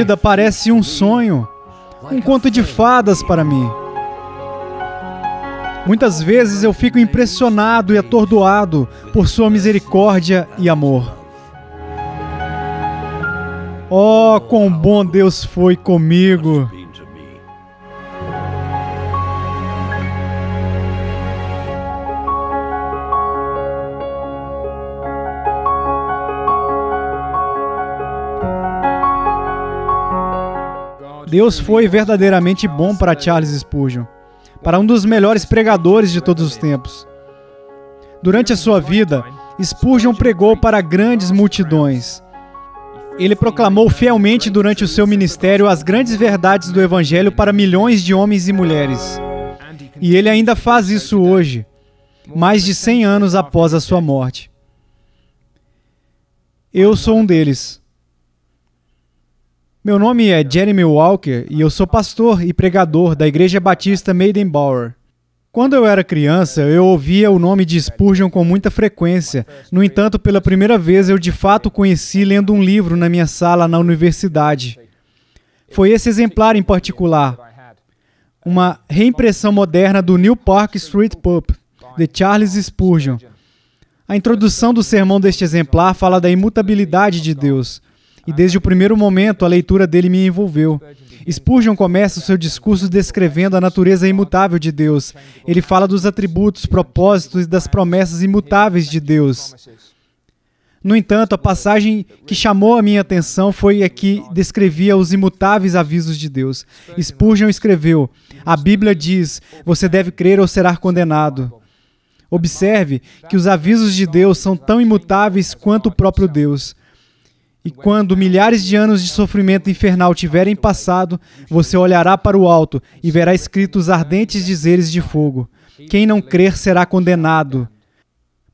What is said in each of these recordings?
vida parece um sonho, um conto de fadas para mim. Muitas vezes eu fico impressionado e atordoado por sua misericórdia e amor. Oh, quão bom Deus foi comigo! Deus foi verdadeiramente bom para Charles Spurgeon, para um dos melhores pregadores de todos os tempos. Durante a sua vida, Spurgeon pregou para grandes multidões. Ele proclamou fielmente durante o seu ministério as grandes verdades do Evangelho para milhões de homens e mulheres. E ele ainda faz isso hoje, mais de 100 anos após a sua morte. Eu sou um deles. Meu nome é Jeremy Walker e eu sou pastor e pregador da Igreja Batista Maidenbauer. Quando eu era criança, eu ouvia o nome de Spurgeon com muita frequência. No entanto, pela primeira vez eu de fato conheci lendo um livro na minha sala na universidade. Foi esse exemplar em particular, uma reimpressão moderna do New Park Street Pub, de Charles Spurgeon. A introdução do sermão deste exemplar fala da imutabilidade de Deus e desde o primeiro momento a leitura dele me envolveu. Spurgeon começa o seu discurso descrevendo a natureza imutável de Deus. Ele fala dos atributos, propósitos e das promessas imutáveis de Deus. No entanto, a passagem que chamou a minha atenção foi a que descrevia os imutáveis avisos de Deus. Spurgeon escreveu: A Bíblia diz: você deve crer ou será condenado. Observe que os avisos de Deus são tão imutáveis quanto o próprio Deus. E quando milhares de anos de sofrimento infernal tiverem passado, você olhará para o alto e verá escritos ardentes dizeres de fogo. Quem não crer será condenado.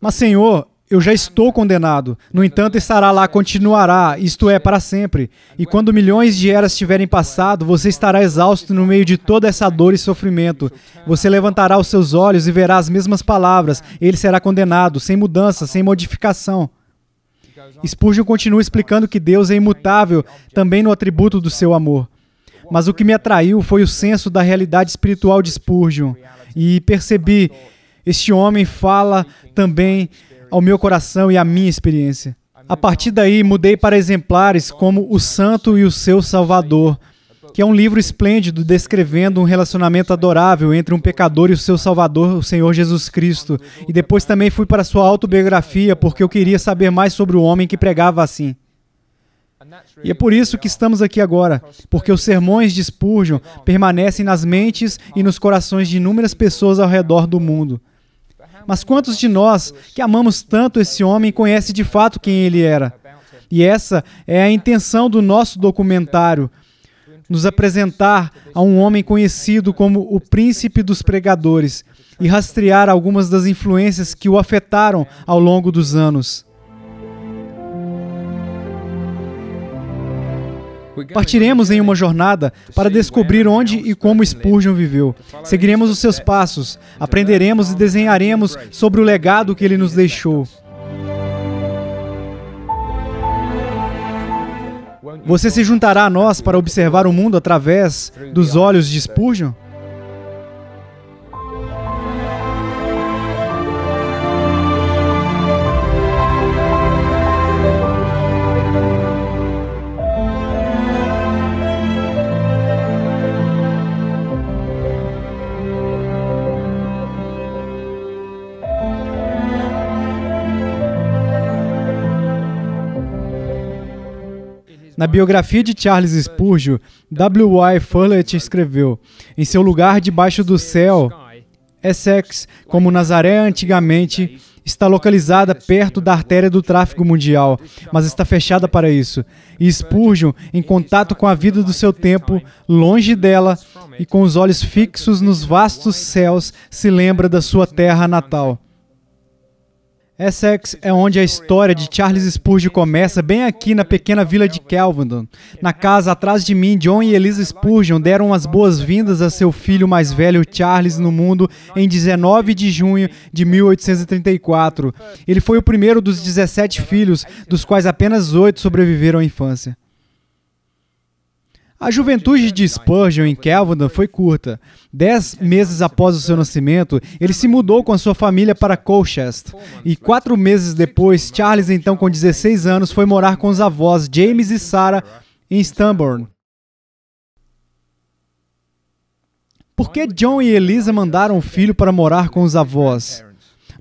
Mas, Senhor, eu já estou condenado. No entanto, estará lá, continuará, isto é, para sempre. E quando milhões de eras tiverem passado, você estará exausto no meio de toda essa dor e sofrimento. Você levantará os seus olhos e verá as mesmas palavras. Ele será condenado, sem mudança, sem modificação. Spurgeon continua explicando que Deus é imutável também no atributo do seu amor. Mas o que me atraiu foi o senso da realidade espiritual de Spurgeon. E percebi, este homem fala também ao meu coração e à minha experiência. A partir daí, mudei para exemplares como o Santo e o seu Salvador que é um livro esplêndido descrevendo um relacionamento adorável entre um pecador e o seu Salvador, o Senhor Jesus Cristo. E depois também fui para sua autobiografia porque eu queria saber mais sobre o homem que pregava assim. E é por isso que estamos aqui agora, porque os sermões de Spurgeon permanecem nas mentes e nos corações de inúmeras pessoas ao redor do mundo. Mas quantos de nós que amamos tanto esse homem conhece de fato quem ele era? E essa é a intenção do nosso documentário, nos apresentar a um homem conhecido como o príncipe dos pregadores e rastrear algumas das influências que o afetaram ao longo dos anos. Partiremos em uma jornada para descobrir onde e como Spurgeon viveu. Seguiremos os seus passos, aprenderemos e desenharemos sobre o legado que ele nos deixou. Você se juntará a nós para observar o mundo através dos olhos de Spurgeon? Na biografia de Charles Spurgeon, W.Y. Furlett escreveu: Em seu lugar debaixo do céu, Essex, é como Nazaré antigamente, está localizada perto da artéria do tráfego mundial, mas está fechada para isso. E Spurgeon, em contato com a vida do seu tempo, longe dela e com os olhos fixos nos vastos céus, se lembra da sua terra natal. Essex é onde a história de Charles Spurgeon começa, bem aqui na pequena vila de Calvindon. Na casa atrás de mim, John e Elisa Spurgeon deram as boas-vindas a seu filho mais velho Charles no mundo em 19 de junho de 1834. Ele foi o primeiro dos 17 filhos, dos quais apenas oito sobreviveram à infância. A juventude de Spurgeon em Kelvedon foi curta. Dez meses após o seu nascimento, ele se mudou com a sua família para Colchester. E quatro meses depois, Charles, então com 16 anos, foi morar com os avós James e Sarah em Stamborn. Por que John e Elisa mandaram o filho para morar com os avós?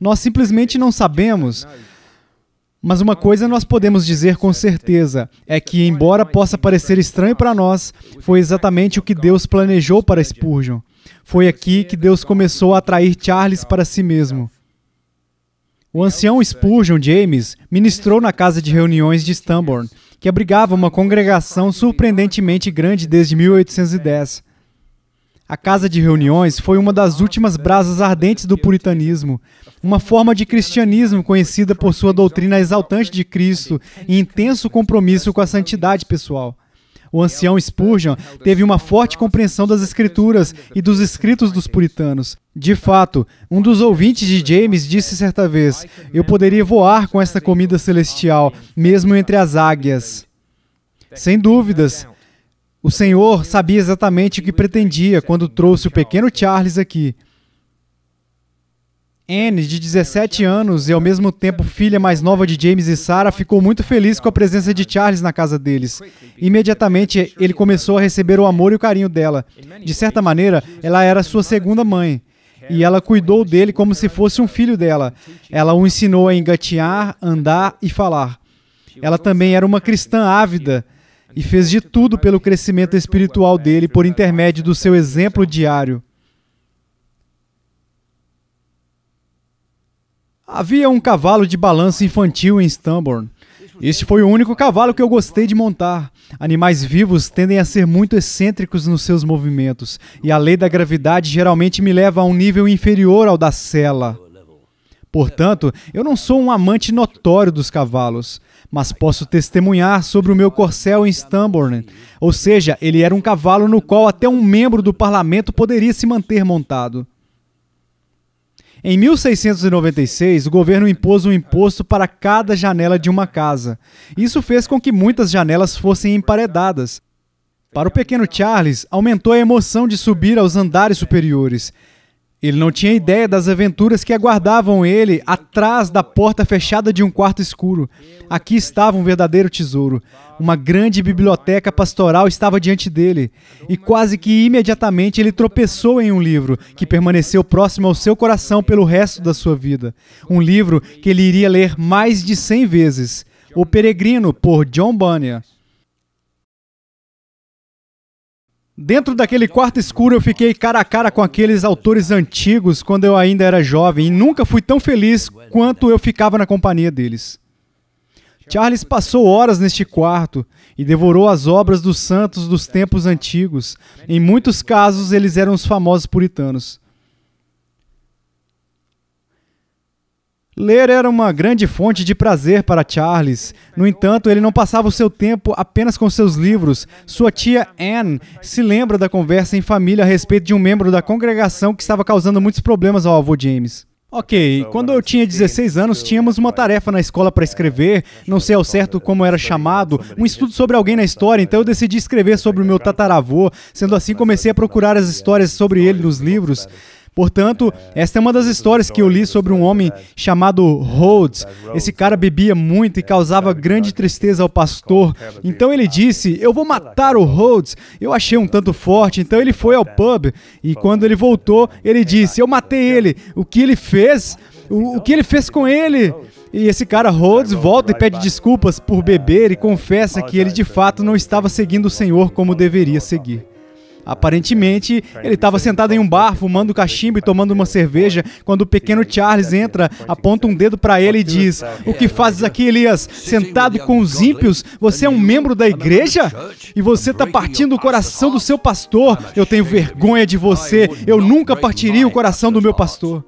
Nós simplesmente não sabemos. Mas uma coisa nós podemos dizer com certeza é que, embora possa parecer estranho para nós, foi exatamente o que Deus planejou para Spurgeon. Foi aqui que Deus começou a atrair Charles para si mesmo. O ancião Spurgeon James ministrou na casa de reuniões de Stamborn, que abrigava uma congregação surpreendentemente grande desde 1810. A casa de reuniões foi uma das últimas brasas ardentes do puritanismo, uma forma de cristianismo conhecida por sua doutrina exaltante de Cristo e intenso compromisso com a santidade pessoal. O ancião Spurgeon teve uma forte compreensão das escrituras e dos escritos dos puritanos. De fato, um dos ouvintes de James disse certa vez: Eu poderia voar com esta comida celestial, mesmo entre as águias. Sem dúvidas, o Senhor sabia exatamente o que pretendia quando trouxe o pequeno Charles aqui. Anne, de 17 anos e ao mesmo tempo filha mais nova de James e Sarah, ficou muito feliz com a presença de Charles na casa deles. Imediatamente, ele começou a receber o amor e o carinho dela. De certa maneira, ela era sua segunda mãe. E ela cuidou dele como se fosse um filho dela. Ela o ensinou a engatinhar, andar e falar. Ela também era uma cristã ávida e fez de tudo pelo crescimento espiritual dele por intermédio do seu exemplo diário. Havia um cavalo de balanço infantil em Stamborn. Este foi o único cavalo que eu gostei de montar. Animais vivos tendem a ser muito excêntricos nos seus movimentos, e a lei da gravidade geralmente me leva a um nível inferior ao da sela. Portanto, eu não sou um amante notório dos cavalos mas posso testemunhar sobre o meu corcel em Stamborn. Ou seja, ele era um cavalo no qual até um membro do parlamento poderia se manter montado. Em 1696, o governo impôs um imposto para cada janela de uma casa. Isso fez com que muitas janelas fossem emparedadas. Para o pequeno Charles, aumentou a emoção de subir aos andares superiores. Ele não tinha ideia das aventuras que aguardavam ele atrás da porta fechada de um quarto escuro. Aqui estava um verdadeiro tesouro. Uma grande biblioteca pastoral estava diante dele. E quase que imediatamente ele tropeçou em um livro que permaneceu próximo ao seu coração pelo resto da sua vida. Um livro que ele iria ler mais de 100 vezes. O Peregrino, por John Bunyan. Dentro daquele quarto escuro eu fiquei cara a cara com aqueles autores antigos quando eu ainda era jovem e nunca fui tão feliz quanto eu ficava na companhia deles. Charles passou horas neste quarto e devorou as obras dos santos dos tempos antigos. Em muitos casos, eles eram os famosos puritanos. Ler era uma grande fonte de prazer para Charles. No entanto, ele não passava o seu tempo apenas com seus livros. Sua tia Anne se lembra da conversa em família a respeito de um membro da congregação que estava causando muitos problemas ao avô James. Ok, quando eu tinha 16 anos, tínhamos uma tarefa na escola para escrever, não sei ao certo como era chamado, um estudo sobre alguém na história, então eu decidi escrever sobre o meu tataravô, sendo assim comecei a procurar as histórias sobre ele nos livros. Portanto, esta é uma das histórias que eu li sobre um homem chamado Rhodes. Esse cara bebia muito e causava grande tristeza ao pastor. Então ele disse: Eu vou matar o Rhodes. Eu achei um tanto forte, então ele foi ao pub. E quando ele voltou, ele disse: Eu matei ele. O que ele fez? O, que ele fez com ele? E esse cara Rhodes volta e pede desculpas por beber e confessa que ele de fato não estava seguindo o Senhor como deveria seguir. Aparentemente, ele estava sentado em um bar, fumando cachimbo e tomando uma cerveja, quando o pequeno Charles entra, aponta um dedo para ele e diz: O que fazes aqui, Elias? Sentado com os ímpios? Você é um membro da igreja? E você está partindo o coração do seu pastor? Eu tenho vergonha de você. Eu nunca partiria o coração do meu pastor.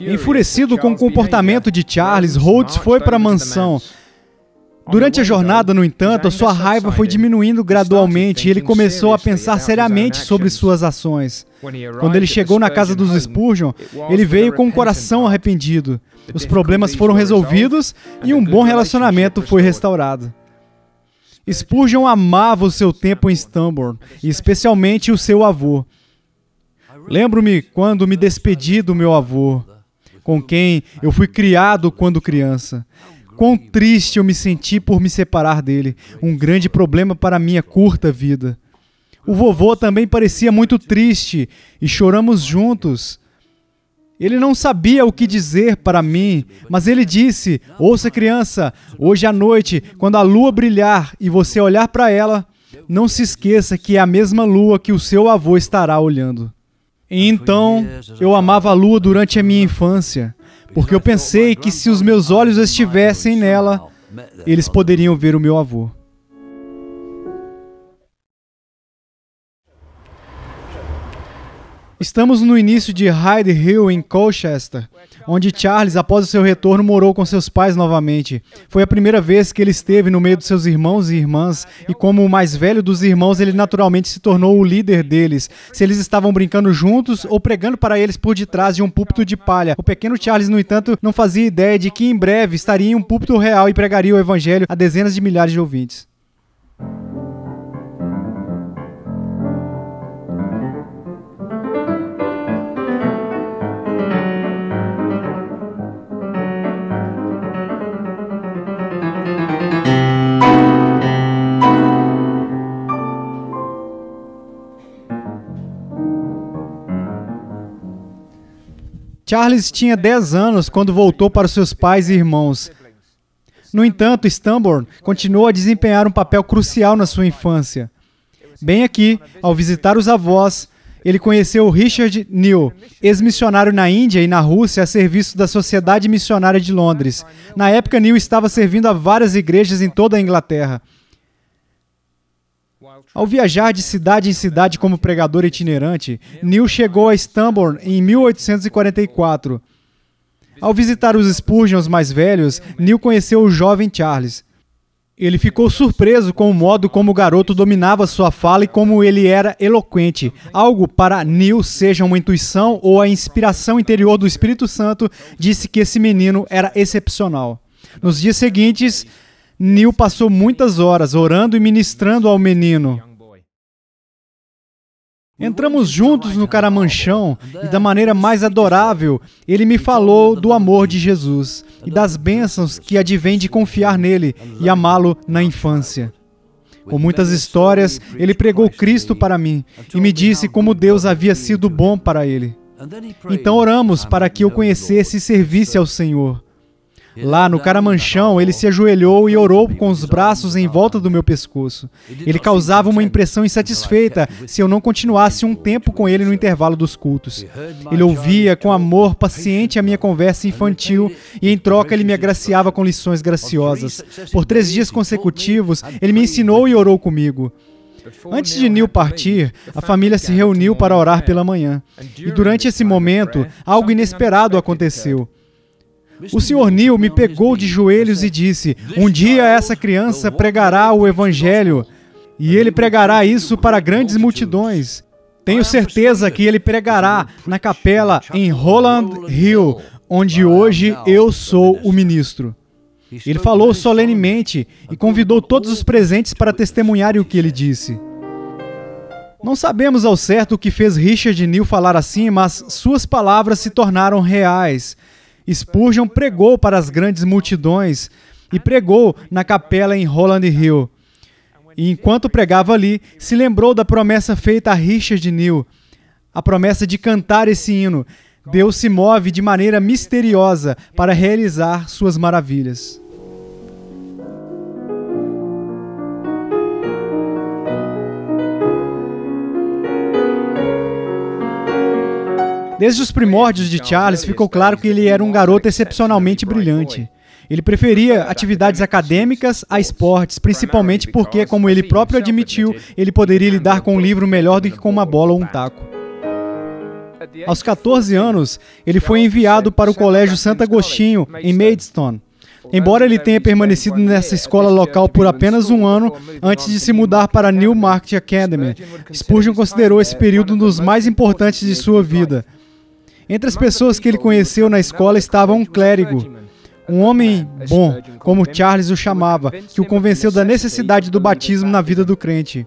Enfurecido com o comportamento de Charles, Rhodes foi para a mansão. Durante a jornada, no entanto, a sua raiva foi diminuindo gradualmente e ele começou a pensar seriamente sobre suas ações. Quando ele chegou na casa dos Spurgeon, ele veio com o coração arrependido. Os problemas foram resolvidos e um bom relacionamento foi restaurado. Spurgeon amava o seu tempo em Stamford, e especialmente o seu avô. Lembro-me quando me despedi do meu avô, com quem eu fui criado quando criança. Quão triste eu me senti por me separar dele, um grande problema para minha curta vida. O vovô também parecia muito triste e choramos juntos. Ele não sabia o que dizer para mim, mas ele disse: Ouça, criança, hoje à noite, quando a lua brilhar e você olhar para ela, não se esqueça que é a mesma lua que o seu avô estará olhando. então, eu amava a lua durante a minha infância porque eu pensei que se os meus olhos estivessem nela, eles poderiam ver o meu avô. Estamos no início de Hyde Hill, em Colchester, onde Charles, após o seu retorno, morou com seus pais novamente. Foi a primeira vez que ele esteve no meio dos seus irmãos e irmãs, e como o mais velho dos irmãos, ele naturalmente se tornou o líder deles. Se eles estavam brincando juntos ou pregando para eles por detrás de um púlpito de palha. O pequeno Charles, no entanto, não fazia ideia de que em breve estaria em um púlpito real e pregaria o evangelho a dezenas de milhares de ouvintes. Charles tinha 10 anos quando voltou para seus pais e irmãos. No entanto, Stamborn continuou a desempenhar um papel crucial na sua infância. Bem aqui, ao visitar os avós, ele conheceu Richard New, ex-missionário na Índia e na Rússia a serviço da Sociedade Missionária de Londres. Na época, New estava servindo a várias igrejas em toda a Inglaterra. Ao viajar de cidade em cidade como pregador itinerante, New chegou a Stambourne em 1844. Ao visitar os Spurgeons mais velhos, New conheceu o jovem Charles. Ele ficou surpreso com o modo como o garoto dominava sua fala e como ele era eloquente, algo para Neil seja uma intuição ou a inspiração interior do Espírito Santo, disse que esse menino era excepcional. Nos dias seguintes, Neil passou muitas horas orando e ministrando ao menino. Entramos juntos no caramanchão e, da maneira mais adorável, ele me falou do amor de Jesus e das bênçãos que advém de confiar nele e amá-lo na infância. Com muitas histórias, ele pregou Cristo para mim e me disse como Deus havia sido bom para ele. Então oramos para que eu conhecesse e servisse ao Senhor. Lá no Caramanchão, ele se ajoelhou e orou com os braços em volta do meu pescoço. Ele causava uma impressão insatisfeita se eu não continuasse um tempo com ele no intervalo dos cultos. Ele ouvia com amor paciente a minha conversa infantil e, em troca, ele me agraciava com lições graciosas. Por três dias consecutivos, ele me ensinou e orou comigo. Antes de Neil partir, a família se reuniu para orar pela manhã. E durante esse momento, algo inesperado aconteceu. O senhor Neil me pegou de joelhos e disse: Um dia essa criança pregará o evangelho e ele pregará isso para grandes multidões. Tenho certeza que ele pregará na capela em Roland Hill, onde hoje eu sou o ministro. Ele falou solenemente e convidou todos os presentes para testemunharem o que ele disse. Não sabemos ao certo o que fez Richard Neal falar assim, mas suas palavras se tornaram reais. Spurgeon pregou para as grandes multidões e pregou na capela em Holland Hill. E enquanto pregava ali, se lembrou da promessa feita a Richard Neal, a promessa de cantar esse hino. Deus se move de maneira misteriosa para realizar suas maravilhas. Desde os primórdios de então, Charles, ficou claro que ele era um garoto excepcionalmente brilhante. Ele preferia atividades acadêmicas a esportes, principalmente porque, como assim, ele próprio admitiu, ele poderia lidar com um livro melhor do que com uma bola ou um taco. Aos 14 anos, ele foi enviado para o Colégio Santo Agostinho, em é Maidstone. Embora ele tenha permanecido nessa é escola local por apenas um ano antes de se mudar para a Newmarket Academy, Spurgeon considerou esse período um dos mais importantes de sua vida. Entre as pessoas que ele conheceu na escola estava um clérigo, um homem bom, como Charles o chamava, que o convenceu da necessidade do batismo na vida do crente.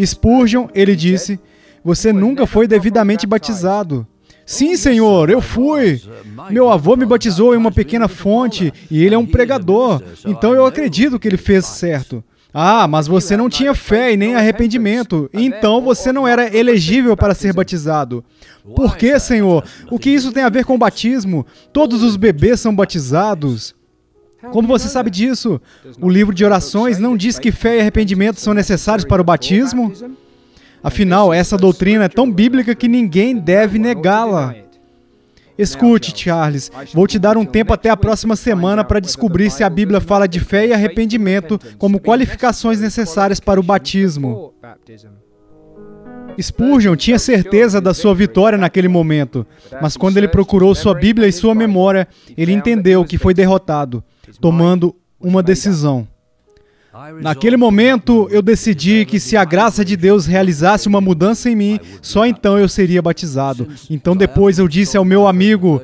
Spurgeon, ele disse, você nunca foi devidamente batizado. Sim, senhor, eu fui. Meu avô me batizou em uma pequena fonte e ele é um pregador, então eu acredito que ele fez certo. Ah, mas você não tinha fé e nem arrependimento, então você não era elegível para ser batizado. Por que, Senhor? O que isso tem a ver com o batismo? Todos os bebês são batizados. Como você sabe disso? O livro de orações não diz que fé e arrependimento são necessários para o batismo? Afinal, essa doutrina é tão bíblica que ninguém deve negá-la. Escute, Charles, vou te dar um tempo até a próxima semana para descobrir se a Bíblia fala de fé e arrependimento como qualificações necessárias para o batismo. Spurgeon tinha certeza da sua vitória naquele momento, mas quando ele procurou sua Bíblia e sua memória, ele entendeu que foi derrotado, tomando uma decisão. Naquele momento, eu decidi que se a graça de Deus realizasse uma mudança em mim, só então eu seria batizado. Então depois eu disse ao meu amigo: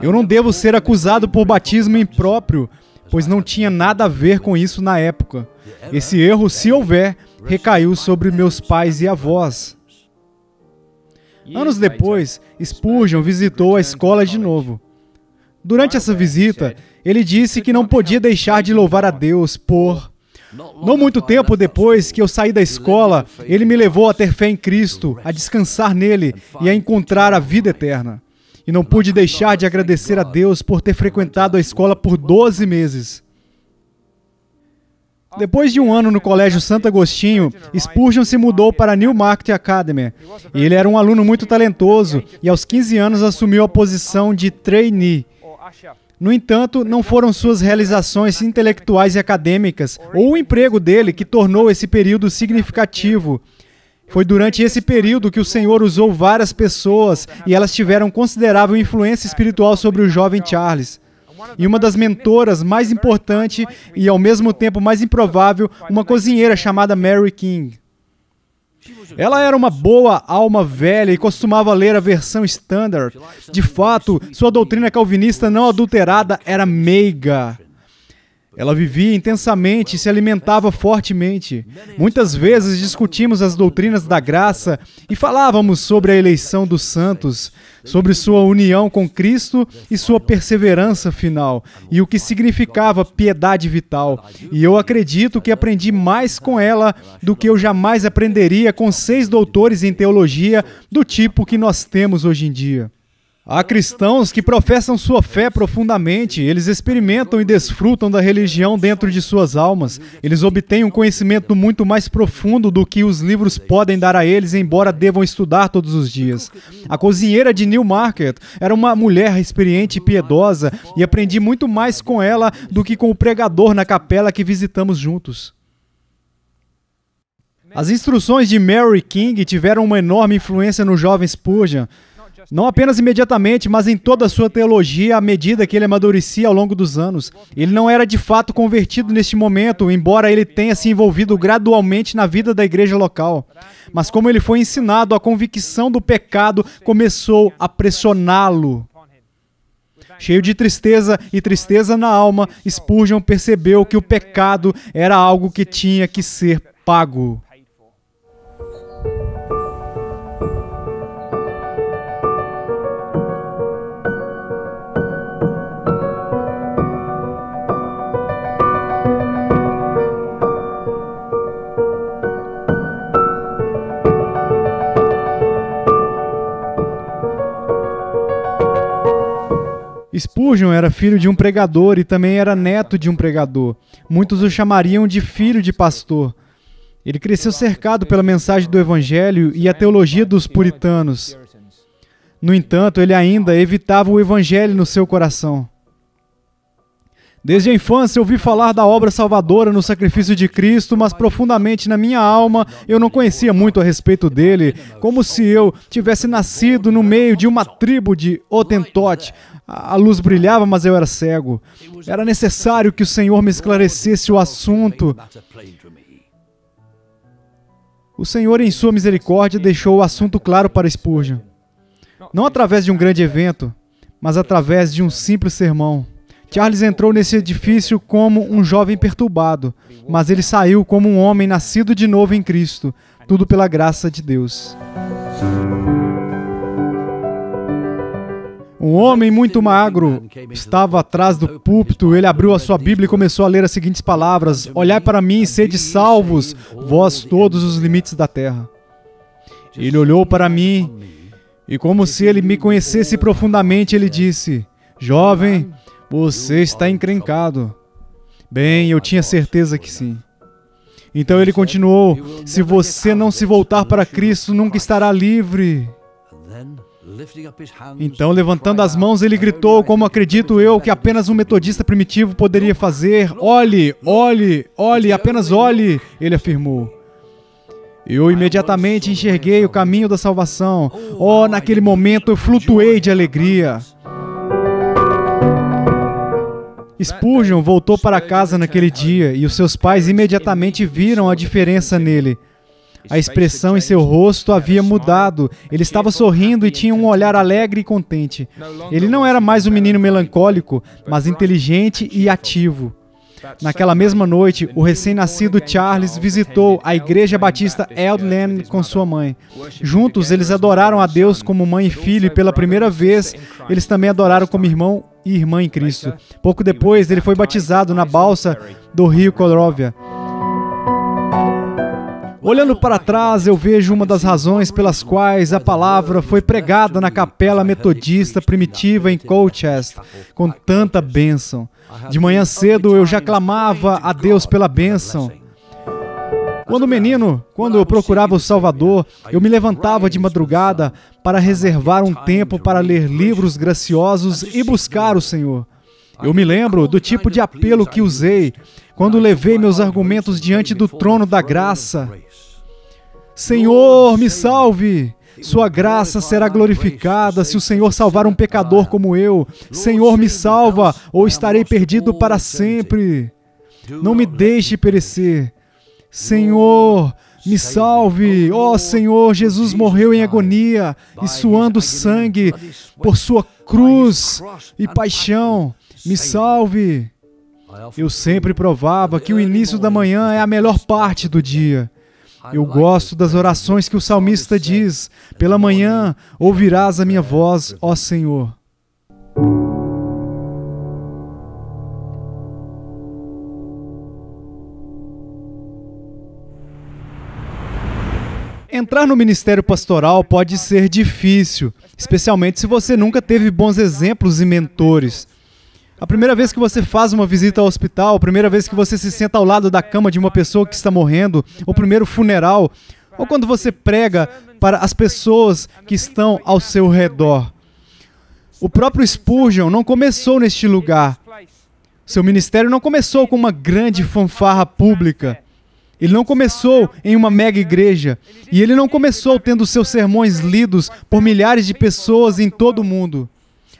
Eu não devo ser acusado por batismo impróprio, pois não tinha nada a ver com isso na época. Esse erro, se houver, recaiu sobre meus pais e avós. Anos depois, Spurgeon visitou a escola de novo. Durante essa visita, ele disse que não podia deixar de louvar a Deus por. Não muito tempo depois que eu saí da escola, ele me levou a ter fé em Cristo, a descansar nele e a encontrar a vida eterna. E não pude deixar de agradecer a Deus por ter frequentado a escola por 12 meses. Depois de um ano no Colégio Santo Agostinho, Spurgeon se mudou para New Market Academy. Ele era um aluno muito talentoso e aos 15 anos assumiu a posição de trainee. No entanto, não foram suas realizações intelectuais e acadêmicas ou o emprego dele que tornou esse período significativo. Foi durante esse período que o Senhor usou várias pessoas e elas tiveram considerável influência espiritual sobre o jovem Charles e uma das mentoras mais importante e ao mesmo tempo mais improvável, uma cozinheira chamada Mary King. Ela era uma boa alma velha e costumava ler a versão standard. De fato, sua doutrina calvinista não adulterada era meiga. Ela vivia intensamente e se alimentava fortemente. Muitas vezes discutimos as doutrinas da graça e falávamos sobre a eleição dos santos, sobre sua união com Cristo e sua perseverança final, e o que significava piedade vital. E eu acredito que aprendi mais com ela do que eu jamais aprenderia com seis doutores em teologia do tipo que nós temos hoje em dia. Há cristãos que professam sua fé profundamente, eles experimentam e desfrutam da religião dentro de suas almas. Eles obtêm um conhecimento muito mais profundo do que os livros podem dar a eles, embora devam estudar todos os dias. A cozinheira de Newmarket era uma mulher experiente e piedosa, e aprendi muito mais com ela do que com o pregador na capela que visitamos juntos. As instruções de Mary King tiveram uma enorme influência no jovem Spurgeon. Não apenas imediatamente, mas em toda a sua teologia à medida que ele amadurecia ao longo dos anos. Ele não era de fato convertido neste momento, embora ele tenha se envolvido gradualmente na vida da igreja local. Mas como ele foi ensinado, a convicção do pecado começou a pressioná-lo. Cheio de tristeza e tristeza na alma, Spurgeon percebeu que o pecado era algo que tinha que ser pago. Spurgeon era filho de um pregador e também era neto de um pregador. Muitos o chamariam de filho de pastor. Ele cresceu cercado pela mensagem do Evangelho e a teologia dos puritanos. No entanto, ele ainda evitava o Evangelho no seu coração. Desde a infância ouvi falar da obra salvadora no sacrifício de Cristo, mas profundamente na minha alma eu não conhecia muito a respeito dele, como se eu tivesse nascido no meio de uma tribo de Otentote. A luz brilhava, mas eu era cego. Era necessário que o Senhor me esclarecesse o assunto. O Senhor, em sua misericórdia, deixou o assunto claro para Spurgeon. Não através de um grande evento, mas através de um simples sermão. Charles entrou nesse edifício como um jovem perturbado, mas ele saiu como um homem nascido de novo em Cristo, tudo pela graça de Deus. Um homem muito magro estava atrás do púlpito. Ele abriu a sua Bíblia e começou a ler as seguintes palavras: Olhai para mim e sede salvos, vós todos os limites da terra. Ele olhou para mim e, como se ele me conhecesse profundamente, ele disse: Jovem, você está encrencado. Bem, eu tinha certeza que sim. Então ele é, continuou: Se você não se voltar para Cristo, nunca estará livre. Então, levantando as mãos, ele gritou, como acredito eu que apenas um metodista primitivo poderia fazer: Olhe, olhe, olhe, apenas olhe, ele afirmou. Eu imediatamente enxerguei o caminho da salvação. Oh, oh naquele momento eu flutuei de alegria. Spurgeon voltou para casa naquele dia e os seus pais imediatamente viram a diferença nele. A expressão em seu rosto havia mudado. Ele estava sorrindo e tinha um olhar alegre e contente. Ele não era mais um menino melancólico, mas inteligente e ativo. Naquela mesma noite, o recém-nascido Charles visitou a Igreja Batista Eldland com sua mãe. Juntos, eles adoraram a Deus como mãe e filho, e pela primeira vez, eles também adoraram como irmão e irmã em Cristo. Pouco depois, ele foi batizado na balsa do rio Colóvia. Olhando para trás, eu vejo uma das razões pelas quais a palavra foi pregada na capela metodista primitiva em Colchester, com tanta bênção. De manhã cedo eu já clamava a Deus pela bênção. Quando menino, quando eu procurava o Salvador, eu me levantava de madrugada para reservar um tempo para ler livros graciosos e buscar o Senhor. Eu me lembro do tipo de apelo que usei quando levei meus argumentos diante do trono da graça. Senhor, me salve! Sua graça será glorificada se o Senhor salvar um pecador como eu. Senhor, me salva, ou estarei perdido para sempre. Não me deixe perecer. Senhor, me salve! Ó oh, Senhor, Jesus morreu em agonia e suando sangue por sua cruz e paixão. Me salve! Eu sempre provava que o início da manhã é a melhor parte do dia. Eu gosto das orações que o salmista diz: é Pela manhã ouvirás a minha é, voz, é. ó Senhor. Entrar no ministério pastoral pode ser difícil, especialmente se você nunca teve bons exemplos e mentores. A primeira vez que você faz uma visita ao hospital, a primeira vez que você se senta ao lado da cama de uma pessoa que está morrendo, o primeiro funeral, ou quando você prega para as pessoas que estão ao seu redor. O próprio Spurgeon não começou neste lugar. Seu ministério não começou com uma grande fanfarra pública. Ele não começou em uma mega igreja. E ele não começou tendo seus sermões lidos por milhares de pessoas em todo o mundo.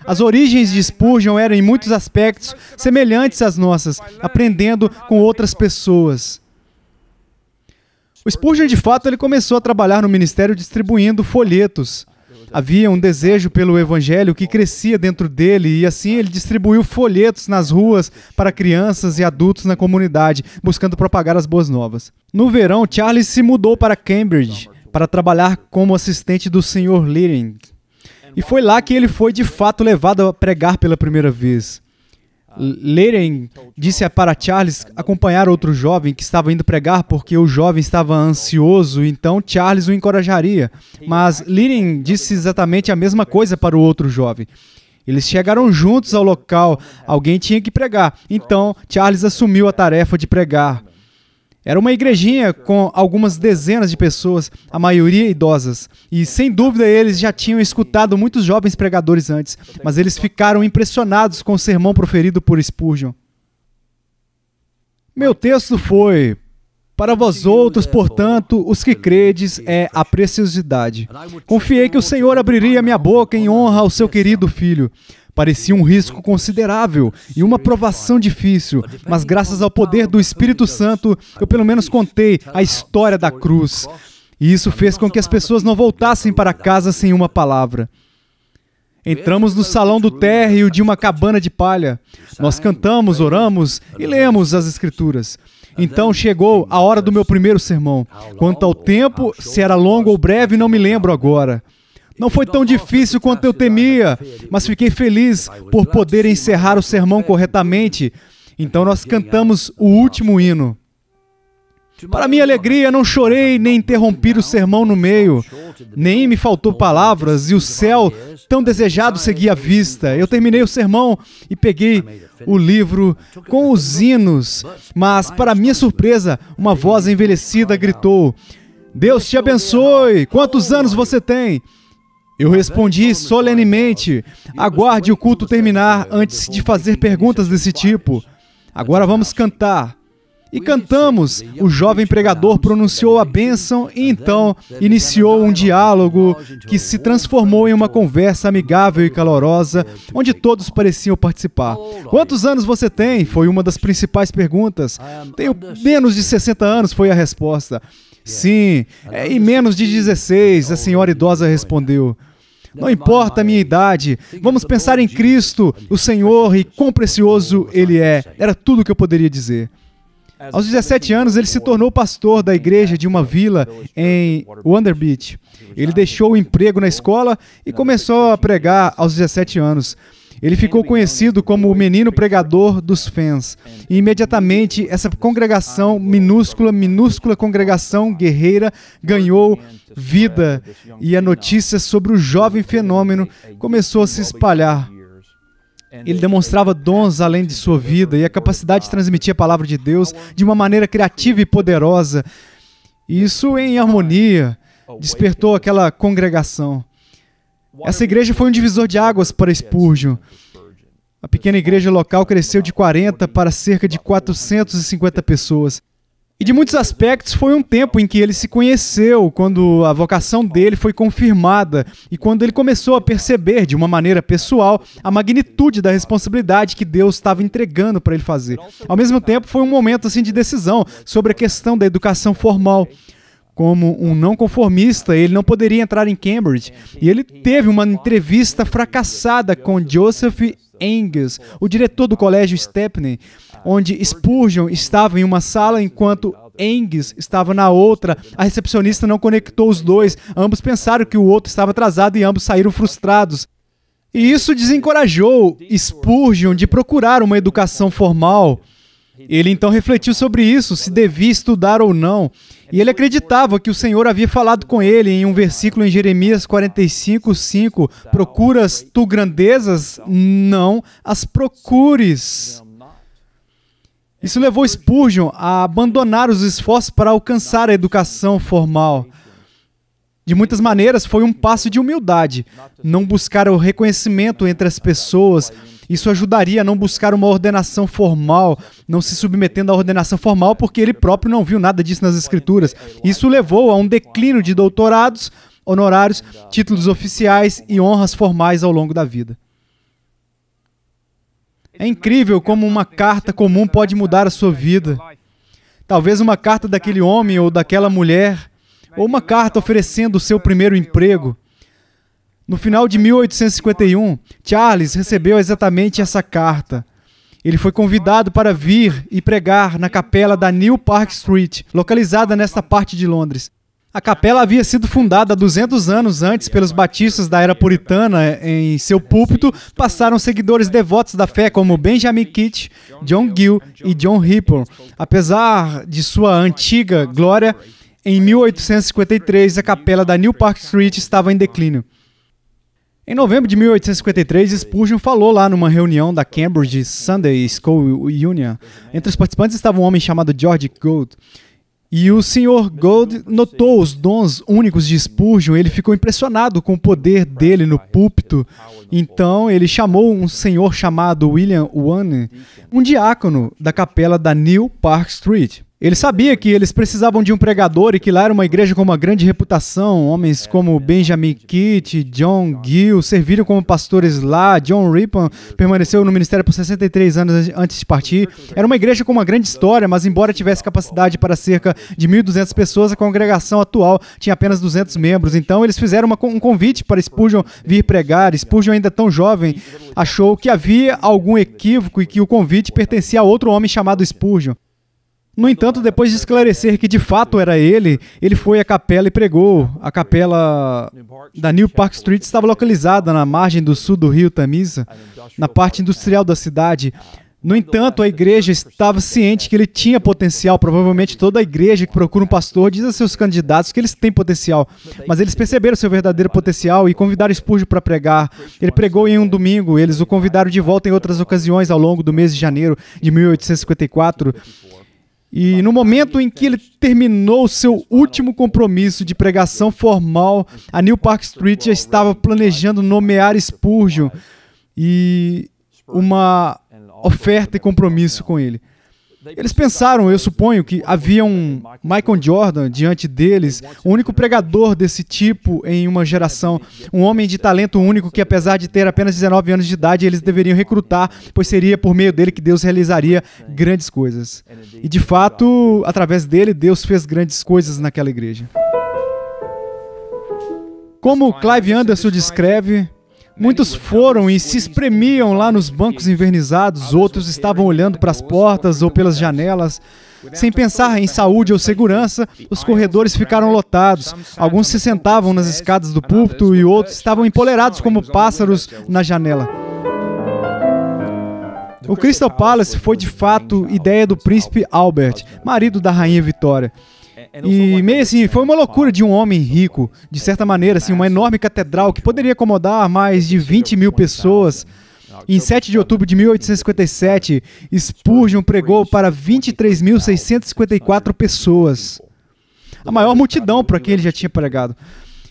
As origens de Spurgeon eram, em muitos aspectos, semelhantes às nossas, aprendendo com outras pessoas. O Spurgeon, de fato, ele começou a trabalhar no ministério distribuindo folhetos. Havia um desejo pelo evangelho que crescia dentro dele e assim ele distribuiu folhetos nas ruas para crianças e adultos na comunidade, buscando propagar as boas novas. No verão, Charles se mudou para Cambridge para trabalhar como assistente do Sr. Learing, e foi lá que ele foi de fato levado a pregar pela primeira vez. Leren disse para Charles acompanhar outro jovem que estava indo pregar porque o jovem estava ansioso, então Charles o encorajaria. Mas Leren disse exatamente a mesma coisa para o outro jovem. Eles chegaram juntos ao local, alguém tinha que pregar, então Charles assumiu a tarefa de pregar. Era uma igrejinha com algumas dezenas de pessoas, a maioria idosas. E sem dúvida eles já tinham escutado muitos jovens pregadores antes, mas eles ficaram impressionados com o sermão proferido por Spurgeon. Meu texto foi: Para vós outros, portanto, os que credes, é a preciosidade. Confiei que o Senhor abriria minha boca em honra ao seu querido filho. Parecia um risco considerável e uma provação difícil, mas graças ao poder do Espírito Santo, eu pelo menos contei a história da cruz. E isso fez com que as pessoas não voltassem para casa sem uma palavra. Entramos no salão do térreo de uma cabana de palha. Nós cantamos, oramos e lemos as Escrituras. Então chegou a hora do meu primeiro sermão. Quanto ao tempo, se era longo ou breve, não me lembro agora. Não foi tão difícil quanto eu temia, né? mas fiquei feliz por poder encerrar o sermão corretamente. Então nós cantamos o último hino. Para minha alegria, não chorei nem interrompi o sermão no meio, nem me faltou palavras, e o céu tão desejado seguia à vista. Eu terminei o sermão e peguei o livro com os hinos, mas, para minha surpresa, uma voz envelhecida gritou: Deus te abençoe! Quantos anos você tem? Eu é respondi solenemente: então, né? aguarde o culto terminar antes de fazer perguntas desse tipo. Agora vamos cantar. E cantamos, o jovem pregador pronunciou a bênção tá e então iniciou um né? diálogo que se transformou em uma então. conversa amigável e calorosa, onde todos pareciam participar. Quantos anos você tem? Foi uma das principais perguntas. Ah, Tenho ah, menos de 60 anos, foi a resposta. É. Sim, e menos de 16, a senhora idosa respondeu. Não importa a minha idade, vamos pensar em Cristo, o Senhor, e quão precioso Ele é. Era tudo o que eu poderia dizer. É, aos 17 anos, ele se tornou pastor da igreja é, de uma é, vila em Wonder Beach. Ele deixou o emprego na escola e começou a pregar aos 17 anos. Ele ficou conhecido como o menino pregador dos fãs. E imediatamente essa congregação minúscula, minúscula congregação guerreira ganhou vida e a notícia sobre o jovem fenômeno começou a se espalhar. Ele demonstrava dons além de sua vida e a capacidade de transmitir a palavra de Deus de uma maneira criativa e poderosa. Isso em harmonia despertou aquela congregação. Essa igreja foi um divisor de águas para Spurgeon. A pequena igreja local cresceu de 40 para cerca de 450 pessoas. E de muitos aspectos foi um tempo em que ele se conheceu, quando a vocação dele foi confirmada e quando ele começou a perceber de uma maneira pessoal a magnitude da responsabilidade que Deus estava entregando para ele fazer. Ao mesmo tempo, foi um momento assim de decisão sobre a questão da educação formal como um não conformista, ele não poderia entrar em Cambridge. E ele teve uma entrevista fracassada com Joseph Engels, o diretor do colégio Stepney, onde Spurgeon estava em uma sala enquanto Engels estava na outra. A recepcionista não conectou os dois. Ambos pensaram que o outro estava atrasado e ambos saíram frustrados. E isso desencorajou Spurgeon de procurar uma educação formal ele então refletiu sobre isso, se devia estudar ou não. E ele acreditava que o Senhor havia falado com ele em um versículo em Jeremias 45, 5: Procuras tu grandezas? Não as procures. Isso levou Spurgeon a abandonar os esforços para alcançar a educação formal. De muitas maneiras, foi um passo de humildade. Não buscar o reconhecimento entre as pessoas. Isso ajudaria a não buscar uma ordenação formal, não se submetendo à ordenação formal, porque ele próprio não viu nada disso nas escrituras. Isso levou a um declínio de doutorados, honorários, títulos oficiais e honras formais ao longo da vida. É incrível como uma carta comum pode mudar a sua vida. Talvez uma carta daquele homem ou daquela mulher ou uma carta oferecendo o seu primeiro emprego. No final de 1851, Charles recebeu exatamente essa carta. Ele foi convidado para vir e pregar na capela da New Park Street, localizada nesta parte de Londres. A capela havia sido fundada 200 anos antes pelos batistas da era puritana. Em seu púlpito passaram seguidores devotos da fé como Benjamin Kitt, John Gill e John Ripon. Apesar de sua antiga glória, em 1853, a capela da New Park Street estava em declínio. Em novembro de 1853, Spurgeon falou lá numa reunião da Cambridge Sunday School Union. Entre os participantes estava um homem chamado George Gould. E o Sr. Gould notou os dons únicos de Spurgeon, ele ficou impressionado com o poder dele no púlpito. Então, ele chamou um senhor chamado William Wan, um diácono da capela da New Park Street. Ele sabia que eles precisavam de um pregador e que lá era uma igreja com uma grande reputação. Homens como Benjamin Kitt, John Gill serviram como pastores lá. John Rippon permaneceu no ministério por 63 anos antes de partir. Era uma igreja com uma grande história, mas embora tivesse capacidade para cerca de 1.200 pessoas, a congregação atual tinha apenas 200 membros. Então eles fizeram uma, um convite para Spurgeon vir pregar. Spurgeon, ainda tão jovem, achou que havia algum equívoco e que o convite pertencia a outro homem chamado Spurgeon. No entanto, depois de esclarecer que de fato era ele, ele foi à capela e pregou. A capela da New Park Street estava localizada na margem do sul do rio Tamisa, na parte industrial da cidade. No entanto, a igreja estava ciente que ele tinha potencial. Provavelmente toda a igreja que procura um pastor diz a seus candidatos que eles têm potencial. Mas eles perceberam seu verdadeiro potencial e convidaram Spurgeon para pregar. Ele pregou em um domingo, eles o convidaram de volta em outras ocasiões ao longo do mês de janeiro de 1854. E no momento em que ele terminou seu último compromisso de pregação formal, a New Park Street já estava planejando nomear Spurgeon e uma oferta e compromisso com ele. Eles pensaram, eu suponho, que havia um é Michael Jordan diante deles, o único pregador desse tipo em uma geração, um homem de talento único que, apesar de ter apenas 19 anos de idade, eles deveriam recrutar, pois seria por meio dele que Deus realizaria grandes coisas. E de fato, através dele, Deus fez grandes coisas naquela igreja. Como Clive Anderson descreve, Muitos foram e se espremiam lá nos bancos invernizados, outros estavam olhando para as portas ou pelas janelas. Sem pensar em saúde ou segurança, os corredores ficaram lotados. Alguns se sentavam nas escadas do púlpito e outros estavam empolerados como pássaros na janela. O Crystal Palace foi de fato ideia do príncipe Albert, marido da rainha Vitória. É, e meio assim, né? foi uma loucura de um homem rico, de certa maneira, assim, uma enorme catedral que poderia acomodar mais de 20 mil pessoas. Né? Em 7 de outubro de 1857, Spurgeon pregou para 23.654 pessoas. Né? A maior multidão para quem ele já tinha pregado.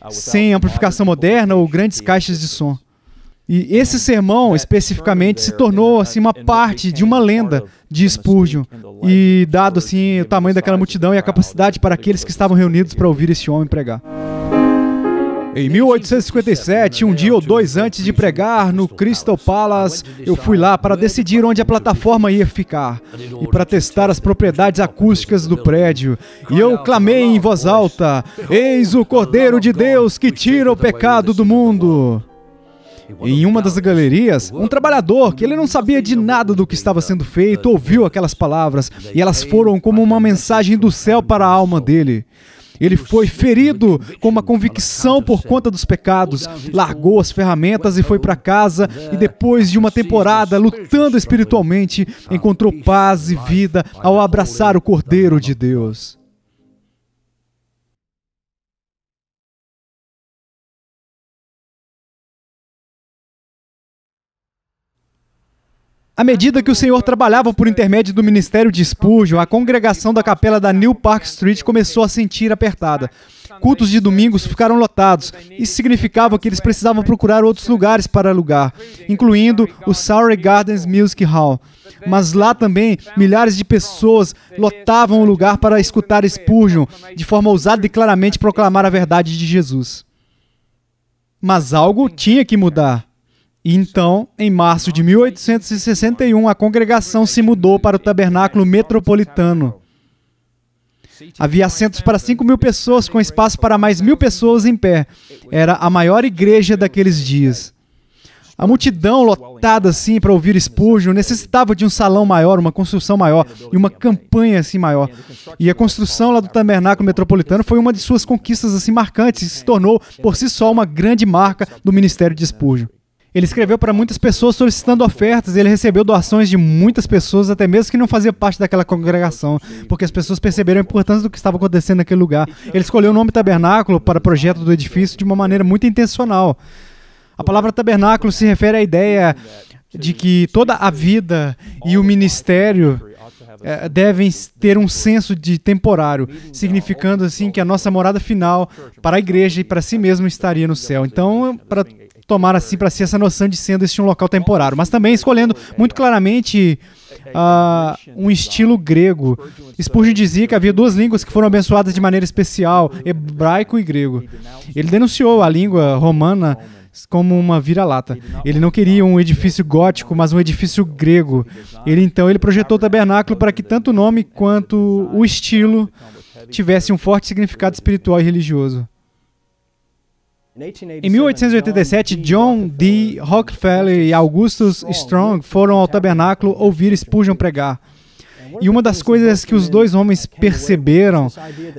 Ah, Sem amplificação moderna ou grandes caixas de som. E esse sermão, especificamente, se tornou assim, uma parte de uma lenda de Spurgeon. E dado assim o tamanho daquela multidão e a capacidade para aqueles que estavam reunidos para ouvir esse homem pregar. Em 1857, um dia ou dois antes de pregar no Crystal Palace, eu fui lá para decidir onde a plataforma ia ficar e para testar as propriedades acústicas do prédio. E eu clamei em voz alta: oh, Eis o Cordeiro de Deus que tira o pecado do mundo! Em uma das galerias, um trabalhador que ele não sabia de nada do que estava sendo feito ouviu aquelas palavras e elas foram como uma mensagem do céu para a alma dele. Ele foi ferido com uma convicção por conta dos pecados, largou as ferramentas e foi para casa, e depois de uma temporada lutando espiritualmente, encontrou paz e vida ao abraçar o Cordeiro de Deus. À medida que o senhor trabalhava por intermédio do Ministério de Spurgeon, a congregação da capela da New Park Street começou a sentir apertada. Cultos de domingos ficaram lotados. Isso significava que eles precisavam procurar outros lugares para alugar, incluindo o Surrey Gardens Music Hall. Mas lá também, milhares de pessoas lotavam o lugar para escutar Spurgeon, de forma ousada e claramente proclamar a verdade de Jesus. Mas algo tinha que mudar. E então, em março de 1861, a congregação se mudou para o tabernáculo metropolitano. Havia assentos para 5 mil pessoas, com espaço para mais mil pessoas em pé. Era a maior igreja daqueles dias. A multidão lotada assim para ouvir Spurgeon necessitava de um salão maior, uma construção maior e uma campanha assim maior. E a construção lá do Tabernáculo Metropolitano foi uma de suas conquistas assim marcantes e se tornou por si só uma grande marca do ministério de Spurgeon. Ele escreveu para muitas pessoas solicitando ofertas e ele recebeu doações de muitas pessoas, até mesmo que não fazia parte daquela congregação, porque as pessoas perceberam a importância do que estava acontecendo naquele lugar. Ele escolheu o nome Tabernáculo para o projeto do edifício de uma maneira muito intencional. A palavra tabernáculo se refere à ideia de que toda a vida e o ministério eh, devem ter um senso de temporário, significando assim que a nossa morada final para a igreja e para si mesmo estaria no céu. Então, para tomar assim para si essa noção de sendo este um local temporário, mas também escolhendo muito claramente uh, um estilo grego. Spurgeon dizia que havia duas línguas que foram abençoadas de maneira especial, hebraico e grego. Ele denunciou a língua romana como uma vira-lata. Ele não queria um edifício gótico, mas um edifício grego. Ele então ele projetou o tabernáculo para que tanto o nome quanto o estilo tivesse um forte significado espiritual e religioso. Em 1887, John D. Rockefeller e Augustus Strong foram ao tabernáculo ouvir Spurgeon pregar. E uma das coisas que os dois homens perceberam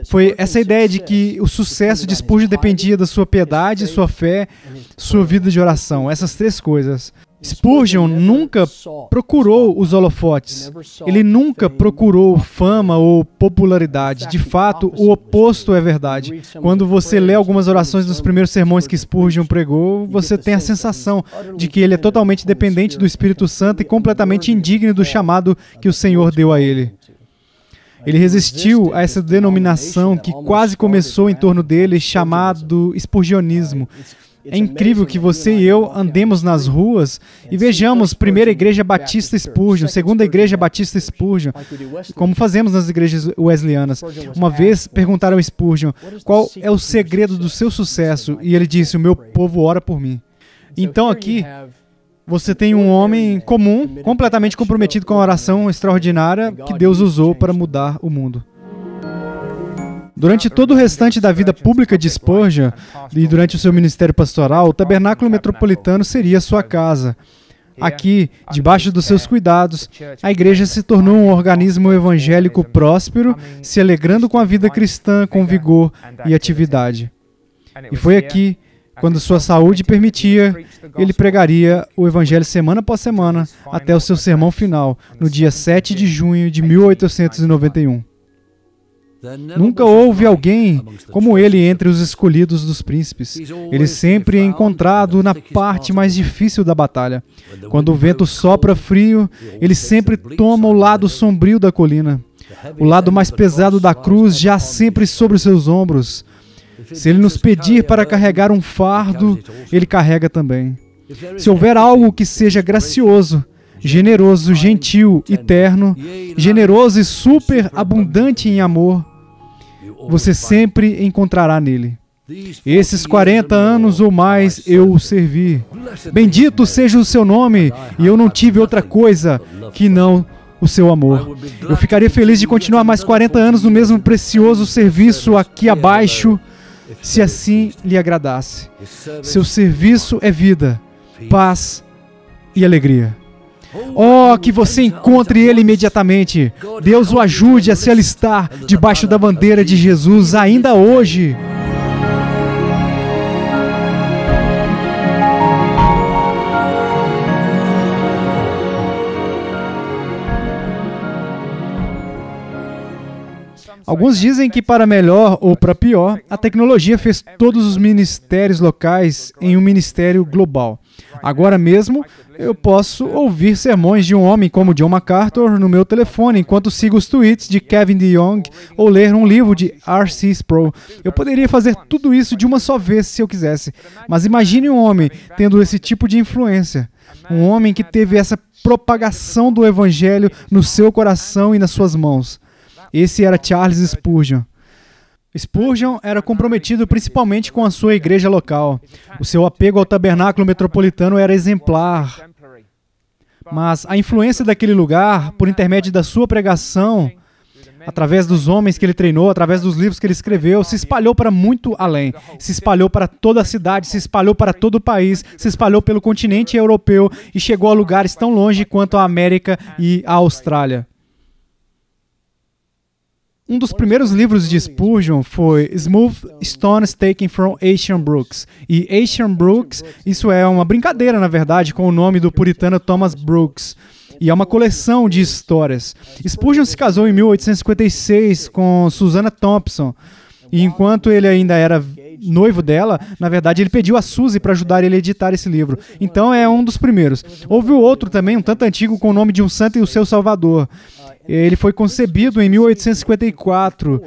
foi essa ideia de que o sucesso de Spurgeon dependia da sua piedade, sua fé, sua vida de oração. Essas três coisas. Spurgeon nunca procurou os holofotes. Ele nunca procurou fama ou popularidade. De fato, o oposto é verdade. Quando você lê algumas orações dos primeiros sermões que Spurgeon pregou, você tem a sensação de que ele é totalmente dependente do Espírito Santo e completamente indigno do chamado que o Senhor deu a ele. Ele resistiu a essa denominação que quase começou em torno dele, chamado Spurgeonismo. É incrível que você e eu andemos nas ruas e vejamos primeira igreja batista Spurgeon, segunda igreja batista Spurgeon, como fazemos nas igrejas wesleyanas. Uma vez perguntaram a Spurgeon qual é o segredo do seu sucesso e ele disse: "O meu povo ora por mim". Então aqui você tem um homem comum, completamente comprometido com a oração extraordinária que Deus usou para mudar o mundo. Durante todo o restante da vida pública de Spurgeon e durante o seu ministério pastoral, o tabernáculo metropolitano seria sua casa. Aqui, debaixo dos seus cuidados, a igreja se tornou um organismo evangélico próspero, se alegrando com a vida cristã com vigor e atividade. E foi aqui, quando sua saúde permitia, ele pregaria o evangelho semana após semana até o seu sermão final, no dia 7 de junho de 1891. Nunca houve alguém como ele entre os escolhidos dos príncipes. Ele sempre é encontrado na parte mais difícil da batalha. Quando o vento sopra frio, ele sempre toma o lado sombrio da colina. O lado mais pesado da cruz já sempre sobre seus ombros. Se ele nos pedir para carregar um fardo, ele carrega também. Se houver algo que seja gracioso, generoso, gentil e terno, generoso e superabundante em amor, você sempre encontrará nele. Esses 40 anos ou mais eu o servi. Bendito seja o seu nome, e eu não tive outra coisa que não o seu amor. Eu ficaria feliz de continuar mais 40 anos no mesmo precioso serviço aqui abaixo, se assim lhe agradasse. Seu serviço é vida, paz e alegria. Oh, que você encontre ele imediatamente. Deus o ajude a se alistar debaixo da bandeira de Jesus ainda hoje. Alguns né? dizem que, para melhor ou para pior, a tecnologia fez é, todos os ministérios locais é em um ministério global. Agora né? mesmo, eu posso ouvir sermões de um homem como John MacArthur no meu telefone enquanto sigo os tweets de Kevin DeYoung ou ler um livro de R.C. Sproul. Eu poderia fazer tudo isso de uma só vez se eu quisesse, mas imagine um homem tendo esse tipo de influência. Um homem que teve essa propagação do evangelho no seu coração e nas suas mãos. Esse era Charles Spurgeon. Spurgeon era comprometido principalmente com a sua igreja local. O seu apego ao tabernáculo metropolitano era exemplar. Mas a influência daquele lugar, por intermédio da sua pregação, através dos homens que ele treinou, através dos livros que ele escreveu, se espalhou para muito além. Se espalhou para toda a cidade, se espalhou para todo o país, se espalhou pelo continente europeu e chegou a lugares tão longe quanto a América e a Austrália. Um dos primeiros livros de Spurgeon foi Smooth Stones Taken from Asian Brooks. E Asian Brooks, isso é uma brincadeira, na verdade, com o nome do puritano Thomas Brooks. E é uma coleção de histórias. Spurgeon se casou em 1856 com Susanna Thompson. E enquanto ele ainda era noivo dela, na verdade ele pediu a Suzy para ajudar ele a editar esse livro. Então é um dos primeiros. Houve outro também, um tanto antigo, com o nome de um santo e o seu salvador. Ele foi concebido em 1854,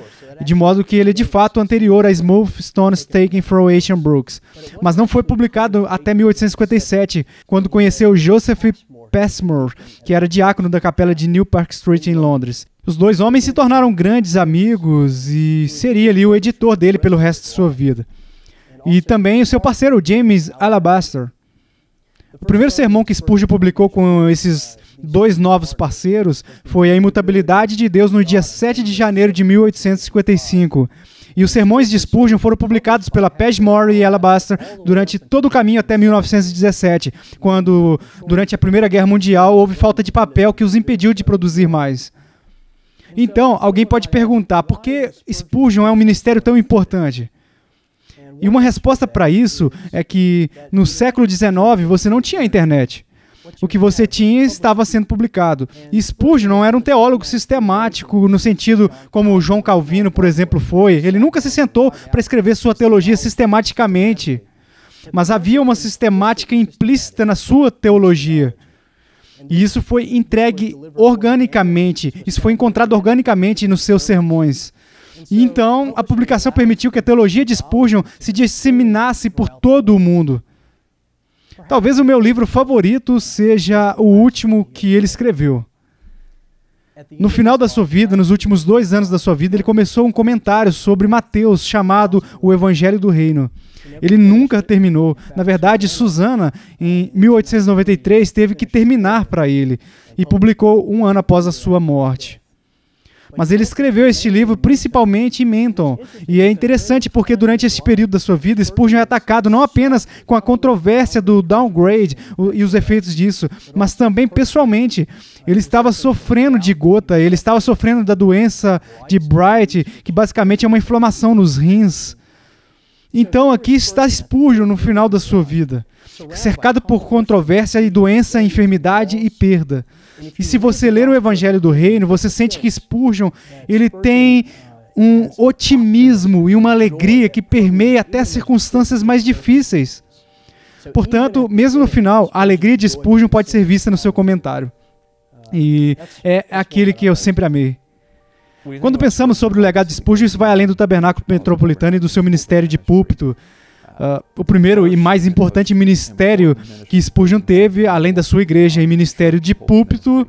de modo que ele é de fato anterior a Smooth Stones Taken from Asian Brooks, mas não foi publicado até 1857, quando conheceu Joseph Passmore, que era diácono da capela de New Park Street em Londres. Os dois homens se tornaram grandes amigos e seria ali o editor dele pelo resto de sua vida. E também o seu parceiro, James Alabaster. O primeiro sermão que Spurgeon publicou com esses dois novos parceiros foi a imutabilidade de Deus no dia 7 de janeiro de 1855 e os sermões de Spurgeon foram publicados pela Peshmore e Alabaster durante todo o caminho até 1917, quando, durante a Primeira Guerra Mundial, houve falta de papel que os impediu de produzir mais. Então, alguém pode perguntar por que Spurgeon é um ministério tão importante? E uma resposta para isso é que no século XIX você não tinha internet. O que você tinha estava sendo publicado. E é, Spurgeon não era um teólogo sistemático no sentido como João Calvino, por exemplo, foi. Ele nunca se sentou para escrever sua teologia sistematicamente. Mas havia uma sistemática implícita na sua teologia. E isso foi entregue organicamente, isso foi encontrado organicamente nos seus sermões. E então, a publicação permitiu que a teologia de Spurgeon se disseminasse por todo o mundo. Talvez o meu livro favorito seja o último que ele escreveu. É, no final da sua vida, né? nos últimos dois anos da sua vida, ele começou um comentário sobre Mateus chamado O Evangelho do Reino. Ele é nunca né? terminou. Na verdade, né? Susana, em 1893, teve que terminar para ele e é publicou um ano após a sua morte. Mas ele escreveu este livro principalmente em Menton. E é interessante porque durante este período da sua vida, Spurgeon é atacado não apenas com a controvérsia do downgrade e os efeitos disso, mas também pessoalmente. Ele estava sofrendo de gota, ele estava sofrendo da doença de Bright, que basicamente é uma inflamação nos rins. Então aqui está Spurgeon no final da sua vida, cercado por controvérsia e doença, enfermidade e perda. E se você ler o Evangelho do Reino, você sente que Spurgeon ele tem um otimismo e uma alegria que permeia até as circunstâncias mais difíceis. Portanto, mesmo no final, a alegria de Spurgeon pode ser vista no seu comentário. E é aquele que eu sempre amei. Quando pensamos sobre o legado de Spurgeon, isso vai além do tabernáculo metropolitano e do seu ministério de púlpito, uh, o primeiro e mais importante ministério que Spurgeon teve, além da sua igreja e ministério de púlpito,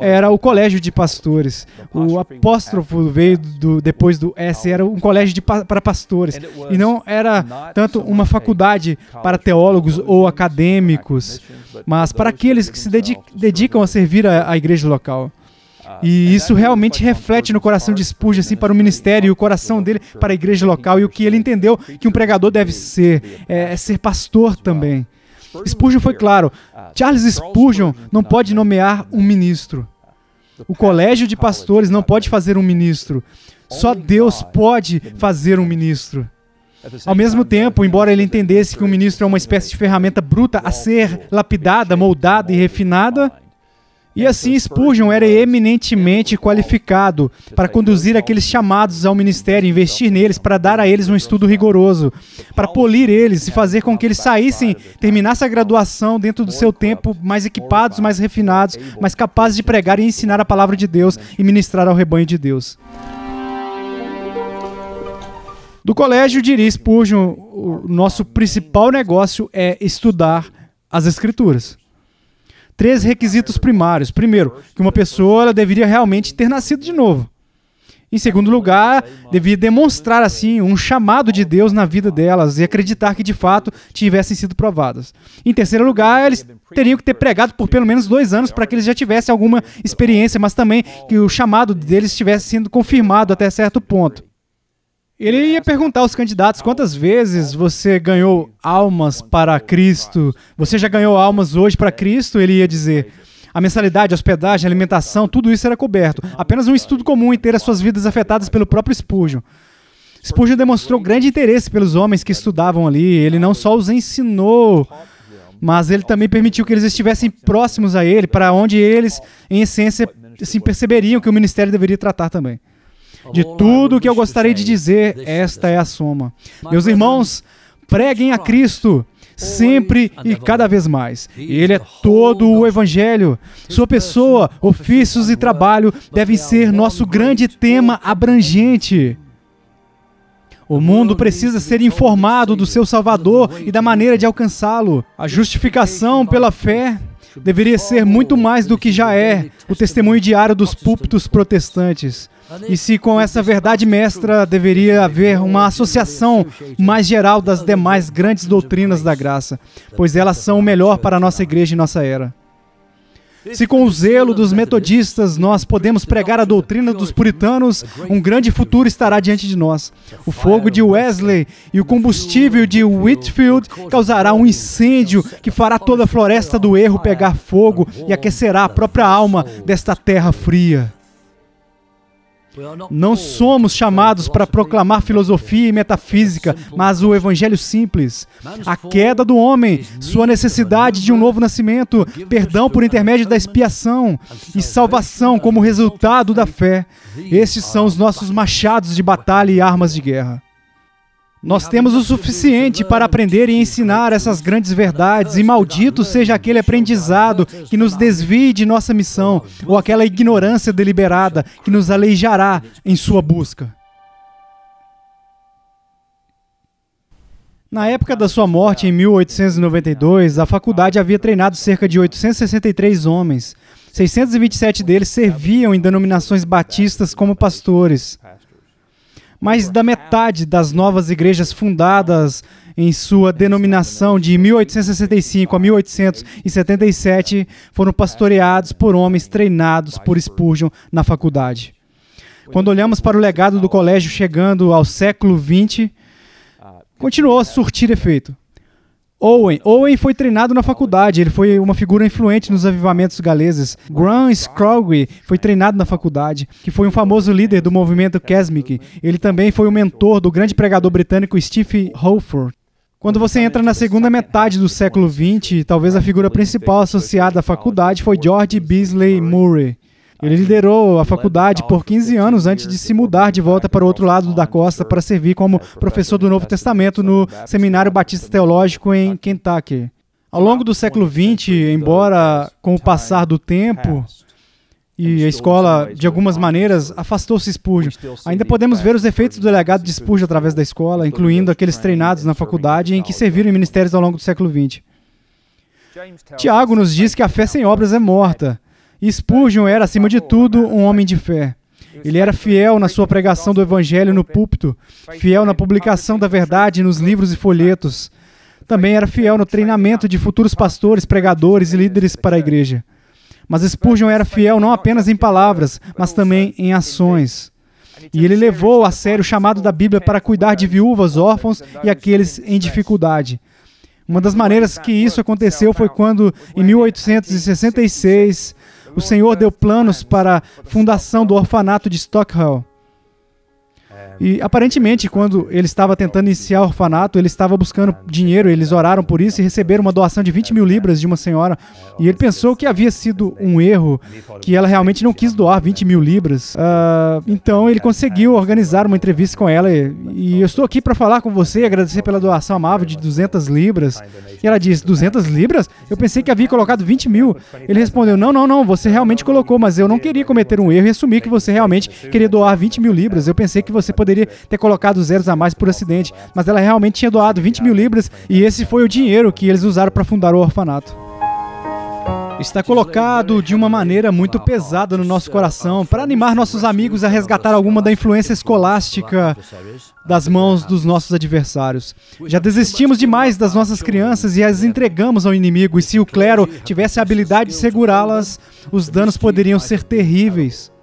era o colégio de pastores. O apóstrofo veio do, depois do S, era um colégio para pastores. E não era tanto uma faculdade para teólogos ou acadêmicos, mas para aqueles que se dedicam a servir a igreja local. E é isso realmente reflete no coração de Spurgeon, assim, né? para o ministério, e o coração dele para a igreja local, e o que ele entendeu que um pregador deve ser, é, é ser pastor também. Spurgeon foi claro, Charles Spurgeon não pode nomear um ministro. O colégio de pastores não pode fazer um ministro. Só Deus pode fazer um ministro. Ao mesmo tempo, embora ele entendesse que um ministro é uma espécie de ferramenta bruta a ser lapidada, moldada e refinada, e assim Spurgeon era eminentemente qualificado para conduzir aqueles chamados ao ministério, investir neles para dar a eles um estudo rigoroso, para polir eles e fazer com que eles saíssem, terminassem a graduação dentro do seu tempo, mais equipados, mais refinados, mais capazes de pregar e ensinar a palavra de Deus e ministrar ao rebanho de Deus. Do colégio, diria Spurgeon, o nosso principal negócio é estudar as Escrituras três requisitos primários. Primeiro, que uma pessoa deveria realmente ter nascido de novo. Em segundo lugar, devia demonstrar assim um chamado de Deus na vida delas e acreditar que de fato tivessem sido provadas. Em terceiro lugar, eles teriam que ter pregado por pelo menos dois anos para que eles já tivessem alguma experiência, mas também que o chamado deles estivesse sendo confirmado até certo ponto. Ele ia perguntar aos candidatos quantas vezes você ganhou almas para Cristo. Você já ganhou almas hoje para Cristo? Ele ia dizer. A mensalidade, a hospedagem, a alimentação, tudo isso era coberto. Apenas um estudo comum e ter as suas vidas afetadas pelo próprio Spurgeon. Spurgeon demonstrou grande interesse pelos homens que estudavam ali. Ele não só os ensinou, mas ele também permitiu que eles estivessem próximos a ele, para onde eles, em essência, se perceberiam que o ministério deveria tratar também. De tudo o que eu gostaria de dizer, esta é a soma. Meus irmãos, preguem a Cristo sempre e cada vez mais. Ele é todo o Evangelho. Sua pessoa, ofícios e trabalho devem ser nosso grande tema abrangente. O mundo precisa ser informado do seu Salvador e da maneira de alcançá-lo. A justificação pela fé deveria ser muito mais do que já é o testemunho diário dos púlpitos protestantes e se com essa verdade mestra deveria haver uma associação mais geral das demais grandes doutrinas da graça, pois elas são o melhor para a nossa igreja e nossa era. Se com o zelo dos metodistas nós podemos pregar a doutrina dos puritanos, um grande futuro estará diante de nós. O fogo de Wesley e o combustível de Whitfield causará um incêndio que fará toda a floresta do erro pegar fogo e aquecerá a própria alma desta terra fria. Não somos chamados para proclamar filosofia e metafísica, mas o evangelho simples. A queda do homem, sua necessidade de um novo nascimento, perdão por intermédio da expiação e salvação como resultado da fé. Estes são os nossos machados de batalha e armas de guerra. Nós temos o suficiente para aprender e ensinar essas grandes verdades, e maldito seja aquele aprendizado que nos desvie de nossa missão, ou aquela ignorância deliberada que nos aleijará em sua busca. Na época da sua morte, em 1892, a faculdade havia treinado cerca de 863 homens. 627 deles serviam em denominações batistas como pastores mais da metade das novas igrejas fundadas em sua denominação de 1865 a 1877 foram pastoreados por homens treinados por Spurgeon na faculdade. Quando olhamos para o legado do colégio chegando ao século XX, continuou a surtir efeito. Owen. Owen foi treinado na faculdade, ele foi uma figura influente nos avivamentos galeses. Graham Scroggie foi treinado na faculdade, que foi um famoso líder do movimento Kesmic. Ele também foi o mentor do grande pregador britânico Stephen Holford. Quando você entra na segunda metade do século XX, talvez a figura principal associada à faculdade foi George Beasley Murray. Ele liderou a é faculdade por 15 anos antes de se mudar de volta para o outro lado da costa para servir como é, professor do Novo Testamento no Seminário Batista Teológico em Kentucky. Ao longo do século XX, embora com o passar do tempo, e a escola, de algumas maneiras, afastou-se Spurgeon. Ainda podemos ver os efeitos do legado de Spurgeon através da escola, incluindo aqueles treinados na faculdade em que serviram em ministérios ao longo do século XX. Tiago nos diz que a fé sem obras é morta. Spurgeon era, acima de tudo, um homem de fé. Ele era fiel na sua pregação do Evangelho no púlpito, fiel na publicação da verdade nos livros e folhetos. Também era fiel no treinamento de futuros pastores, pregadores e líderes para a igreja. Mas Spurgeon era fiel não apenas em palavras, mas também em ações. E ele levou a sério o chamado da Bíblia para cuidar de viúvas, órfãos e aqueles em dificuldade. Uma das maneiras que isso aconteceu foi quando, em 1866, o Senhor deu planos para a fundação do orfanato de Stockhall. É. E é. aparentemente, quando ele estava tentando iniciar o orfanato, ele estava buscando dinheiro, eles oraram por isso e receberam uma doação de 20 mil libras de uma senhora. E ele pensou que havia sido um erro, que ela realmente não quis doar 20 mil libras. Uh, então ele conseguiu organizar uma entrevista com ela. E, e eu estou aqui para falar com você e agradecer pela doação amável de 200 libras. E ela disse: 200 libras? Eu pensei que havia colocado 20 mil. Ele respondeu: Não, não, não, você realmente colocou, mas eu não queria cometer um erro e assumir que você realmente queria doar 20 mil libras. Eu pensei que você poderia poderia ter colocado zeros a mais por acidente, mas ela realmente tinha doado 20 mil libras e esse foi o dinheiro que eles usaram para fundar o orfanato. Está colocado de uma maneira muito pesada no nosso coração para animar nossos amigos a resgatar alguma da influência escolástica das mãos dos nossos adversários. Já desistimos demais das nossas crianças e as entregamos ao inimigo, e se o clero tivesse a habilidade de segurá-las, os danos poderiam ser terríveis.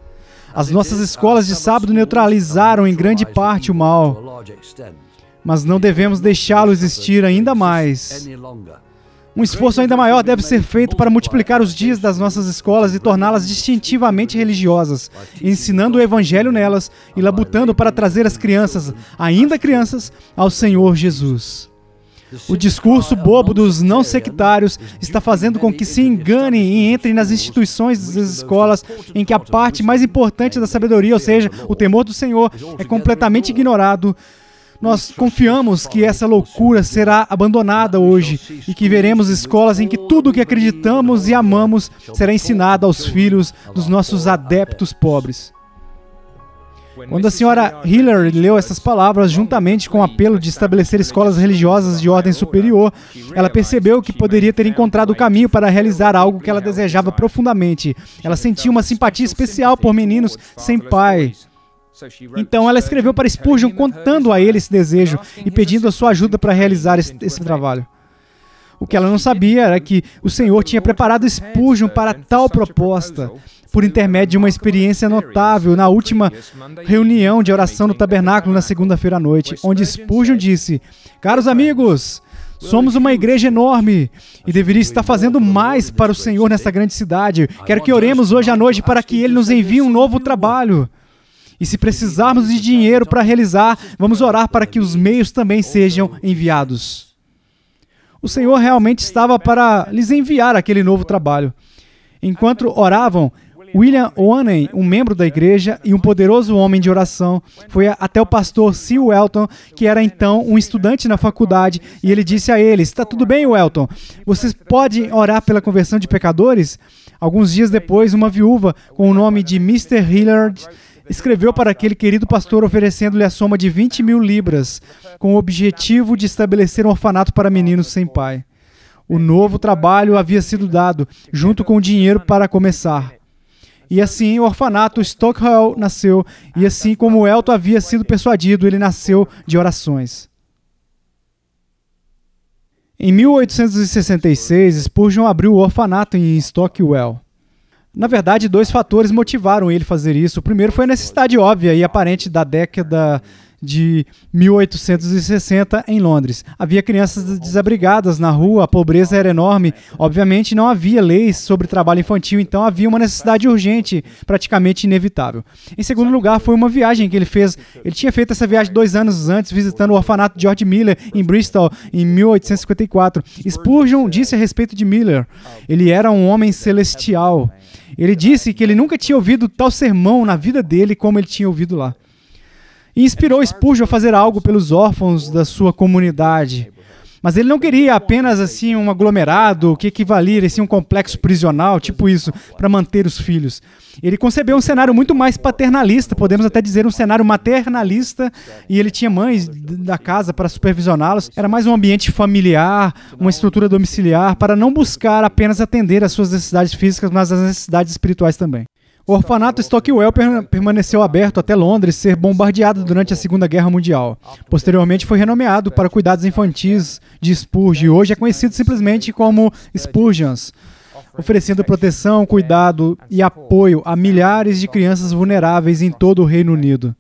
As nossas escolas de sábado neutralizaram em grande parte o mal, mas não devemos deixá-lo existir ainda mais. Um esforço ainda maior deve ser feito para multiplicar os dias das nossas escolas e torná-las distintivamente religiosas, ensinando o Evangelho nelas e labutando para trazer as crianças, ainda crianças, ao Senhor Jesus. O discurso bobo dos não sectários está fazendo com que se enganem e entrem nas instituições das escolas então, em que a então, parte então, mais importante é da sabedoria, ou seja, o temor do Senhor, é completamente ignorado. Nós confiamos que essa loucura será abandonada hoje e que veremos escolas em que tudo o que acreditamos e amamos será ensinado aos filhos dos nossos adeptos pobres. Quando a senhora Hillary leu essas palavras, juntamente com o apelo de estabelecer escolas religiosas de ordem superior, ela percebeu que poderia ter encontrado o caminho para realizar algo que ela desejava profundamente. Ela sentiu uma simpatia especial por meninos sem pai. Então, então ela escreveu para Spurgeon contando a ele esse desejo e pedindo a sua ajuda para realizar esse, esse trabalho. O que ela não sabia era que o Senhor tinha preparado Spurgeon uh, para tal proposta por intermédio de uma experiência notável na última reunião de oração do tabernáculo na segunda-feira à noite, onde Spurgeon disse: Caros amigos, Somos uma igreja enorme e deveria estar fazendo mais para o Senhor nessa grande cidade. Quero que oremos hoje à noite para que Ele nos envie um novo trabalho. E se precisarmos de dinheiro para realizar, vamos orar para que os meios também sejam enviados. O Senhor realmente estava para lhes enviar aquele novo trabalho. Enquanto oravam, William Onen, um membro da igreja e um poderoso homem de oração, foi até o pastor Sil Welton, que era então um estudante na faculdade, e ele disse a ele: Está tudo bem, Welton? Vocês podem orar pela conversão de pecadores? Alguns dias depois, uma viúva com o nome de Mr. Hillard escreveu para aquele querido pastor oferecendo-lhe a soma de 20 mil libras, com o objetivo de estabelecer um orfanato para meninos sem pai. O novo trabalho havia sido dado, junto com o dinheiro para começar. E assim o orfanato Stockwell nasceu, e assim como Elton havia sido persuadido, ele nasceu de orações. Em 1866, Spurgeon abriu o orfanato em Stockwell. Na verdade, dois fatores motivaram ele fazer isso. O primeiro foi a necessidade óbvia e aparente da década de 1860 em Londres. Havia crianças desabrigadas na rua, a pobreza era enorme. Obviamente não havia leis sobre trabalho infantil, então havia uma necessidade urgente, praticamente inevitável. Em segundo lugar, foi uma viagem que ele fez. Ele tinha feito essa viagem dois anos antes, visitando o orfanato de George Miller em Bristol em 1854. Spurgeon disse a respeito de Miller: ele era um homem celestial. Ele disse que ele nunca tinha ouvido tal sermão na vida dele como ele tinha ouvido lá e inspirou Spurgeon a fazer algo pelos órfãos da sua comunidade. Mas ele não queria apenas assim um aglomerado que equivalia a assim, um complexo prisional, tipo isso, para manter os filhos. Ele concebeu um cenário muito mais paternalista, podemos até dizer um cenário maternalista, e ele tinha mães da casa para supervisioná-los. Era mais um ambiente familiar, uma estrutura domiciliar, para não buscar apenas atender às suas necessidades físicas, mas às necessidades espirituais também. O orfanato Stockwell permaneceu aberto até Londres ser bombardeado durante a Segunda Guerra Mundial. Posteriormente foi renomeado para cuidados infantis de Spurge e hoje é conhecido simplesmente como Spurgeons, oferecendo proteção, cuidado e apoio a milhares de crianças vulneráveis em todo o Reino Unido.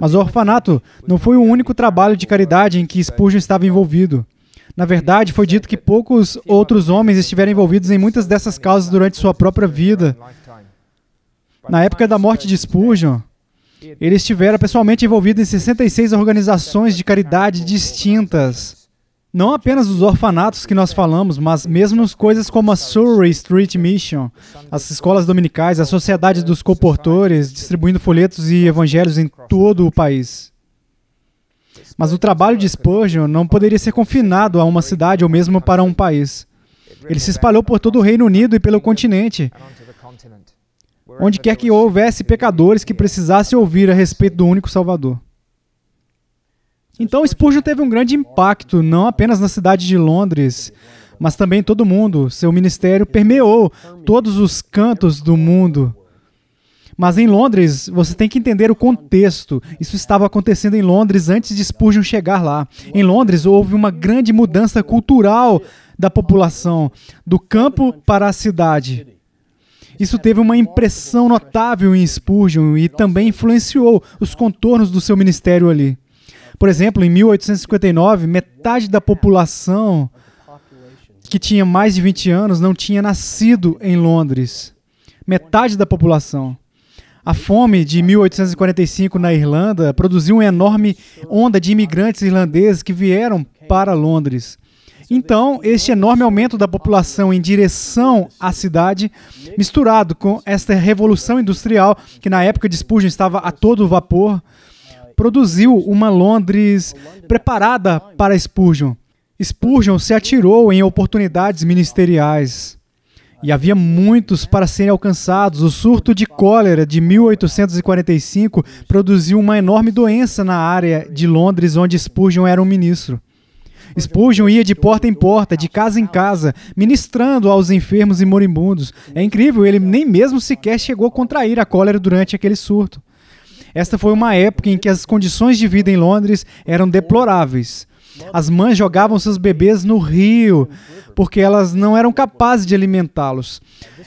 Mas o orfanato não foi o único trabalho de caridade em que Spurgeon estava envolvido. Na verdade, foi dito que poucos outros homens estiveram envolvidos em muitas dessas causas durante sua própria vida, na época da morte de Spurgeon, ele estivera pessoalmente envolvido em 66 organizações de caridade distintas. Não apenas os orfanatos que nós falamos, mas mesmo coisas como a Surrey Street Mission, as escolas dominicais, a Sociedade dos Comportores, distribuindo folhetos e evangelhos em todo o país. Mas o trabalho de Spurgeon não poderia ser confinado a uma cidade ou mesmo para um país. Ele se espalhou por todo o Reino Unido e pelo continente, onde quer que houvesse pecadores que precisassem ouvir a respeito do único Salvador. Então Spurgeon teve um grande impacto, não apenas na cidade de Londres, mas também em todo o mundo. Seu ministério permeou todos os cantos do mundo. Mas em Londres, você tem que entender o contexto. Isso estava acontecendo em Londres antes de Spurgeon chegar lá. Em Londres, houve uma grande mudança cultural da população, do campo para a cidade. Isso teve uma impressão notável em Spurgeon e também influenciou os contornos do seu ministério ali. Por exemplo, em 1859, metade da população que tinha mais de 20 anos não tinha nascido em Londres. Metade da população. A fome de 1845 na Irlanda produziu uma enorme onda de imigrantes irlandeses que vieram para Londres. Então, então este enorme aumento da população em direção à cidade, misturado com esta revolução industrial, que na época de Spurgeon estava a todo vapor, produziu uma Londres preparada para Spurgeon. Spurgeon se atirou em oportunidades ministeriais. E havia muitos para serem alcançados. O surto de cólera de 1845 produziu uma enorme doença na área de Londres onde Spurgeon era um ministro. Spurgeon ia de porta em porta, de casa em casa, ministrando aos enfermos e moribundos. É incrível, ele nem mesmo sequer chegou a contrair a cólera durante aquele surto. Esta foi uma época em que as condições de vida em Londres eram deploráveis. As mães jogavam seus bebês no rio porque elas não eram capazes de alimentá-los.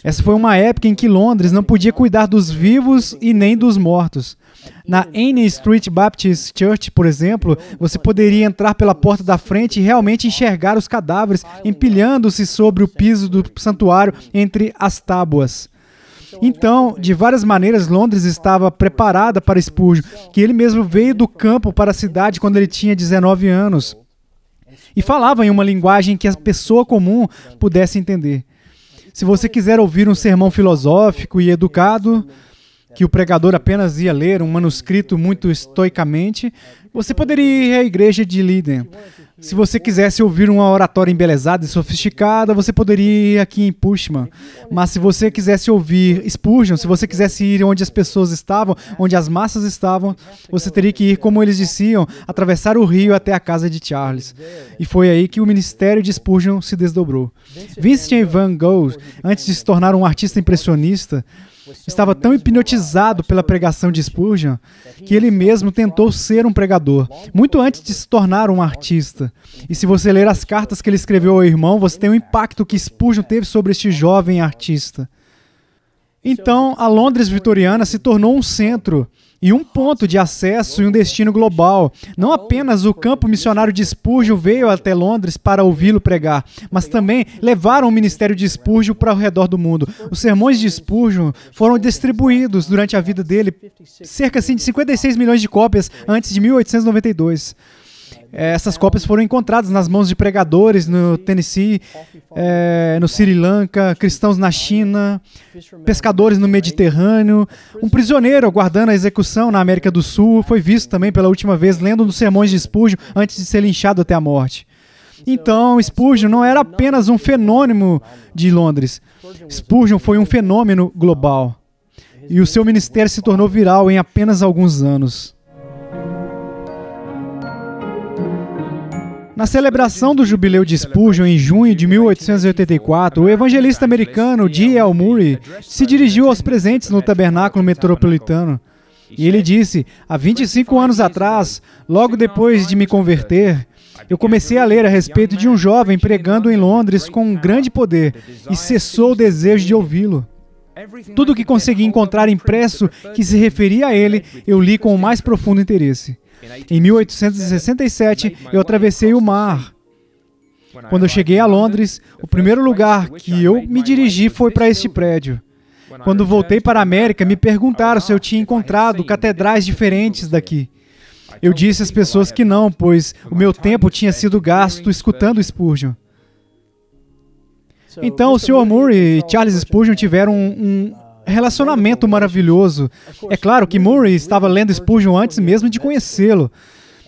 Essa foi uma época em que Londres não podia cuidar dos vivos e nem dos mortos. Na Anne Street Baptist Church, por exemplo, você poderia entrar pela porta da frente e realmente enxergar os cadáveres empilhando-se sobre o piso do santuário entre as tábuas. Então, de várias maneiras, Londres estava preparada para Spurgeon, que ele mesmo veio do campo para a cidade quando ele tinha 19 anos e falava em uma linguagem que a pessoa comum pudesse entender. Se você quiser ouvir um sermão filosófico e educado, que o pregador apenas ia ler um manuscrito muito estoicamente, você poderia ir à igreja de Liden. Se você quisesse ouvir uma oratória embelezada e sofisticada, você poderia ir aqui em Pushman. Mas se você quisesse ouvir Spurgeon, se você quisesse ir onde as pessoas estavam, onde as massas estavam, você teria que ir, como eles diziam, atravessar o rio até a casa de Charles. E foi aí que o ministério de Spurgeon se desdobrou. Vincent Van Gogh, antes de se tornar um artista impressionista, estava tão hipnotizado pela pregação de Spurgeon que ele mesmo tentou ser um pregador, muito antes de se tornar um artista. E se você ler as cartas que ele escreveu ao irmão, você tem o impacto que Spurgeon teve sobre este jovem artista. Então, a Londres vitoriana se tornou um centro e um ponto de acesso e um destino global. Não apenas o campo missionário de Spurgeon veio até Londres para ouvi-lo pregar, mas também levaram o ministério de Spurgeon para o redor do mundo. Os sermões de Spurgeon foram distribuídos durante a vida dele, cerca assim, de 56 milhões de cópias antes de 1892. É, essas cópias foram encontradas nas mãos de pregadores no Tennessee, é, no Sri Lanka, cristãos na China, pescadores no Mediterrâneo. Um prisioneiro aguardando a execução na América do Sul foi visto também pela última vez lendo nos sermões de Spurgeon antes de ser linchado até a morte. Então, Spurgeon não era apenas um fenômeno de Londres. Spurgeon foi um fenômeno global. E o seu ministério se tornou viral em apenas alguns anos. Na celebração do jubileu de Spurgeon em junho de 1884, o evangelista americano D. L. Murray se dirigiu aos presentes no tabernáculo metropolitano. E ele disse: Há 25 anos atrás, logo depois de me converter, eu comecei a ler a respeito de um jovem pregando em Londres com um grande poder e cessou o desejo de ouvi-lo. Tudo o que consegui encontrar impresso que se referia a ele, eu li com o mais profundo interesse. Em 1867, eu atravessei o mar. Quando eu cheguei a Londres, né, o primeiro lugar que eu me dirigi foi para este prédio. Quando voltei para a América, me perguntaram se eu tinha encontrado catedrais diferentes daqui. Eu disse às pessoas que não, pois o meu tempo tinha sido gasto escutando Spurgeon. Então, o Sr. Murray e Charles Spurgeon tiveram um, é relacionamento maravilhoso. É claro que Murray estava lendo Spurgeon antes mesmo de conhecê-lo.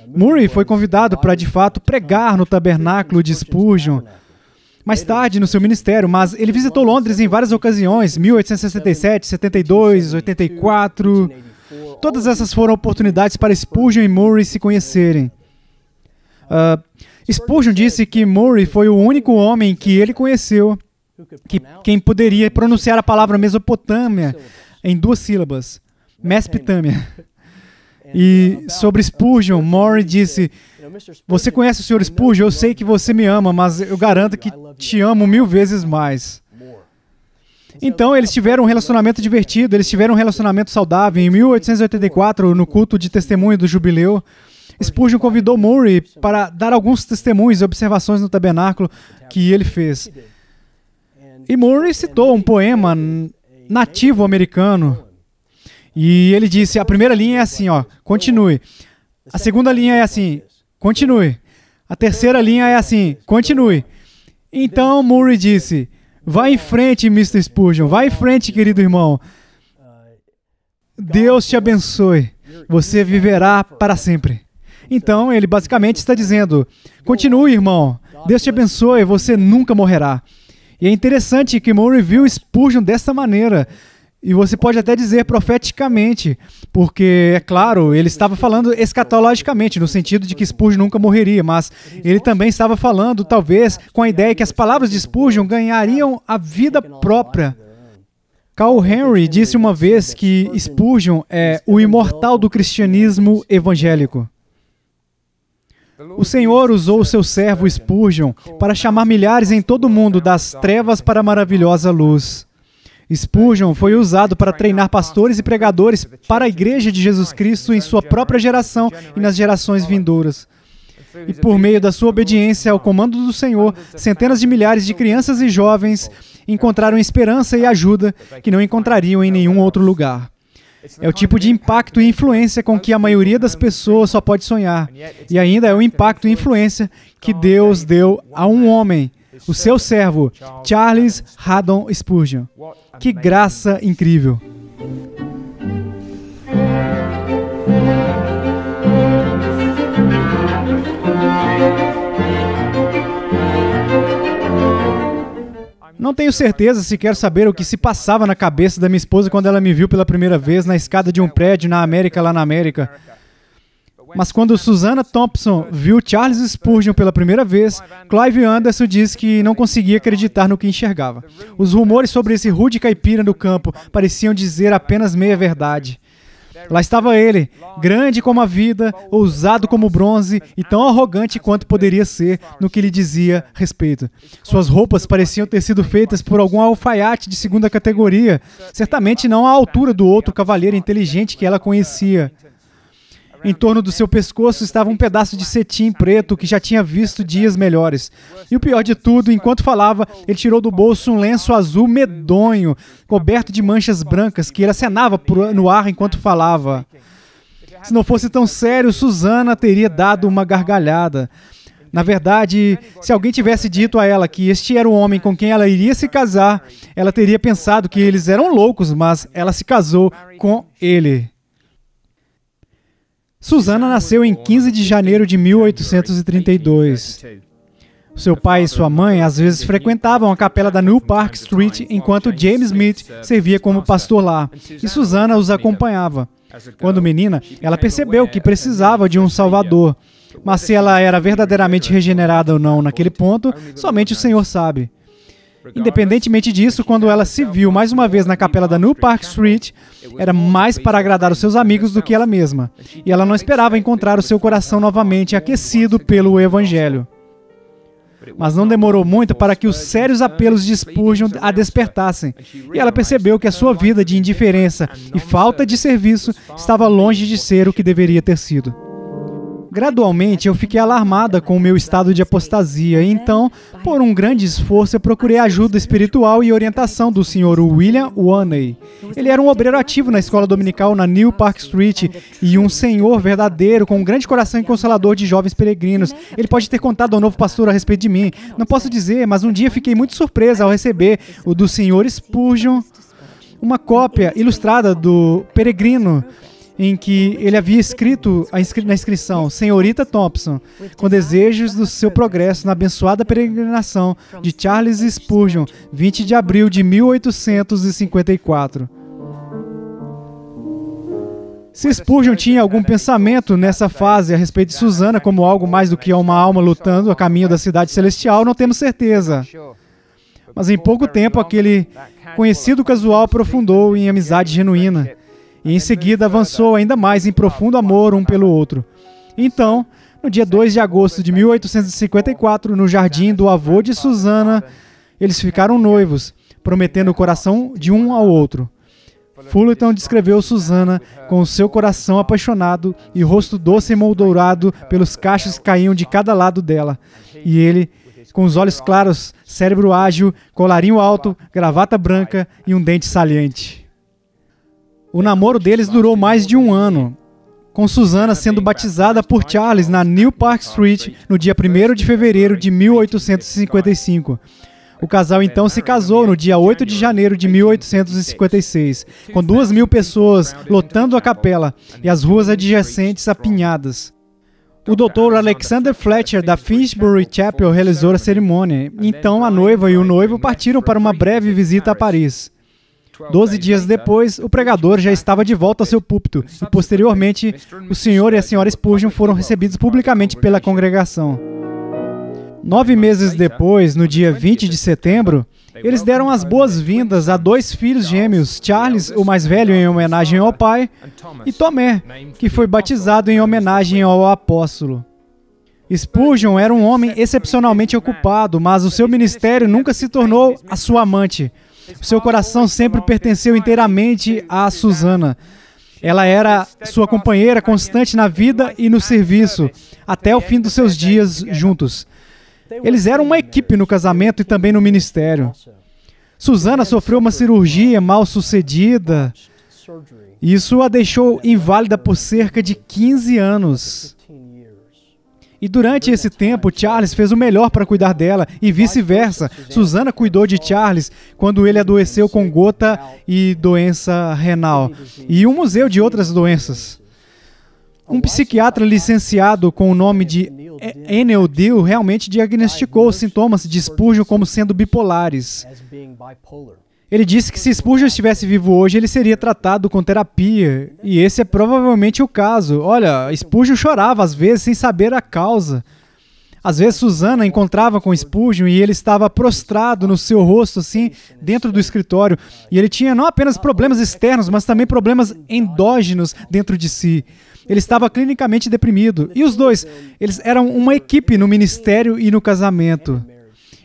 Murray foi convidado para de fato pregar no tabernáculo de Spurgeon mais tarde no seu ministério, mas ele visitou Londres em várias ocasiões 1867, 72, 84. Todas essas foram oportunidades para Spurgeon e Murray se conhecerem. Uh, Spurgeon disse que Murray foi o único homem que ele conheceu que quem poderia pronunciar a palavra Mesopotâmia é em duas sílabas, Mespitâmia. E então, tá, tá. sobre Spurgeon, Maury disse: Você conhece o Sr. Spurgeon? Eu sei que você me ama, mas eu garanto que te amo mil vezes mais. Então, eles então, tiveram um relacionamento divertido, eles tiveram um relacionamento saudável. Em 1884, no culto de testemunho do jubileu, Spurgeon convidou Murray para dar alguns testemunhos e observações no tabernáculo que ele fez. E Murray citou um poema nativo americano. E ele disse: a primeira linha é assim, ó, continue. A segunda linha é assim, continue. A terceira linha é assim, continue. Então Murray disse: Vá em frente, Mr. Spurgeon, vá em frente, querido irmão. Deus te abençoe. Você viverá para sempre. Então ele basicamente está dizendo: Continue, irmão. Deus te abençoe, você nunca morrerá. E é interessante que Monroe viu Spurgeon dessa maneira. E você pode até dizer profeticamente, porque, é claro, ele estava falando escatologicamente, no sentido de que Spurgeon nunca morreria, mas ele também estava falando, talvez, com a ideia que as palavras de Spurgeon ganhariam a vida própria. Carl Henry disse uma vez que Spurgeon é o imortal do cristianismo evangélico. O Senhor usou o seu servo Spurgeon para chamar milhares em todo o mundo das trevas para a maravilhosa luz. Spurgeon foi usado para treinar pastores e pregadores para a Igreja de Jesus Cristo em sua própria geração e nas gerações vindouras. E por meio da sua obediência ao comando do Senhor, centenas de milhares de crianças e jovens encontraram esperança e ajuda que não encontrariam em nenhum outro lugar. É o tipo de impacto e influência com que a maioria das pessoas só pode sonhar. E ainda é o impacto e influência que Deus deu a um homem, o seu servo, Charles Haddon Spurgeon. Que graça incrível! Não tenho certeza se quero saber o que se passava na cabeça da minha esposa quando ela me viu pela primeira vez na escada de um prédio na América, lá na América. Mas quando Susanna Thompson viu Charles Spurgeon pela primeira vez, Clive Anderson disse que não conseguia acreditar no que enxergava. Os rumores sobre esse rude caipira no campo pareciam dizer apenas meia verdade. Lá estava ele, grande como a vida, ousado como bronze e tão arrogante quanto poderia ser no que lhe dizia respeito. Suas roupas pareciam ter sido feitas por algum alfaiate de segunda categoria, certamente não à altura do outro cavalheiro inteligente que ela conhecia. Em né? torno do seu pescoço estava um pedaço de cetim preto que já tinha visto dias melhores. E o pior de tudo, enquanto falava, ele tirou do bolso um lenço azul medonho, coberto de manchas brancas, que ele acenava no ar enquanto falava. Se não fosse tão sério, Susana teria dado uma gargalhada. Na verdade, se alguém tivesse dito a ela que este era o homem com quem ela iria se casar, ela teria pensado que eles eram loucos, mas ela se casou com ele. Susana nasceu em 15 de janeiro de 1832. Seu pai e sua mãe às vezes frequentavam a capela da New Park Street enquanto James Smith servia como pastor lá, e Susana os acompanhava. Quando menina, ela percebeu que precisava de um salvador, mas se ela era verdadeiramente regenerada ou não naquele ponto, somente o Senhor sabe. Independentemente disso, quando ela se viu mais uma vez na capela da New Park Street, era mais para agradar os seus amigos do que ela mesma, e ela não esperava encontrar o seu coração novamente aquecido pelo Evangelho. Mas não demorou muito para que os sérios apelos de Spurgeon a despertassem, e ela percebeu que a sua vida de indiferença e falta de serviço estava longe de ser o que deveria ter sido. Gradualmente eu fiquei alarmada com o meu estado de apostasia, então, por um grande esforço, eu procurei ajuda espiritual e orientação do Sr. William Waney. Ele era um obreiro ativo na escola dominical na New Park Street e um senhor verdadeiro, com um grande coração e consolador de jovens peregrinos. Ele pode ter contado ao novo pastor a respeito de mim. Não posso dizer, mas um dia fiquei muito surpresa ao receber o do Sr. Spurgeon, uma cópia ilustrada do Peregrino em que ele havia escrito inscri na inscrição Senhorita Thompson, com desejos do seu progresso na abençoada peregrinação de Charles Spurgeon, 20 de abril de 1854. Se Spurgeon tinha algum pensamento nessa fase a respeito de Susana como algo mais do que uma alma lutando a caminho da cidade celestial, não temos certeza. Mas em pouco tempo, aquele conhecido casual aprofundou em amizade genuína e em seguida avançou ainda mais em profundo amor um pelo outro. Então, no dia 2 de agosto de 1854, no jardim do avô de Susana, eles ficaram noivos, prometendo o coração de um ao outro. Fullerton descreveu Susana com seu coração apaixonado e rosto doce e moldurado pelos cachos que caíam de cada lado dela. E ele, com os olhos claros, cérebro ágil, colarinho alto, gravata branca e um dente saliente. O namoro deles durou mais de um ano, com Susana sendo batizada por Charles na New Park Street no dia 1 de fevereiro de 1855. O casal então se casou no dia 8 de janeiro de 1856, com duas mil pessoas lotando a capela e as ruas adjacentes apinhadas. O doutor Alexander Fletcher, da Finsbury Chapel, realizou a cerimônia. Então, a noiva e o noivo partiram para uma breve visita a Paris. Doze dias depois, o pregador já estava de volta ao seu púlpito e, posteriormente, o senhor e a senhora Spurgeon foram recebidos publicamente pela congregação. Nove tá, meses tá. depois, no dia 20 de setembro, eles deram as boas-vindas a dois filhos gêmeos, Charles, o mais velho, em homenagem ao pai, e Tomé, que foi batizado em homenagem ao apóstolo. Spurgeon era um homem excepcionalmente ocupado, mas o seu ministério nunca se tornou a sua amante. Seu coração sempre pertenceu inteiramente a Susana. Ela era sua companheira constante na vida e no serviço, até o fim dos seus dias juntos. Eles eram uma equipe no casamento e também no ministério. Susana sofreu uma cirurgia mal sucedida. Isso a deixou inválida por cerca de 15 anos. E durante esse tempo, Charles fez o melhor para cuidar dela e vice-versa. Susana cuidou de Charles quando ele adoeceu com gota e doença renal. E um museu de outras doenças. Um psiquiatra licenciado com o nome de Enel Dill realmente diagnosticou os sintomas de Spurgeon como sendo bipolares. Ele disse que se Spurgeon estivesse vivo hoje, ele seria tratado com terapia, e esse é provavelmente o caso. Olha, Spurgeon chorava às vezes sem saber a causa. Às vezes Susana encontrava com Spurgeon e ele estava prostrado no seu rosto, assim, dentro do escritório. E ele tinha não apenas problemas externos, mas também problemas endógenos dentro de si. Ele estava clinicamente deprimido. E os dois, eles eram uma equipe no ministério e no casamento.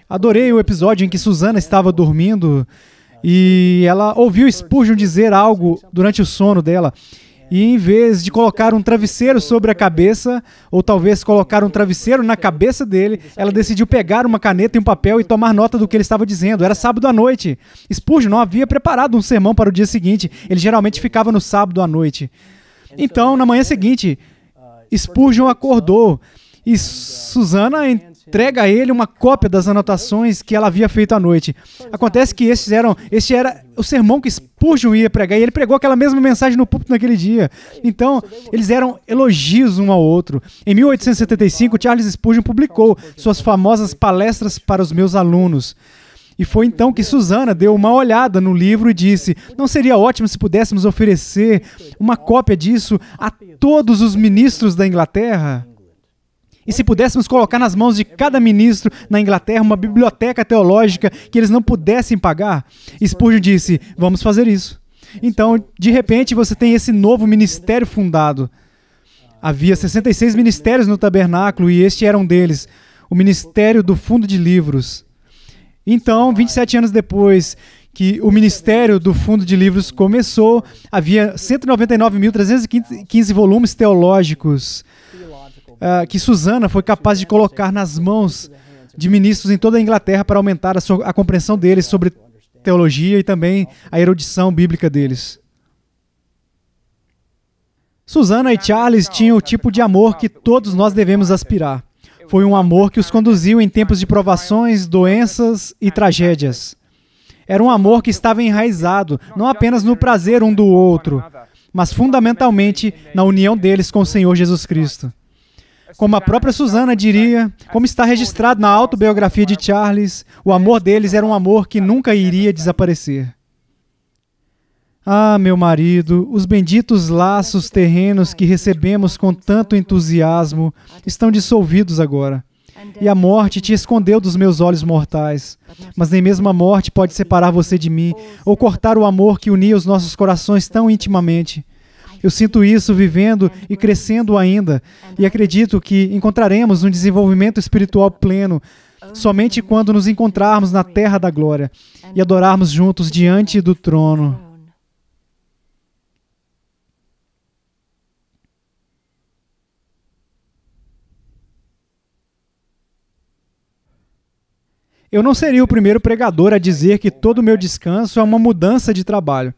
Adorei o episódio em que Susana estava dormindo e ela ouviu Spurgeon dizer algo durante o sono dela. E em vez de colocar um travesseiro sobre a cabeça, ou talvez colocar um travesseiro na cabeça dele, ela decidiu pegar uma caneta e um papel e tomar nota do que ele estava dizendo. Era sábado à noite. Spurgeon não havia preparado um sermão para o dia seguinte. Ele geralmente ficava no sábado à noite. Então, na manhã seguinte, Spurgeon acordou e Susana entrega a ele uma cópia das anotações que ela havia feito à noite. Acontece que esses eram, esse era o sermão que Spurgeon ia pregar, e ele pregou aquela mesma mensagem no púlpito naquele dia. Então, eles eram elogios um ao outro. Em 1875, Charles Spurgeon publicou suas famosas palestras para os meus alunos. E foi então que Susana deu uma olhada no livro e disse: Não seria ótimo se pudéssemos oferecer uma cópia disso a todos os ministros da Inglaterra? E se pudéssemos colocar nas mãos de cada ministro na Inglaterra uma biblioteca teológica que eles não pudessem pagar? Spurgeon disse: vamos fazer isso. Então, de repente, você tem esse novo ministério fundado. Havia 66 ministérios no tabernáculo e este era um deles o Ministério do Fundo de Livros. Então, 27 anos depois que o Ministério do Fundo de Livros começou, havia 199.315 volumes teológicos uh, que Susana foi capaz de colocar nas mãos de ministros em toda a Inglaterra para aumentar a, sua, a compreensão deles sobre teologia e também a erudição bíblica deles. Susana e Charles tinham o tipo de amor que todos nós devemos aspirar. Foi um amor que os conduziu em tempos de provações, doenças e tragédias. Era um amor que estava enraizado, não apenas no prazer um do outro, mas fundamentalmente na união deles com o Senhor Jesus Cristo. Como a própria Susana diria, como está registrado na autobiografia de Charles, o amor deles era um amor que nunca iria desaparecer. Ah, meu marido, os benditos laços terrenos que recebemos com tanto entusiasmo estão dissolvidos agora. E a morte te escondeu dos meus olhos mortais. Mas nem mesmo a morte pode separar você de mim ou cortar o amor que unia os nossos corações tão intimamente. Eu sinto isso vivendo é, e crescendo ainda, é, e né? acredito que encontraremos um desenvolvimento espiritual pleno ah, somente quando nos encontrarmos na terra da glória é, e adorarmos juntos diante do trono. Eu não seria o primeiro pregador a dizer que todo o meu descanso é uma mudança de trabalho.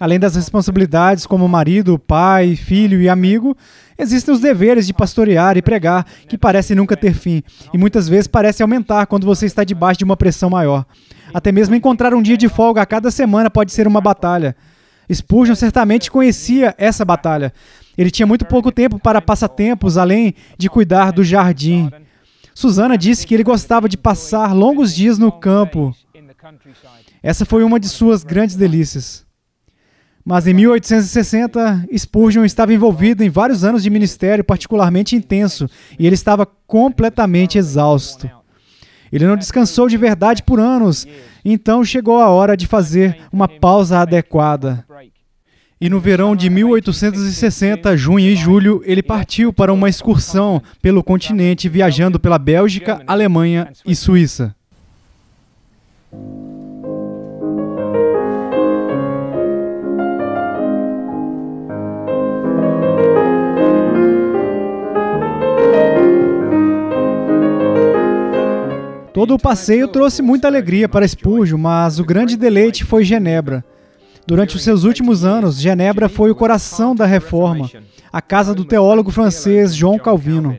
Além das responsabilidades como marido, pai, filho e amigo, existem os deveres de pastorear e pregar, que parecem nunca ter fim, e muitas vezes parecem aumentar quando você está debaixo de uma pressão maior. Até mesmo encontrar um dia de folga a cada semana pode ser uma batalha. Spurgeon certamente conhecia essa batalha. Ele tinha muito pouco tempo para passatempos, além de cuidar do jardim. Susana disse que ele gostava de passar longos dias no campo. Essa foi uma de suas grandes delícias. Mas em 1860, Spurgeon estava envolvido em vários anos de ministério particularmente intenso e ele estava completamente exausto. Ele não descansou de verdade por anos, então chegou a hora de fazer uma pausa adequada. E no verão de 1860, junho e julho, ele partiu para uma excursão pelo continente, viajando pela Bélgica, Alemanha e Suíça. Todo o passeio trouxe muita alegria para Spurgeon, mas o grande deleite foi Genebra. Durante os seus últimos anos, Genebra foi o coração da reforma, a casa do teólogo francês João Calvino.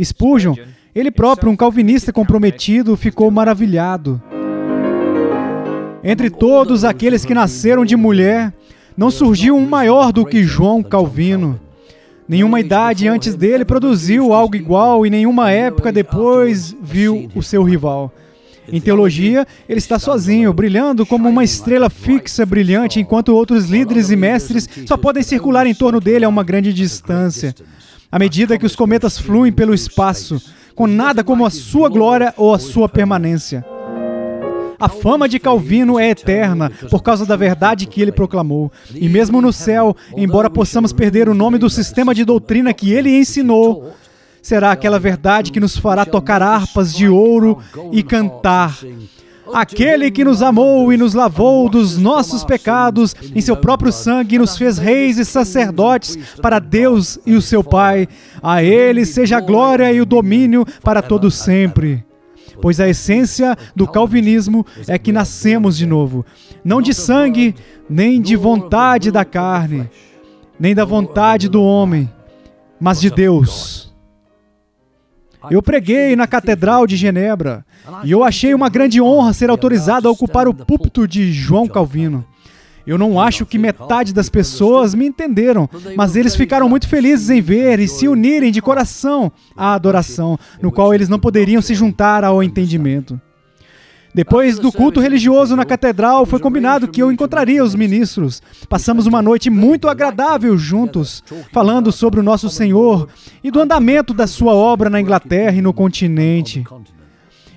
Spurgeon, ele próprio, um calvinista comprometido, ficou maravilhado. Entre todos aqueles que nasceram de mulher, não surgiu um maior do que João Calvino. Nenhuma então, idade antes dele produziu algo igual e nenhuma época depois viu assim, o né? seu rival. Em tá teologia, ele está sozinho, brilhando como uma estrela fixa brilhante, enquanto outros líderes e mestres só podem circular em torno dele a né? uma grande distância. À medida que os cometas fluem pelo espaço, com nada como a sua glória ou a sua permanência. A fama de Calvino é eterna por causa da verdade que ele proclamou. E mesmo no céu, embora possamos perder o nome do sistema de doutrina que ele ensinou, será aquela verdade que nos fará tocar harpas de ouro e cantar. Aquele que nos amou e nos lavou dos nossos pecados em seu próprio sangue e nos fez reis e sacerdotes para Deus e o seu Pai. A ele seja a glória e o domínio para todos sempre pois a essência do calvinismo é, é que nascemos de é. novo, não de sangue, nem de vontade da carne, nem da vontade do homem, mas de Deus. Eu preguei na Catedral de Genebra ah, e eu achei uma grande honra ser autorizado a ocupar o púlpito de João Calvino. Eu não acho que metade das pessoas me entenderam, mas eles ficaram muito felizes em ver e se unirem de coração à adoração, no qual eles não poderiam se juntar ao entendimento. Depois do culto religioso na catedral, foi combinado que eu encontraria os ministros. Passamos uma noite muito agradável juntos, falando sobre o nosso Senhor e do andamento da sua obra na Inglaterra e no continente.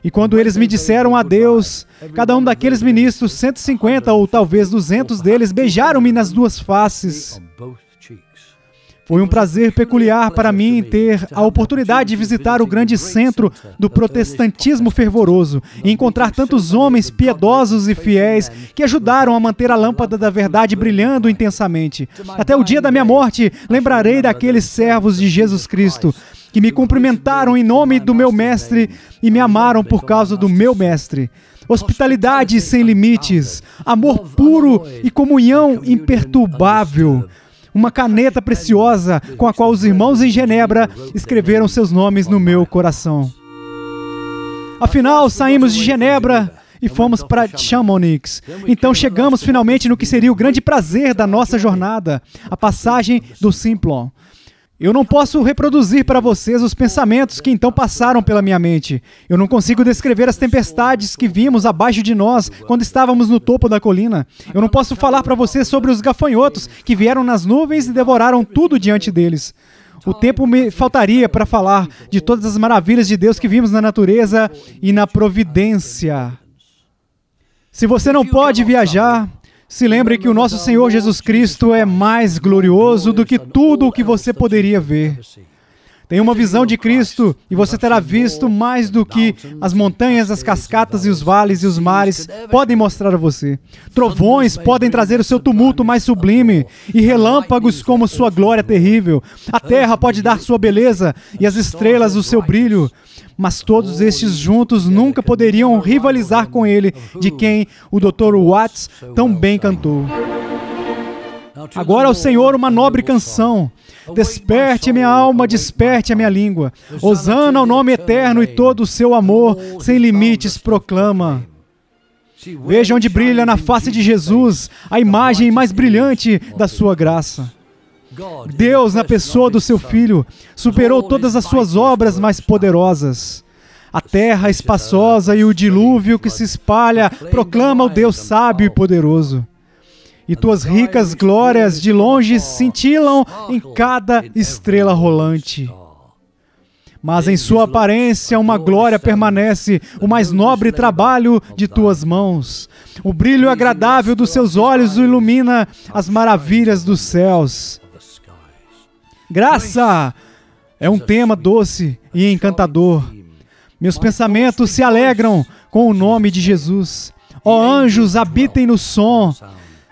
E quando eles me disseram adeus, cada um daqueles ministros, 150 ou talvez 200 deles, beijaram-me nas duas faces. Foi um prazer peculiar para mim ter a oportunidade de visitar o grande centro do protestantismo fervoroso e encontrar tantos homens piedosos e fiéis que ajudaram a manter a lâmpada da verdade brilhando intensamente. Até o dia da minha morte, lembrarei daqueles servos de Jesus Cristo que me cumprimentaram em nome do meu mestre e me amaram por causa do meu mestre. Hospitalidade sem limites, amor puro e comunhão imperturbável uma caneta preciosa com a qual os irmãos em Genebra escreveram seus nomes no meu coração. Afinal, saímos de Genebra e fomos para Chamonix. Então chegamos finalmente no que seria o grande prazer da nossa jornada, a passagem do Simplon. Eu não posso reproduzir para vocês os pensamentos que então passaram pela minha mente. Eu não consigo descrever as tempestades que vimos abaixo de nós quando estávamos no topo da colina. Eu não posso falar para vocês sobre os gafanhotos que vieram nas nuvens e devoraram tudo diante deles. O tempo me faltaria para falar de todas as maravilhas de Deus que vimos na natureza e na providência. Se você não pode viajar, se lembre que o nosso Senhor Jesus Cristo é mais glorioso do que tudo o que você poderia ver. Tem uma visão de Cristo e você terá visto mais do que as montanhas, as cascatas e os vales e os mares podem mostrar a você. Trovões podem trazer o seu tumulto mais sublime e relâmpagos como sua glória terrível. A terra pode dar sua beleza e as estrelas o seu brilho mas todos estes juntos nunca poderiam rivalizar com ele, de quem o Dr. Watts tão bem cantou. Agora ao Senhor uma nobre canção. Desperte minha alma, desperte a minha língua. Osana ao nome eterno e todo o seu amor sem limites proclama. Veja onde brilha na face de Jesus a imagem mais brilhante da sua graça. Deus, na pessoa do seu Filho, superou todas as suas obras mais poderosas. A terra espaçosa e o dilúvio que se espalha proclama o Deus sábio e poderoso. E tuas ricas glórias de longe cintilam em cada estrela rolante. Mas em sua aparência uma glória permanece, o mais nobre trabalho de tuas mãos. O brilho agradável dos seus olhos ilumina as maravilhas dos céus. Graça é um tema doce e encantador. Meus pensamentos se alegram com o nome de Jesus. Ó oh, anjos, habitem no som.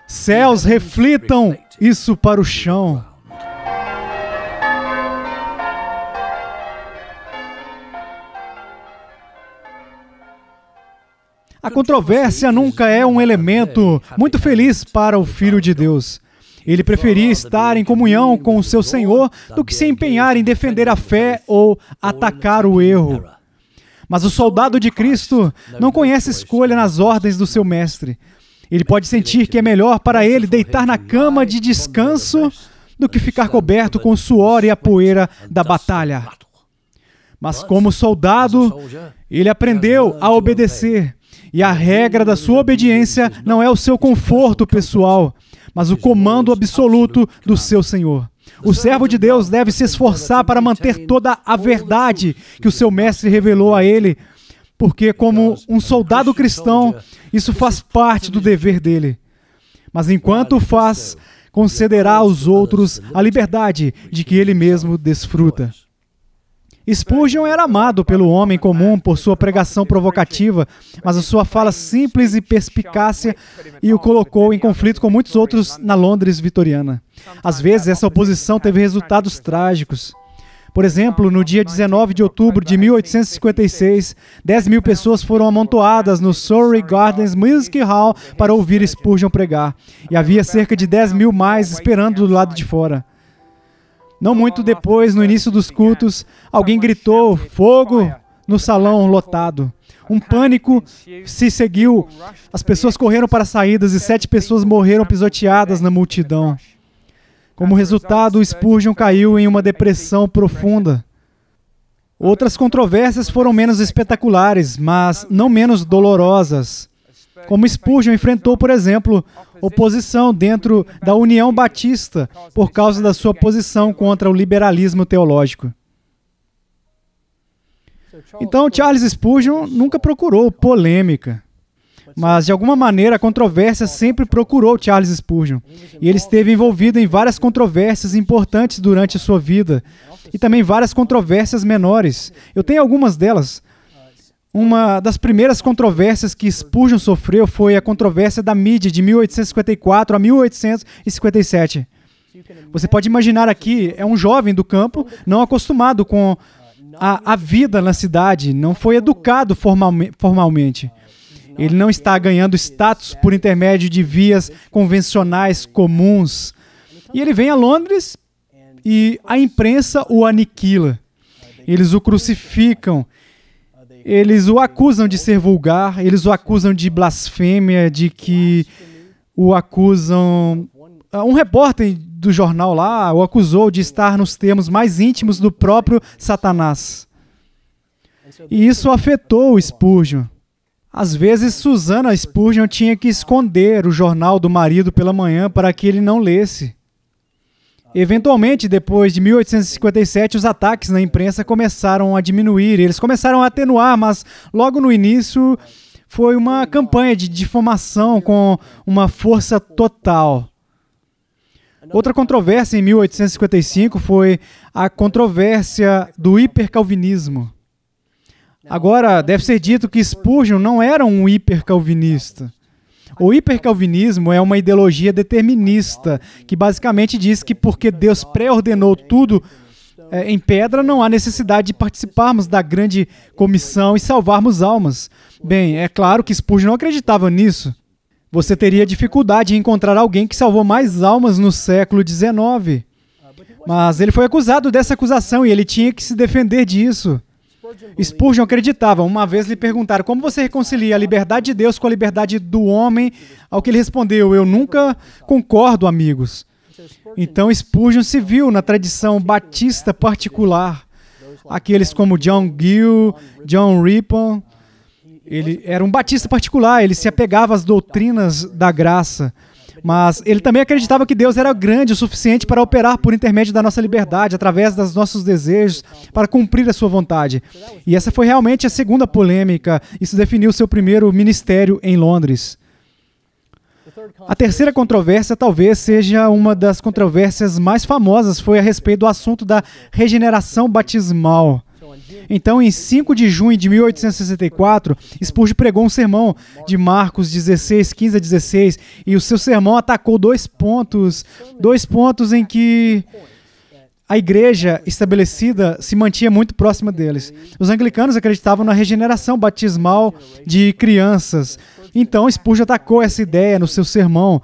Céus, reflitam isso para o chão. A controvérsia nunca é um elemento muito feliz para o Filho de Deus. Ele preferia estar em comunhão com o seu Senhor do que se empenhar em defender a fé ou atacar o erro. Mas o soldado de Cristo não conhece escolha nas ordens do seu mestre. Ele pode sentir que é melhor para ele deitar na cama de descanso do que ficar coberto com o suor e a poeira da batalha. Mas como soldado, ele aprendeu a obedecer. E a regra da sua obediência não é o seu conforto pessoal, mas o comando absoluto do seu Senhor. O servo de Deus deve se esforçar para manter toda a verdade que o seu mestre revelou a ele, porque, como um soldado cristão, isso faz parte do dever dele. Mas enquanto faz, concederá aos outros a liberdade de que ele mesmo desfruta. Spurgeon era amado pelo homem comum por sua pregação provocativa, mas a sua fala simples e perspicácia e o colocou em conflito com muitos outros na Londres vitoriana. Às vezes, essa oposição teve resultados trágicos. Por exemplo, no dia 19 de outubro de 1856, 10 mil pessoas foram amontoadas no Surrey Gardens Music Hall para ouvir Spurgeon pregar, e havia cerca de 10 mil mais esperando do lado de fora. Não muito depois, no início dos cultos, alguém gritou: fogo no salão lotado. Um pânico se seguiu. As pessoas correram para as saídas e sete pessoas morreram pisoteadas na multidão. Como resultado, Spurgeon caiu em uma depressão profunda. Outras controvérsias foram menos espetaculares, mas não menos dolorosas. Como Spurgeon enfrentou, por exemplo, oposição dentro da União Batista por causa da sua posição contra o liberalismo teológico. Então, Charles Spurgeon nunca procurou polêmica. Mas, de alguma maneira, a controvérsia sempre procurou Charles Spurgeon. E ele esteve envolvido em várias controvérsias importantes durante a sua vida. E também várias controvérsias menores. Eu tenho algumas delas, uma das primeiras controvérsias que Spurgeon sofreu foi a controvérsia da mídia de 1854 a 1857. Você pode imaginar aqui, é um jovem do campo, não acostumado com a, a vida na cidade, não foi educado formalme, formalmente. Ele não está ganhando status por intermédio de vias convencionais comuns. E ele vem a Londres e a imprensa o aniquila. Eles o crucificam eles o acusam de ser vulgar, eles o acusam de blasfêmia, de que o acusam. Ah, um repórter do jornal lá o acusou de estar nos termos mais íntimos do próprio Satanás. E isso afetou o Spurgeon. Às vezes, Susana Spurgeon tinha que esconder o jornal do marido pela manhã para que ele não lesse. Eventualmente, depois de 1857, os ataques na imprensa começaram a diminuir, eles começaram a atenuar, mas logo no início foi uma campanha de difamação com uma força total. Outra controvérsia em 1855 foi a controvérsia do hipercalvinismo. Agora, deve ser dito que Spurgeon não era um hipercalvinista. O hipercalvinismo é uma ideologia determinista que basicamente diz que porque Deus pré-ordenou tudo é, em pedra, não há necessidade de participarmos da grande comissão e salvarmos almas. Bem, é claro que Spurgeon não acreditava nisso. Você teria dificuldade em encontrar alguém que salvou mais almas no século XIX. Mas ele foi acusado dessa acusação e ele tinha que se defender disso. Spurgeon acreditava. Uma vez lhe perguntaram como você reconcilia a liberdade de Deus com a liberdade do homem, ao que ele respondeu: Eu nunca concordo, amigos. Então Spurgeon se viu na tradição batista particular. Aqueles como John Gill, John Ripon. Ele era um batista particular, ele se apegava às doutrinas da graça. Mas ele também acreditava que Deus era grande o suficiente para operar por intermédio da nossa liberdade, através dos nossos desejos, para cumprir a sua vontade. E essa foi realmente a segunda polêmica. Isso definiu seu primeiro ministério em Londres. A terceira controvérsia talvez seja uma das controvérsias mais famosas, foi a respeito do assunto da regeneração batismal. Então, em 5 de junho de 1864, Spurge pregou um sermão de Marcos 16, 15 a 16, e o seu sermão atacou dois pontos, dois pontos em que a igreja estabelecida se mantinha muito próxima deles. Os anglicanos acreditavam na regeneração batismal de crianças, então Spurgeon atacou essa ideia no seu sermão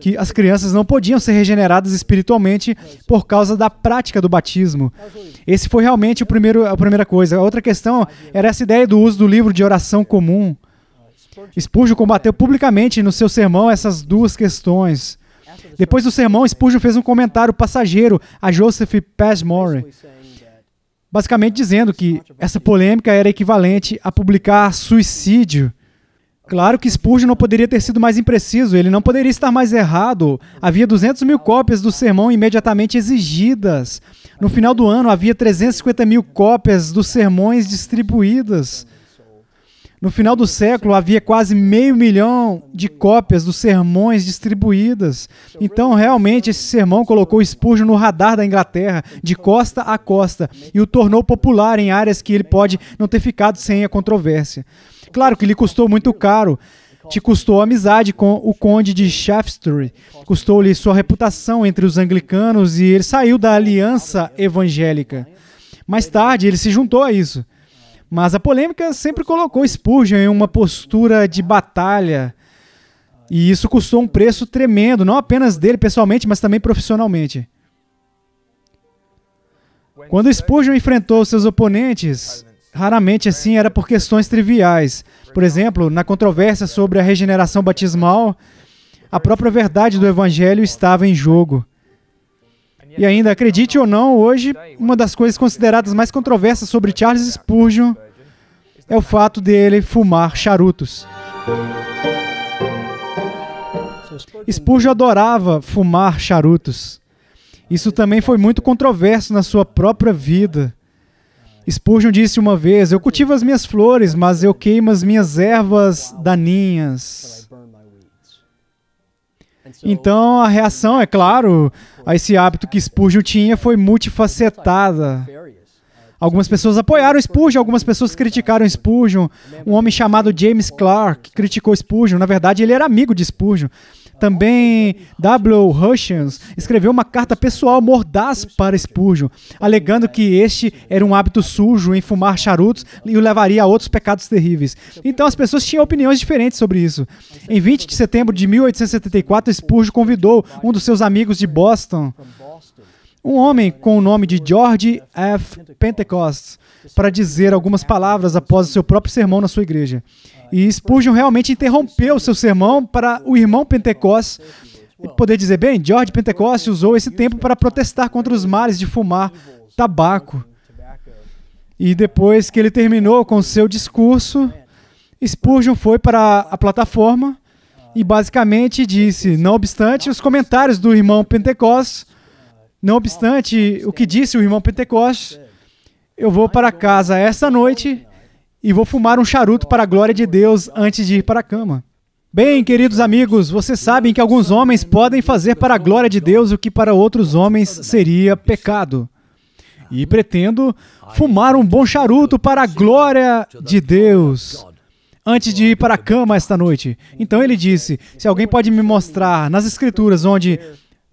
que as crianças não podiam ser regeneradas espiritualmente por causa da prática do batismo. Esse foi realmente o primeiro, a primeira coisa. A outra questão era essa ideia do uso do livro de oração comum. Spurgeon combateu publicamente no seu sermão essas duas questões. Depois do sermão, Spurgeon fez um comentário passageiro a Joseph Passmore, basicamente dizendo que essa polêmica era equivalente a publicar suicídio Claro que Spurgeon não poderia ter sido mais impreciso, ele não poderia estar mais errado. Havia 200 mil cópias do sermão imediatamente exigidas. No final do ano, havia 350 mil cópias dos sermões distribuídas. No final do século, havia quase meio milhão de cópias dos sermões distribuídas. Então, realmente, esse sermão colocou Spurgeon no radar da Inglaterra, de costa a costa, e o tornou popular em áreas que ele pode não ter ficado sem a controvérsia. Claro que lhe custou muito caro. Te custou amizade com o conde de Shaftesbury, custou-lhe sua reputação entre os anglicanos e ele saiu da aliança evangélica. Mais tarde, ele se juntou a isso. Mas a polêmica sempre colocou Spurgeon em uma postura de batalha. E isso custou um preço tremendo, não apenas dele pessoalmente, mas também profissionalmente. Quando Spurgeon enfrentou seus oponentes, Raramente assim era por questões triviais. Por exemplo, na controvérsia sobre a regeneração batismal, a própria verdade do Evangelho estava em jogo. E ainda, acredite ou não, hoje, uma das coisas consideradas mais controversas sobre Charles Spurgeon é o fato dele fumar charutos. Spurgeon adorava fumar charutos. Isso também foi muito controverso na sua própria vida. Spurgeon disse uma vez: Eu cultivo as minhas flores, mas eu queimo as minhas ervas daninhas. Então a reação, é claro, a esse hábito que Spurgeon tinha foi multifacetada. Algumas pessoas apoiaram Spurgeon, algumas pessoas criticaram Spurgeon. Um homem chamado James Clark criticou Spurgeon. Na verdade, ele era amigo de Spurgeon. Também W. Hutchins escreveu uma carta pessoal mordaz para Spurgeon, alegando que este era um hábito sujo em fumar charutos e o levaria a outros pecados terríveis. Então as pessoas tinham opiniões diferentes sobre isso. Em 20 de setembro de 1874, Spurgeon convidou um dos seus amigos de Boston um homem com o nome de George F. Pentecost para dizer algumas palavras após o seu próprio sermão na sua igreja. E Spurgeon realmente interrompeu seu sermão para o irmão Pentecost poder dizer: bem, George Pentecost usou esse tempo para protestar contra os males de fumar tabaco. E depois que ele terminou com seu discurso, Spurgeon foi para a plataforma e basicamente disse: não obstante os comentários do irmão Pentecost não obstante o que disse o irmão Pentecostes, eu vou para casa esta noite e vou fumar um charuto para a glória de Deus antes de ir para a cama. Bem, queridos amigos, vocês sabem que alguns homens podem fazer para a glória de Deus o que para outros homens seria pecado. E pretendo fumar um bom charuto para a glória de Deus antes de ir para a cama esta noite. Então ele disse: Se alguém pode me mostrar nas Escrituras onde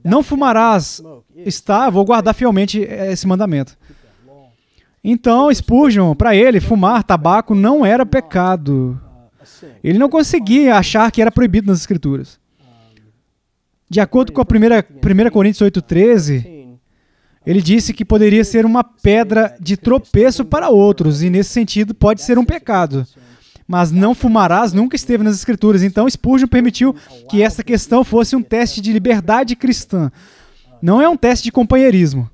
não fumarás. Está, vou guardar fielmente eh, esse mandamento. Então, Spurgeon, para ele, fumar tabaco não era pecado. Ele não conseguia achar que era proibido nas Escrituras. De acordo com a primeira, 1 Coríntios 8,13, ele disse que poderia ser uma pedra de tropeço para outros, e nesse sentido pode ser um pecado mas não fumarás nunca esteve nas escrituras. Então Spurgeon permitiu que essa questão fosse um teste de liberdade cristã. Não é um teste de companheirismo.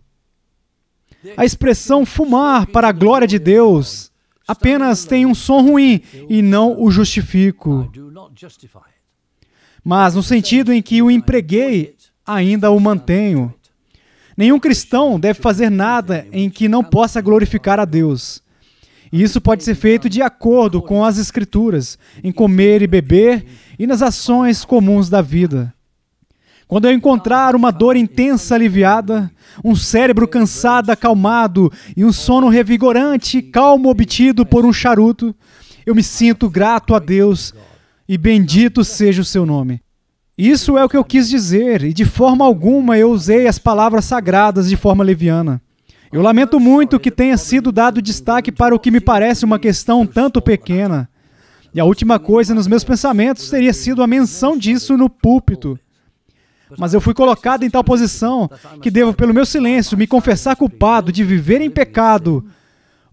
A expressão fumar para a glória de Deus apenas tem um som ruim e não o justifico. Mas no sentido em que o empreguei, ainda o mantenho. Nenhum cristão deve fazer nada em que não possa glorificar a Deus. E isso pode ser feito de acordo com as Escrituras, em comer e beber e nas ações comuns da vida. Quando eu encontrar uma dor intensa aliviada, um cérebro cansado acalmado e um sono revigorante e calmo obtido por um charuto, eu me sinto grato a Deus e bendito seja o seu nome. Isso é o que eu quis dizer, e de forma alguma eu usei as palavras sagradas de forma leviana. Eu lamento muito que tenha sido dado destaque para o que me parece uma questão tanto pequena. E a última coisa nos meus pensamentos teria sido a menção disso no púlpito. Mas eu fui colocado em tal posição que devo, pelo meu silêncio, me confessar culpado de viver em pecado,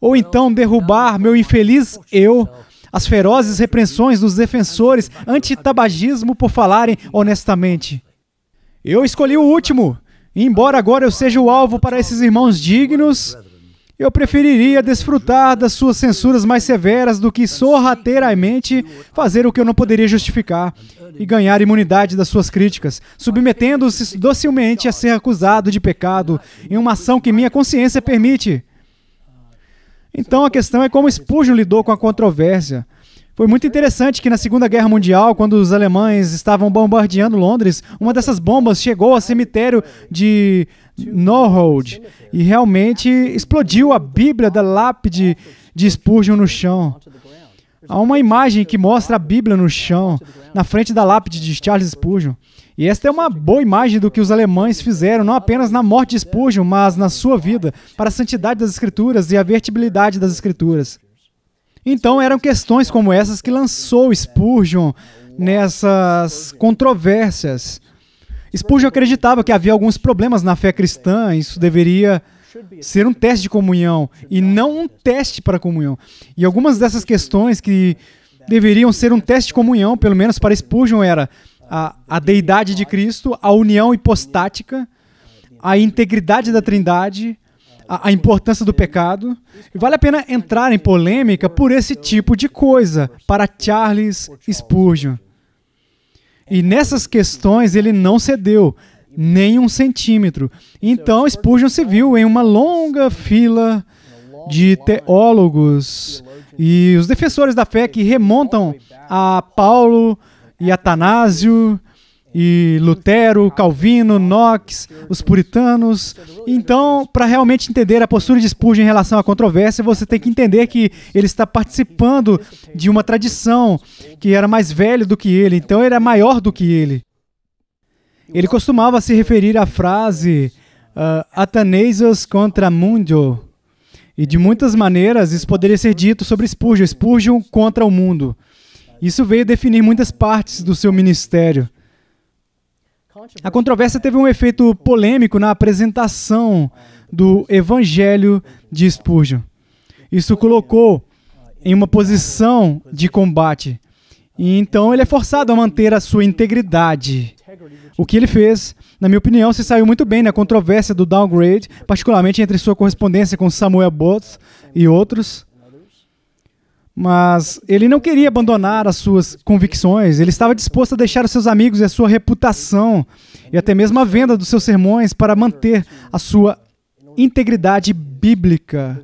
ou então derrubar meu infeliz eu as ferozes repreensões dos defensores anti-tabagismo por falarem honestamente. Eu escolhi o último embora agora eu seja o alvo para esses irmãos dignos, eu preferiria desfrutar das suas censuras mais severas do que sorrateiramente fazer o que eu não poderia justificar e ganhar imunidade das suas críticas, submetendo-se docilmente a ser acusado de pecado em uma ação que minha consciência permite. Então a questão é como Spurgeon lidou com a controvérsia. Foi muito interessante que na Segunda Guerra Mundial, quando os alemães estavam bombardeando Londres, uma dessas bombas chegou ao cemitério de Norwood e realmente explodiu a Bíblia da lápide de Spurgeon no chão. Há uma imagem que mostra a Bíblia no chão, na frente da lápide de Charles Spurgeon. E esta é uma boa imagem do que os alemães fizeram, não apenas na morte de Spurgeon, mas na sua vida, para a santidade das Escrituras e a vertibilidade das Escrituras. Então eram questões como essas que lançou Spurgeon nessas controvérsias. Spurgeon acreditava que havia alguns problemas na fé cristã, isso deveria ser um teste de comunhão e não um teste para comunhão. E algumas dessas questões que deveriam ser um teste de comunhão, pelo menos para Spurgeon, era a, a deidade de Cristo, a união hipostática, a integridade da Trindade, a, a, importância do pecado. E vale a pena entrar em polêmica por esse tipo de coisa para Charles Spurgeon. E nessas questões ele não cedeu nem um centímetro. Então Spurgeon se viu em uma longa fila de teólogos e os defensores da fé que remontam a Paulo e Atanásio e Lutero, Calvino, Knox, os puritanos. Então, para realmente entender a postura de Spurgeon em relação à controvérsia, você tem que entender que ele está participando de uma tradição que era mais velha do que ele, então ele era maior do que ele. Ele costumava se referir à frase uh, Athanasius contra Mundo. E de muitas maneiras isso poderia ser dito sobre Spurgeon, Spurgeon contra o mundo. Isso veio definir muitas partes do seu ministério. A controvérsia teve um efeito polêmico na apresentação do Evangelho de Spurgeon. Isso colocou em uma posição de combate. E então ele é forçado a manter a sua integridade. O que ele fez, na minha opinião, se saiu muito bem na controvérsia do downgrade, particularmente entre sua correspondência com Samuel Botts e outros. Mas ele não queria abandonar as suas convicções, ele estava disposto a deixar os seus amigos e a sua reputação, e até mesmo a venda dos seus sermões, para manter a sua integridade bíblica.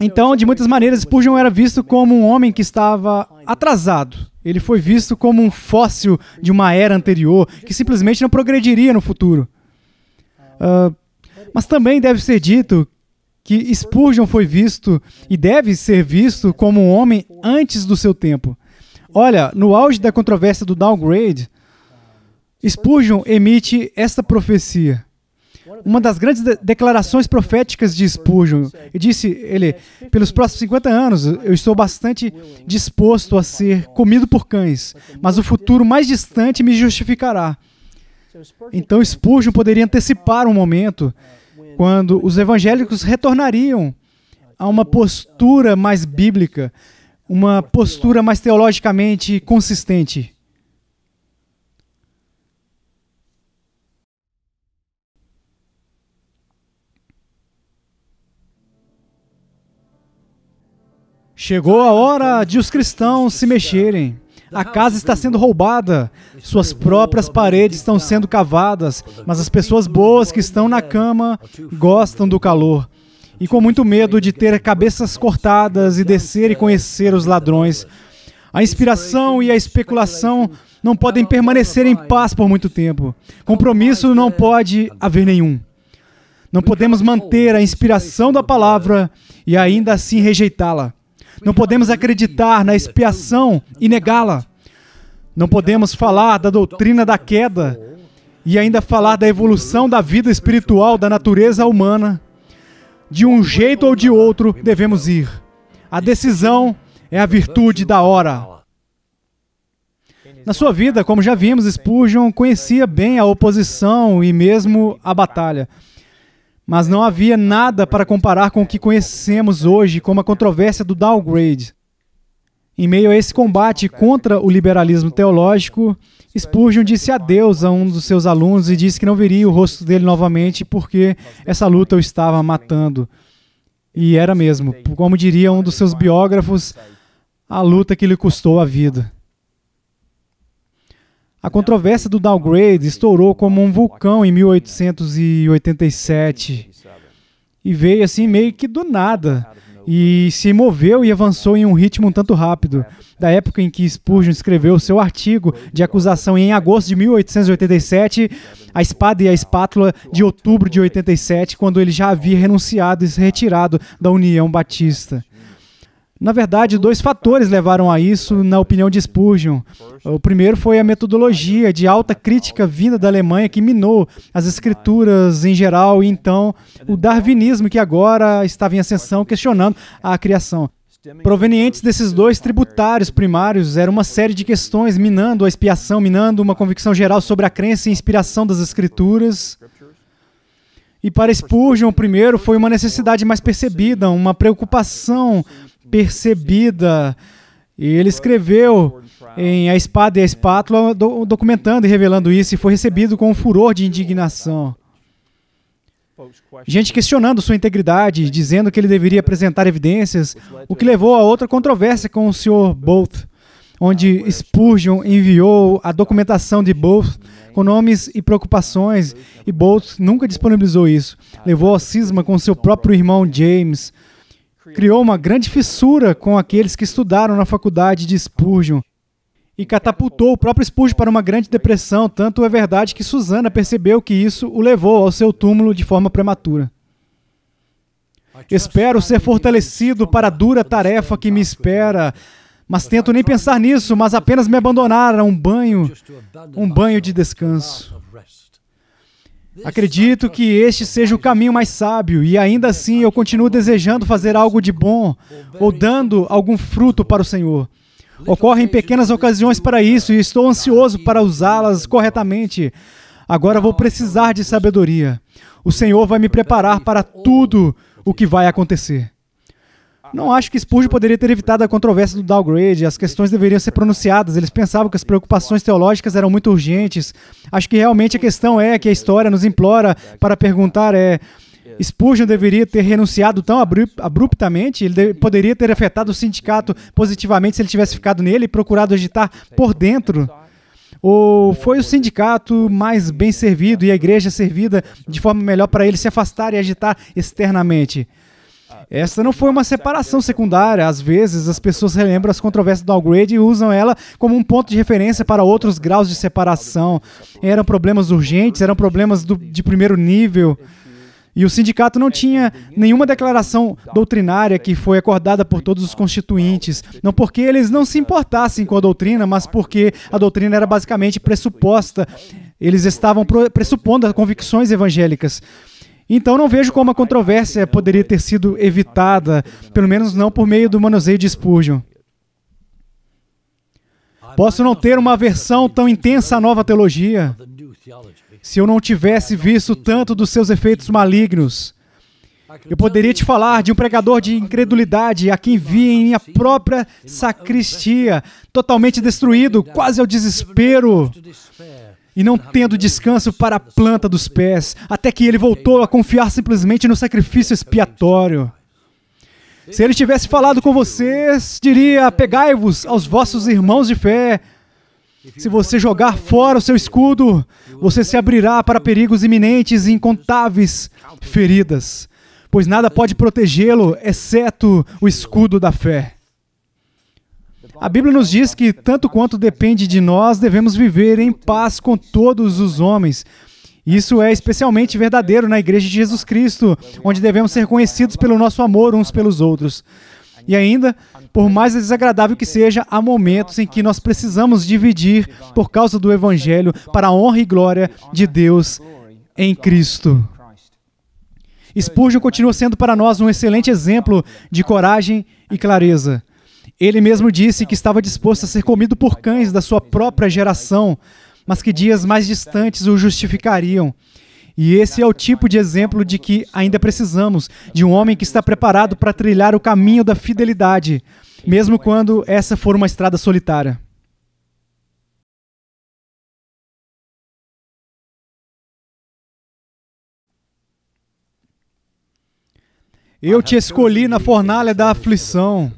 Então, de muitas maneiras, Spurgeon era visto como um homem que estava atrasado. Ele foi visto como um fóssil de uma era anterior, que simplesmente não progrediria no futuro. Uh, mas também deve ser dito que Spurgeon foi visto e deve ser visto como um homem antes do seu tempo. Olha, no auge da controvérsia do downgrade, Spurgeon emite esta profecia. Uma das grandes de declarações proféticas de Spurgeon. disse, ele, pelos próximos 50 anos, eu estou bastante disposto a ser comido por cães, mas o futuro mais distante me justificará. Então Spurgeon poderia antecipar um momento quando os evangélicos retornariam a uma postura mais bíblica, uma postura mais teologicamente consistente. Chegou a hora de os cristãos se mexerem. A casa está sendo roubada, suas próprias paredes estão sendo cavadas, mas as pessoas boas que estão na cama gostam do calor. E com muito medo de ter cabeças cortadas e descer e conhecer os ladrões. A inspiração e a especulação não podem permanecer em paz por muito tempo. Compromisso não pode haver nenhum. Não podemos manter a inspiração da palavra e ainda assim rejeitá-la. Não podemos acreditar na expiação e negá-la. Não podemos falar da doutrina da queda e ainda falar da evolução da vida espiritual da natureza humana. De um jeito ou de outro, devemos ir. A decisão é a virtude da hora. Na sua vida, como já vimos, Spurgeon conhecia bem a oposição e mesmo a batalha mas não havia nada para comparar com o que conhecemos hoje como a controvérsia do downgrade. Em meio a esse combate contra o liberalismo teológico, Spurgeon disse adeus a um dos seus alunos e disse que não veria o rosto dele novamente porque essa luta o estava matando. E era mesmo, como diria um dos seus biógrafos, a luta que lhe custou a vida. A controvérsia do downgrade estourou como um vulcão em 1887 e veio assim meio que do nada e se moveu e avançou em um ritmo um tanto rápido. Da época em que Spurgeon escreveu seu artigo de acusação em agosto de 1887, a espada e a espátula de outubro de 87, quando ele já havia renunciado e se retirado da União Batista. Na verdade, dois fatores levaram a isso, na opinião de Spurgeon. O primeiro foi a metodologia de alta crítica vinda da Alemanha que minou as escrituras em geral e então o darwinismo que agora estava em ascensão questionando a criação. Provenientes desses dois tributários primários era uma série de questões minando a expiação, minando uma convicção geral sobre a crença e inspiração das escrituras. E para Spurgeon, o primeiro foi uma necessidade mais percebida, uma preocupação percebida. E ele escreveu em A Espada e a Espátula, documentando e revelando isso, e foi recebido com um furor de indignação. Gente questionando sua integridade, dizendo que ele deveria apresentar evidências, o que levou a outra controvérsia com o Sr. Bolt onde Spurgeon enviou a documentação de Bolt com nomes e preocupações, e Bolt nunca disponibilizou isso. Levou a cisma com seu próprio irmão James criou uma grande fissura com aqueles que estudaram na faculdade de Spurgeon e catapultou o próprio Spurgeon para uma grande depressão, tanto é verdade que Susana percebeu que isso o levou ao seu túmulo de forma prematura. Espero ser fortalecido para a dura tarefa que me espera, mas tento nem pensar nisso, mas apenas me abandonar a um banho, um banho de descanso. Acredito que este seja o caminho mais sábio e ainda assim eu continuo desejando fazer algo de bom ou dando algum fruto para o Senhor. Ocorrem pequenas ocasiões para isso e estou ansioso para usá-las corretamente. Agora vou precisar de sabedoria. O Senhor vai me preparar para tudo o que vai acontecer. Não acho que Spurgeon poderia ter evitado a controvérsia do downgrade, as questões deveriam ser pronunciadas, eles pensavam que as preocupações teológicas eram muito urgentes. Acho que realmente a questão é que a história nos implora para perguntar é Spurgeon deveria ter renunciado tão abruptamente, ele poderia ter afetado o sindicato positivamente se ele tivesse ficado nele e procurado agitar por dentro. Ou foi o sindicato mais bem servido e a igreja servida de forma melhor para ele se afastar e agitar externamente? Esta não foi uma separação secundária, às vezes as pessoas relembram as controvérsias do downgrade e usam ela como um ponto de referência para outros graus de separação. Eram problemas urgentes, eram problemas do, de primeiro nível. E o sindicato não tinha nenhuma declaração doutrinária que foi acordada por todos os constituintes, não porque eles não se importassem com a doutrina, mas porque a doutrina era basicamente pressuposta. Eles estavam pressupondo as convicções evangélicas. Então não vejo como a controvérsia poderia ter sido evitada, pelo menos não por meio do manuseio de Spurgeon. Ah, Posso não então, ter uma então, versão então, tão intensa à nova teologia se eu não tivesse ah, visto tanto dos seus efeitos ah, malignos. Eu poderia te falar de um pregador de incredulidade a quem vi em minha própria sacristia, totalmente destruído, quase ao desespero e não tendo descanso para a planta dos pés, até que ele voltou a confiar simplesmente no sacrifício expiatório. Se ele tivesse falado com vocês, diria: Pegai-vos aos vossos irmãos de fé. Se você jogar fora o seu escudo, você se abrirá para perigos iminentes e incontáveis feridas, pois nada pode protegê-lo exceto o escudo da fé. A Bíblia nos diz que, tanto quanto depende de nós, devemos viver em paz com todos os homens. Isso é especialmente verdadeiro na Igreja de Jesus Cristo, onde devemos ser conhecidos pelo nosso amor uns pelos outros. E ainda, por mais desagradável que seja, há momentos em que nós precisamos dividir por causa do Evangelho para a honra e glória de Deus em Cristo. Spurgeon continua sendo para nós um excelente exemplo de coragem e clareza. Ele mesmo disse que estava disposto a ser comido por cães da sua própria geração, mas que dias mais distantes o justificariam. E esse é o tipo de exemplo de que ainda precisamos de um homem que está preparado para trilhar o caminho da fidelidade, mesmo quando essa for uma estrada solitária. Eu te escolhi na fornalha da aflição.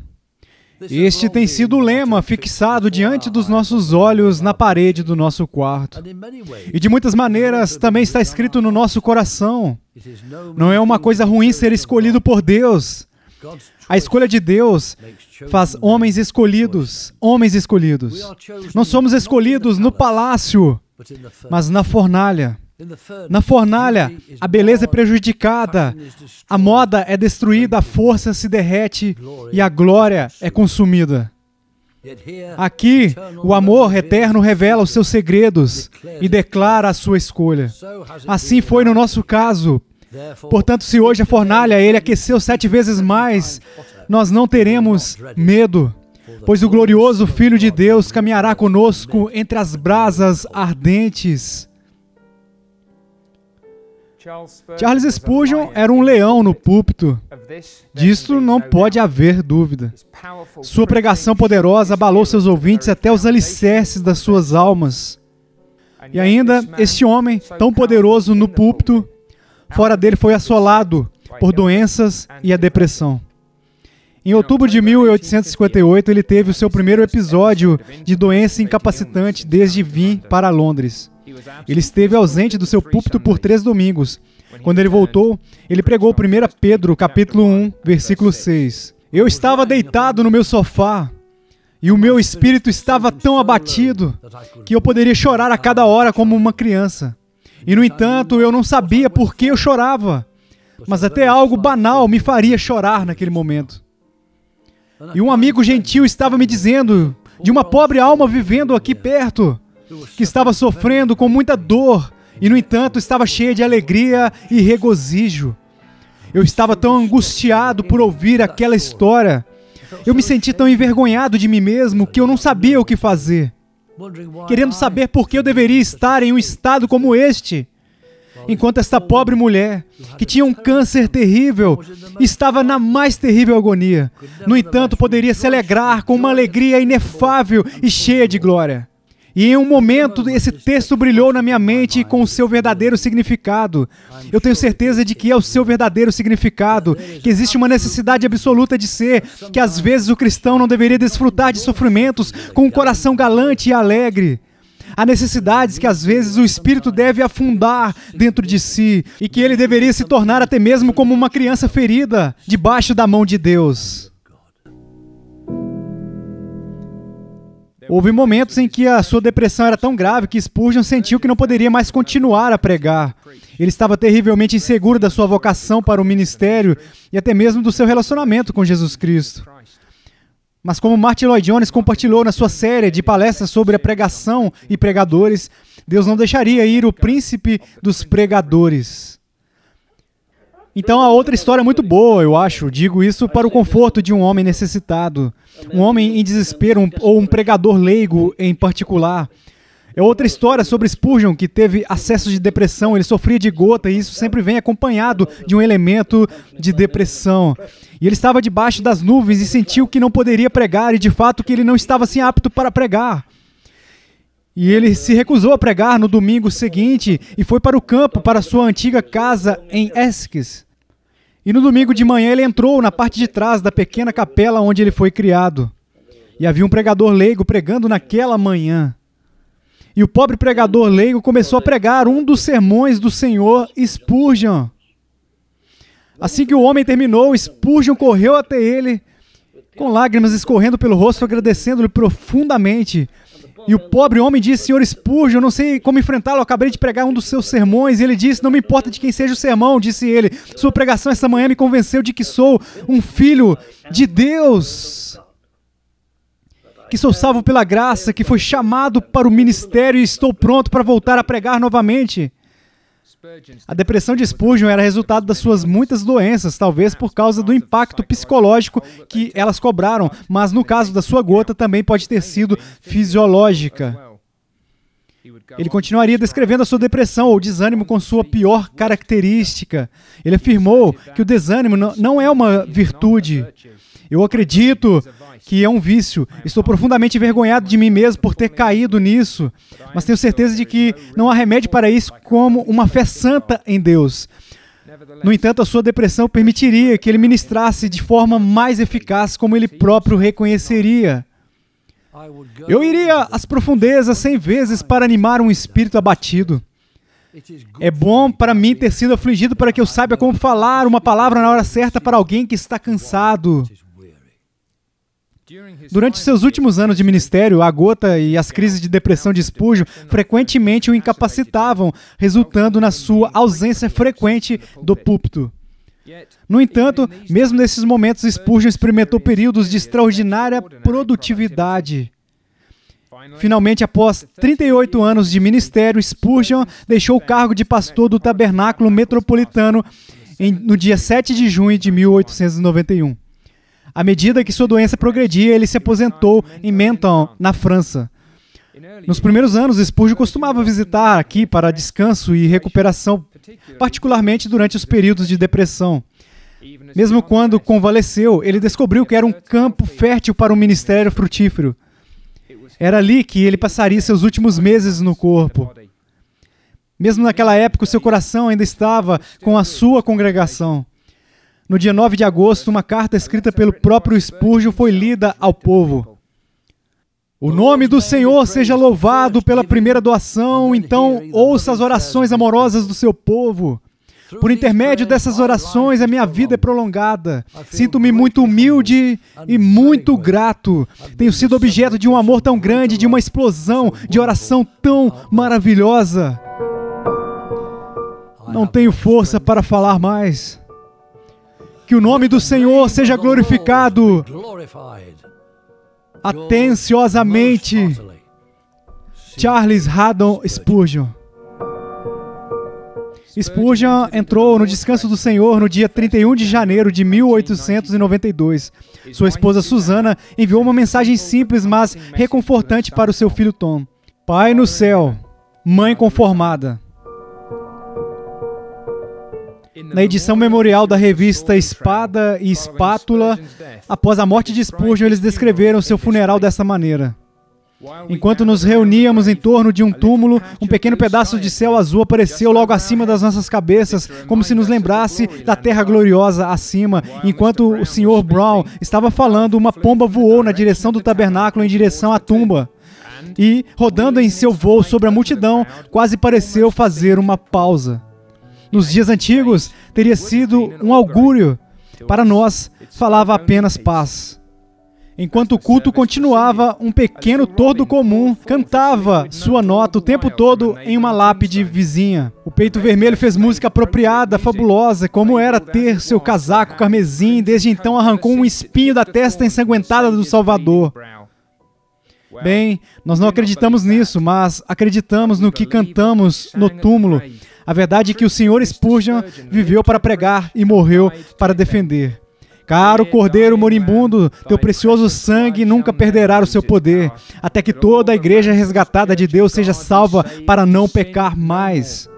Este tem sido o lema fixado diante dos nossos olhos na parede do nosso quarto. E de muitas maneiras também está escrito no nosso coração. Não é uma coisa ruim ser escolhido por Deus. A escolha de Deus faz homens escolhidos, homens escolhidos. Não somos escolhidos no palácio, mas na fornalha. Na fornalha, a beleza é prejudicada, a moda é destruída, a força se derrete e a glória é consumida. Aqui, o amor eterno revela os seus segredos e declara a sua escolha. Assim foi no nosso caso. Portanto, se hoje a fornalha ele aqueceu sete vezes mais, nós não teremos medo, pois o glorioso Filho de Deus caminhará conosco entre as brasas ardentes. Charles Spurgeon era um leão no púlpito. Disto não pode haver dúvida. Sua pregação poderosa abalou seus ouvintes até os alicerces das suas almas. E ainda, este homem, tão poderoso no púlpito, fora dele foi assolado por doenças e a depressão. Em outubro de 1858, ele teve o seu primeiro episódio de doença incapacitante desde vim para Londres. Ele esteve ausente do seu púlpito por três domingos. Quando ele voltou, ele pregou 1 Pedro, capítulo 1, versículo 6. Eu estava deitado no meu sofá e o meu espírito estava tão abatido que eu poderia chorar a cada hora como uma criança. E no entanto, eu não sabia por que eu chorava, mas até algo banal me faria chorar naquele momento. E um amigo gentil estava me dizendo de uma pobre alma vivendo aqui perto que estava sofrendo com muita dor e, no entanto, estava cheia de alegria e regozijo. Eu estava tão angustiado por ouvir aquela história. Eu me senti tão envergonhado de mim mesmo que eu não sabia o que fazer. Querendo saber por que eu deveria estar em um estado como este. Enquanto esta pobre mulher, que tinha um câncer terrível, estava na mais terrível agonia. No entanto, poderia se alegrar com uma alegria inefável e cheia de glória. E em um momento, esse texto brilhou na minha mente com o seu verdadeiro significado. Eu tenho certeza de que é o seu verdadeiro significado, que existe uma necessidade absoluta de ser, que às vezes o cristão não deveria desfrutar de sofrimentos com um coração galante e alegre. Há necessidades que às vezes o espírito deve afundar dentro de si e que ele deveria se tornar até mesmo como uma criança ferida debaixo da mão de Deus. Houve momentos em que a sua depressão era tão grave que Spurgeon sentiu que não poderia mais continuar a pregar. Ele estava terrivelmente inseguro da sua vocação para o ministério e até mesmo do seu relacionamento com Jesus Cristo. Mas como Martin Lloyd Jones compartilhou na sua série de palestras sobre a pregação e pregadores, Deus não deixaria ir o príncipe dos pregadores. Então a outra história é muito boa, eu acho. Digo isso para o conforto de um homem necessitado, um homem em desespero um, ou um pregador leigo em particular. É outra história sobre Spurgeon que teve acesso de depressão, ele sofria de gota e isso sempre vem acompanhado de um elemento de depressão. E ele estava debaixo das nuvens e sentiu que não poderia pregar e de fato que ele não estava assim apto para pregar. E ele se recusou a pregar no domingo seguinte e foi para o campo, para sua antiga casa em Esques. E no domingo de manhã ele entrou na parte de trás da pequena capela onde ele foi criado. E havia um pregador leigo pregando naquela manhã. E o pobre pregador leigo começou a pregar um dos sermões do senhor Spurgeon. Assim que o homem terminou, Spurgeon correu até ele, com lágrimas escorrendo pelo rosto, agradecendo-lhe profundamente e o pobre homem disse: Senhor Spurgeon, não sei como enfrentá-lo, acabei de pregar um dos seus sermões. E ele disse: Não me importa de quem seja o sermão, disse ele. Sua pregação essa manhã me convenceu de que sou um filho de Deus. Que sou salvo pela graça, que foi chamado para o ministério e estou pronto para voltar a pregar novamente. A depressão de Spurgeon era resultado das suas muitas doenças, talvez por causa do impacto psicológico que elas cobraram, mas no caso da sua gota também pode ter sido fisiológica. Ele continuaria descrevendo a sua depressão ou desânimo com sua pior característica. Ele afirmou que o desânimo não é uma virtude. Eu acredito que é um vício. Estou profundamente envergonhado de mim mesmo por ter caído nisso, mas tenho certeza de que não há remédio para isso como uma fé santa em Deus. No entanto, a sua depressão permitiria que ele ministrasse de forma mais eficaz, como ele próprio reconheceria. Eu iria às profundezas cem vezes para animar um espírito abatido. É bom para mim ter sido afligido para que eu saiba como falar uma palavra na hora certa para alguém que está cansado. Durante seus últimos anos de ministério, a gota e as crises de depressão de Spurgeon frequentemente o incapacitavam, resultando na sua ausência frequente do púlpito. No entanto, mesmo nesses momentos, Spurgeon experimentou períodos de extraordinária produtividade. Finalmente, após 38 anos de ministério, Spurgeon deixou o cargo de pastor do Tabernáculo Metropolitano no dia 7 de junho de 1891. À medida que sua doença progredia, ele se aposentou em Menton, na França. Nos primeiros anos, Spurgeon costumava visitar aqui para descanso e recuperação, particularmente durante os períodos de depressão. Mesmo quando convalesceu, ele descobriu que era um campo fértil para um ministério frutífero. Era ali que ele passaria seus últimos meses no corpo. Mesmo naquela época, seu coração ainda estava com a sua congregação. No dia 9 de agosto, uma carta escrita pelo próprio Spurgeon foi lida ao povo. O nome do Senhor seja louvado pela primeira doação, então ouça as orações amorosas do seu povo. Por intermédio dessas orações, a minha vida é prolongada. Sinto-me muito humilde e muito grato. Tenho sido objeto de um amor tão grande, de uma explosão de oração tão maravilhosa. Não tenho força para falar mais. Que o nome do Senhor seja glorificado atenciosamente. Charles Haddon Spurgeon. Spurgeon entrou no descanso do Senhor no dia 31 de janeiro de 1892. Sua esposa Susana enviou uma mensagem simples, mas reconfortante para o seu filho Tom. Pai no céu, mãe conformada na edição memorial da revista Espada e Espátula, é, após a morte de Spurgeon, eles descreveram é seu funeral dessa maneira. Enquanto nos reuníamos em torno de um túmulo, um pequeno pedaço de céu azul apareceu logo acima das nossas cabeças, como se nos lembrasse da terra gloriosa acima. Enquanto o Sr. Brown estava falando, uma pomba voou na direção do tabernáculo em direção à tumba. E, rodando em seu voo sobre a multidão, quase pareceu fazer uma pausa nos dias antigos teria sido um augúrio. Para nós, falava apenas paz. Enquanto o culto continuava, um pequeno tordo comum cantava sua nota o tempo todo em uma lápide vizinha. O peito vermelho fez música apropriada, fabulosa, como era ter seu casaco carmesim, desde então arrancou um espinho da testa ensanguentada do Salvador. Bem, nós não acreditamos nisso, mas acreditamos no que cantamos no túmulo. A verdade é que o Senhor Spurgeon viveu para pregar e morreu para defender. Caro então, Cordeiro Morimbundo, então, teu precioso então, sangue nunca perderá o seu poder, até que toda a igreja resgatada de Deus seja salva para não pecar mais.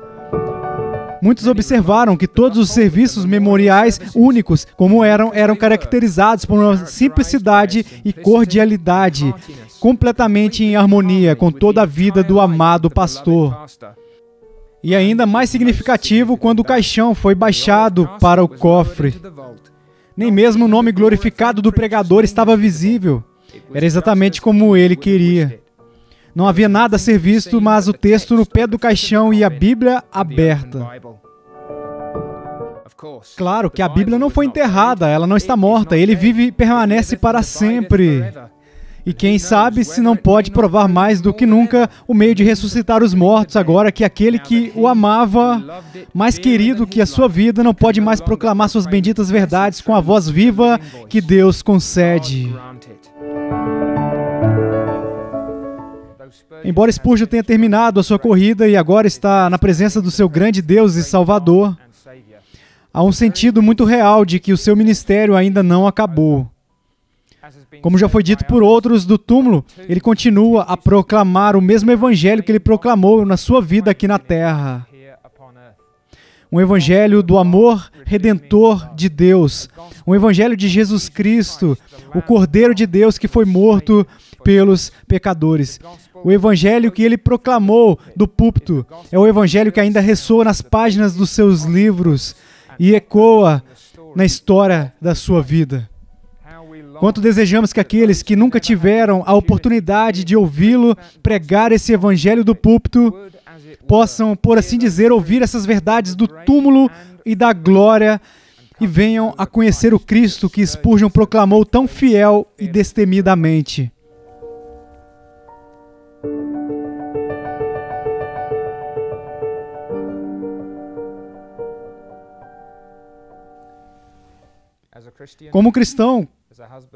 Muitos é observaram que é todos os é serviços memoriais únicos, como eram, eram caracterizados por uma simplicidade e cordialidade, completamente em harmonia com toda a vida do amado pastor. E ainda mais significativo quando o caixão foi baixado para o cofre. Nem mesmo o nome glorificado do pregador estava visível. Era exatamente como ele queria. Não havia nada a ser visto, mas o texto no pé do caixão e a Bíblia aberta. Claro que a Bíblia não foi enterrada, ela não está morta, ele vive e permanece para sempre. E quem sabe se não pode provar mais do que nunca o meio de ressuscitar os mortos agora que aquele que o amava, mais querido que a sua vida, não pode mais proclamar suas benditas verdades com a voz viva que Deus concede. Embora Spurgeon tenha terminado a sua corrida e agora está na presença do seu grande Deus e Salvador, há um sentido muito real de que o seu ministério ainda não acabou. Como já foi dito por outros do túmulo, ele continua a proclamar o mesmo evangelho que ele proclamou na sua vida aqui na terra. Um evangelho do amor redentor de Deus, um evangelho de Jesus Cristo, o Cordeiro de Deus que foi morto pelos pecadores. O evangelho que ele proclamou do púlpito é o evangelho que ainda ressoa nas páginas dos seus livros e ecoa na história da sua vida. Quanto desejamos que aqueles que nunca tiveram a oportunidade de ouvi-lo pregar esse evangelho do púlpito possam, por assim dizer, ouvir essas verdades do túmulo e da glória e venham a conhecer o Cristo que Spurgeon proclamou tão fiel e destemidamente. Como cristão,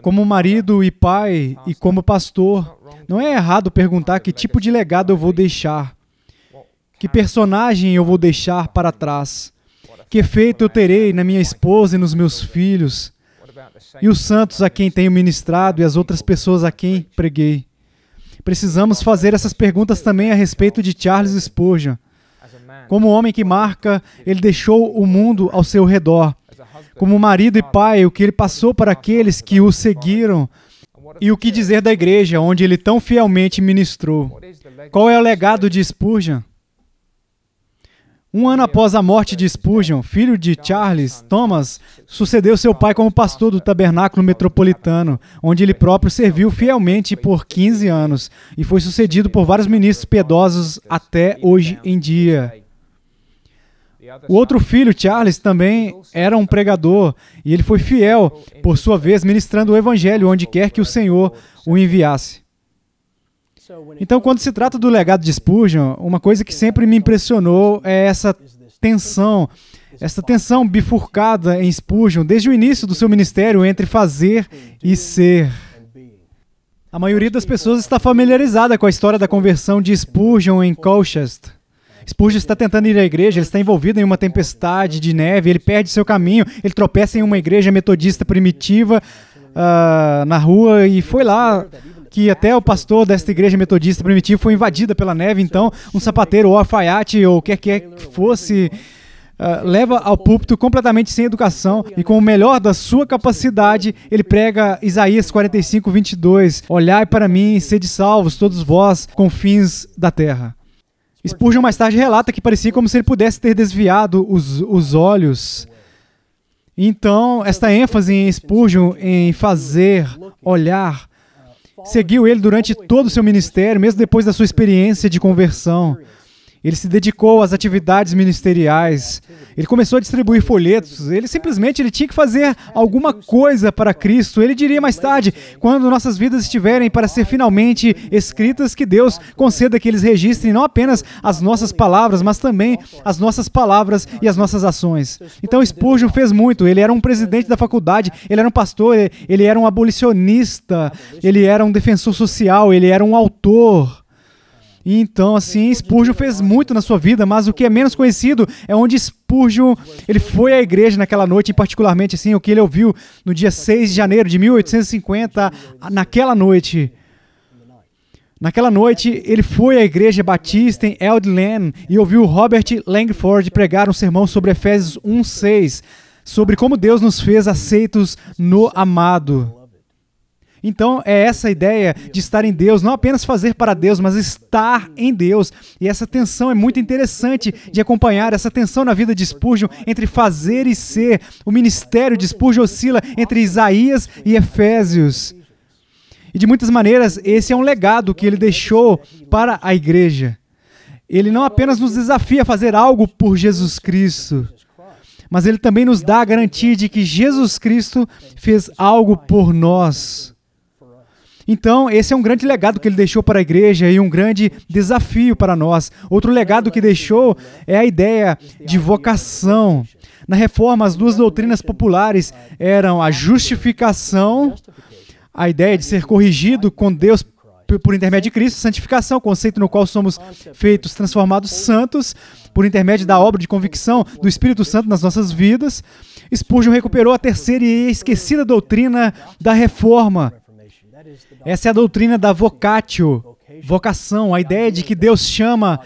como marido e pai e como pastor, não é errado perguntar que tipo de legado eu vou deixar, que personagem eu vou deixar para trás, que efeito eu terei na minha esposa e nos meus filhos, e os santos a quem tenho ministrado e as outras pessoas a quem preguei. Precisamos fazer essas perguntas também a respeito de Charles Spurgeon. Como homem que marca, ele deixou o mundo ao seu redor como marido e pai, o que ele passou para aqueles que o seguiram e o que dizer da igreja onde ele tão fielmente ministrou. Qual é o legado de Spurgeon? Um ano após a morte de Spurgeon, filho de Charles Thomas, sucedeu seu pai como pastor do Tabernáculo Metropolitano, onde ele próprio serviu fielmente por 15 anos e foi sucedido por vários ministros piedosos até hoje em dia. O outro filho, Charles, também era um pregador e ele foi fiel, por sua vez, ministrando o evangelho onde quer que o Senhor o enviasse. Então, quando se trata do legado de Spurgeon, uma coisa que sempre me impressionou é essa tensão, essa tensão bifurcada em Spurgeon desde o início do seu ministério entre fazer e ser. A maioria das pessoas está familiarizada com a história da conversão de Spurgeon em Colchester. Spurgeon está tentando ir à igreja, ele está envolvido em uma tempestade de neve, ele perde seu caminho, ele tropeça em uma igreja metodista primitiva uh, na rua e foi lá que até o pastor desta igreja metodista primitiva foi invadida pela neve, então um sapateiro ou alfaiate ou quer que que fosse uh, leva ao púlpito completamente sem educação e com o melhor da sua capacidade, ele prega Isaías 45, 22. Olhai para mim e sede salvos todos vós, confins da terra. Spurgeon mais tarde relata que parecia como se ele pudesse ter desviado os, os olhos. Então, esta ênfase em Spurgeon, em fazer, olhar, seguiu ele durante todo o seu ministério, mesmo depois da sua experiência de conversão. Ele se dedicou às atividades ministeriais. Ele começou a distribuir folhetos. Ele simplesmente ele tinha que fazer alguma coisa para Cristo. Ele diria mais tarde, quando nossas vidas estiverem para ser finalmente escritas, que Deus conceda que eles registrem não apenas as nossas palavras, mas também as nossas palavras e as nossas ações. Então Spurgeon fez muito. Ele era um presidente da faculdade, ele era um pastor, ele era um abolicionista, ele era um defensor social, ele era um autor então, assim, Spurgeon fez muito na sua vida, mas o que é menos conhecido é onde Spurgeon, ele foi à igreja naquela noite, e particularmente, assim, o que ele ouviu no dia 6 de janeiro de 1850, naquela noite. Naquela noite, ele foi à igreja batista em Eldland e ouviu Robert Langford pregar um sermão sobre Efésios 1:6, sobre como Deus nos fez aceitos no amado. Então, é essa ideia de estar em Deus, não apenas fazer para Deus, mas estar em Deus. E essa tensão é muito interessante de acompanhar, essa tensão na vida de Spurgeon entre fazer e ser. O ministério de Spurgeon oscila entre Isaías e Efésios. E de muitas maneiras, esse é um legado que ele deixou para a igreja. Ele não apenas nos desafia a fazer algo por Jesus Cristo, mas ele também nos dá a garantia de que Jesus Cristo fez algo por nós. Então, esse é um grande legado que ele deixou para a igreja e um grande desafio para nós. Outro legado que deixou é a ideia de vocação. Na reforma, as duas doutrinas populares eram a justificação, a ideia de ser corrigido com Deus por intermédio de Cristo, santificação, conceito no qual somos feitos transformados santos por intermédio da obra de convicção do Espírito Santo nas nossas vidas. Spurgeon recuperou a terceira e esquecida doutrina da reforma, essa é a doutrina da vocatio, vocação, a ideia de que Deus chama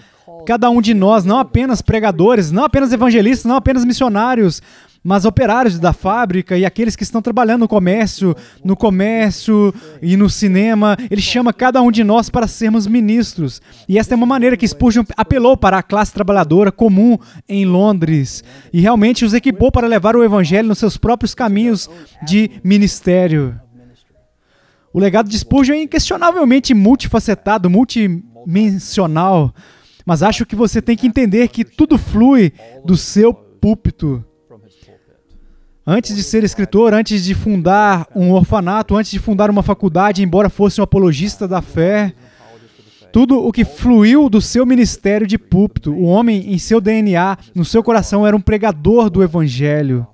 cada um de nós, não apenas pregadores, não apenas evangelistas, não apenas missionários, mas operários da fábrica e aqueles que estão trabalhando no comércio, no comércio e no cinema, ele chama cada um de nós para sermos ministros. E esta é uma maneira que Spurgeon apelou para a classe trabalhadora comum em Londres e realmente os equipou para levar o evangelho nos seus próprios caminhos de ministério. O legado de Spurgeon é inquestionavelmente multifacetado, multimensional, mas acho que você tem que entender que tudo flui do seu púlpito. Antes de ser escritor, antes de fundar um orfanato, antes de fundar uma faculdade, embora fosse um apologista da fé, tudo o que fluiu do seu ministério de púlpito, o homem em seu DNA, no seu coração, era um pregador do evangelho.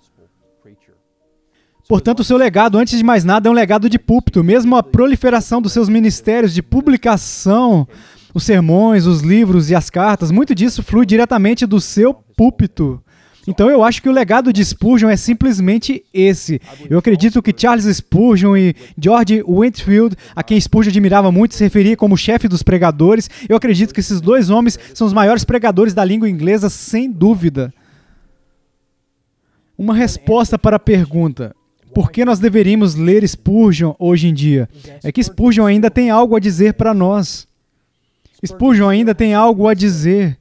Portanto, o seu legado, antes de mais nada, é um legado de púlpito. Mesmo a proliferação dos seus ministérios de publicação, os sermões, os livros e as cartas, muito disso flui diretamente do seu púlpito. Então eu acho que o legado de Spurgeon é simplesmente esse. Eu acredito que Charles Spurgeon e George Whitfield, a quem Spurgeon admirava muito, se referia como chefe dos pregadores. Eu acredito que esses dois homens são os maiores pregadores da língua inglesa, sem dúvida. Uma resposta para a pergunta: por que nós deveríamos ler Spurgeon hoje em dia? É que Spurgeon ainda tem algo a dizer para nós. Spurgeon ainda tem algo a dizer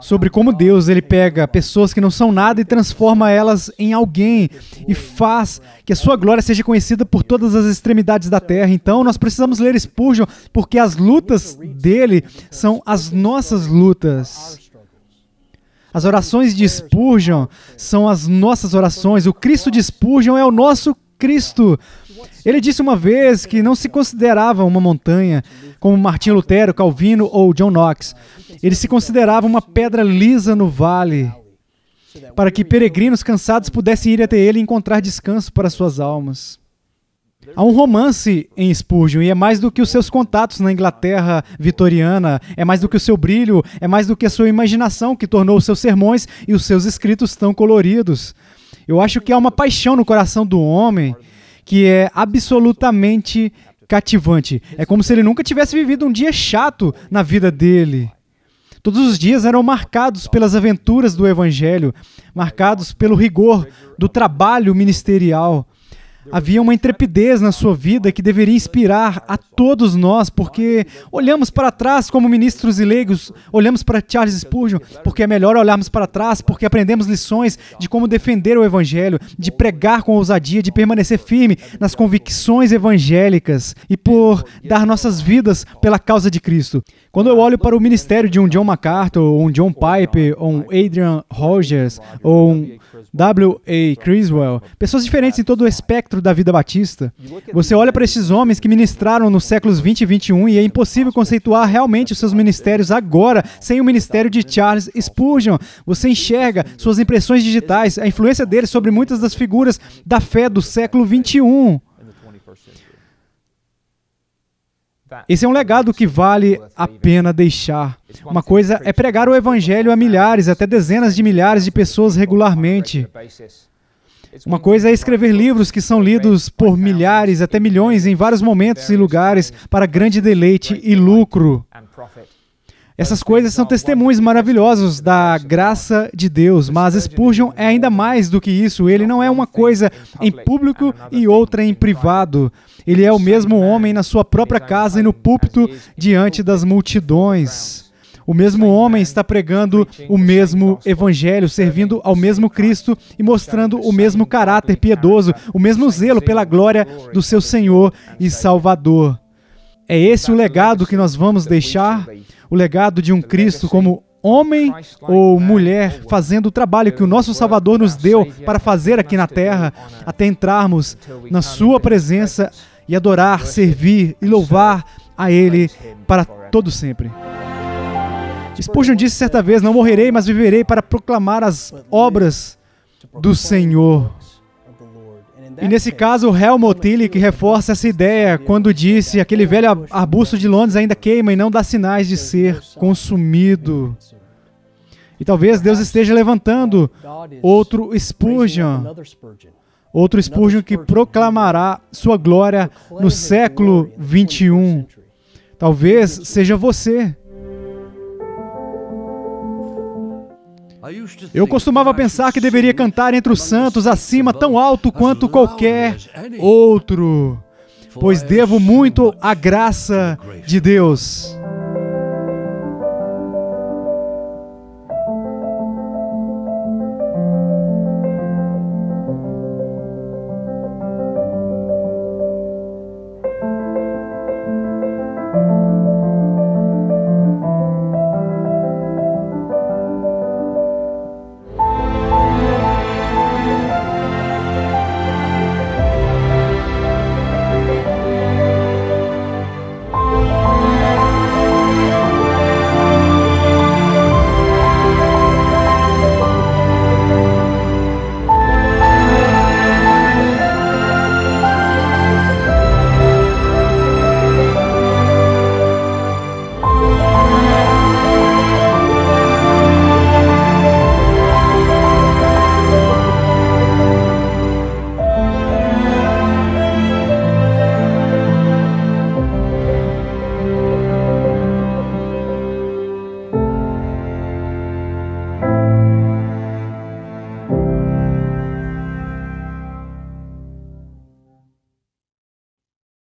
sobre como Deus ele pega pessoas que não são nada e transforma elas em alguém e faz que a sua glória seja conhecida por todas as extremidades da terra. Então, nós precisamos ler Spurgeon porque as lutas dele são as nossas lutas. As orações de Spurgeon são as nossas orações. O Cristo de Spurgeon é o nosso Cristo. Ele disse uma vez que não se considerava uma montanha, como Martim Lutero, Calvino ou John Knox. Ele se considerava uma pedra lisa no vale, para que peregrinos cansados pudessem ir até ele e encontrar descanso para suas almas. Há um romance em Spurgeon e é mais do que os seus contatos na Inglaterra vitoriana, é mais do que o seu brilho, é mais do que a sua imaginação que tornou os seus sermões e os seus escritos tão coloridos. Eu acho que há uma paixão no coração do homem que é absolutamente cativante. É como se ele nunca tivesse vivido um dia chato na vida dele. Todos os dias eram marcados pelas aventuras do Evangelho, marcados pelo rigor do trabalho ministerial. Havia uma intrepidez na sua vida que deveria inspirar a todos nós, porque olhamos para trás como ministros e leigos, olhamos para Charles Spurgeon, porque é melhor olharmos para trás, porque aprendemos lições de como defender o Evangelho, de pregar com ousadia, de permanecer firme nas convicções evangélicas e por dar nossas vidas pela causa de Cristo. Quando eu olho para o ministério de um John MacArthur, ou um John Piper, ou um Adrian Rogers, ou um W.A. Criswell, pessoas diferentes em todo o espectro da vida batista. Você olha para esses homens que ministraram nos séculos 20 e 21 e é impossível conceituar realmente os seus ministérios agora sem o ministério de Charles Spurgeon. Você enxerga suas impressões digitais, a influência dele sobre muitas das figuras da fé do século 21. Tá. Esse é um legado que vale a pena deixar. Uma coisa é pregar o evangelho a milhares, até dezenas de milhares de pessoas regularmente. Uma coisa é escrever livros que são lidos por milhares, até milhões, em vários momentos e lugares, para grande deleite e lucro. Essas coisas são testemunhos maravilhosos da graça de Deus, mas Spurgeon é ainda mais do que isso. Ele não é uma coisa em público e outra em privado. Ele é o mesmo homem na sua própria casa e no púlpito diante das multidões. O mesmo homem está pregando o mesmo evangelho, servindo ao mesmo Cristo e mostrando o mesmo caráter piedoso, o mesmo zelo pela glória do seu Senhor e Salvador. É esse o legado que nós vamos deixar, o legado de um Cristo como homem ou mulher fazendo o trabalho que o nosso Salvador nos deu para fazer aqui na terra, até entrarmos na Sua presença e adorar, servir e louvar a Ele para todo sempre. Spurgeon disse certa vez: Não morrerei, mas viverei para proclamar as obras do Senhor. E nesse caso, o Helmut Tillich reforça essa ideia quando disse aquele velho arbusto de Londres ainda queima e não dá sinais de ser consumido. E talvez Deus esteja levantando outro Spurgeon, outro Spurgeon que proclamará sua glória no século 21. Talvez seja você. Eu costumava pensar que deveria cantar entre os santos acima tão alto quanto qualquer outro, pois devo muito à graça de Deus.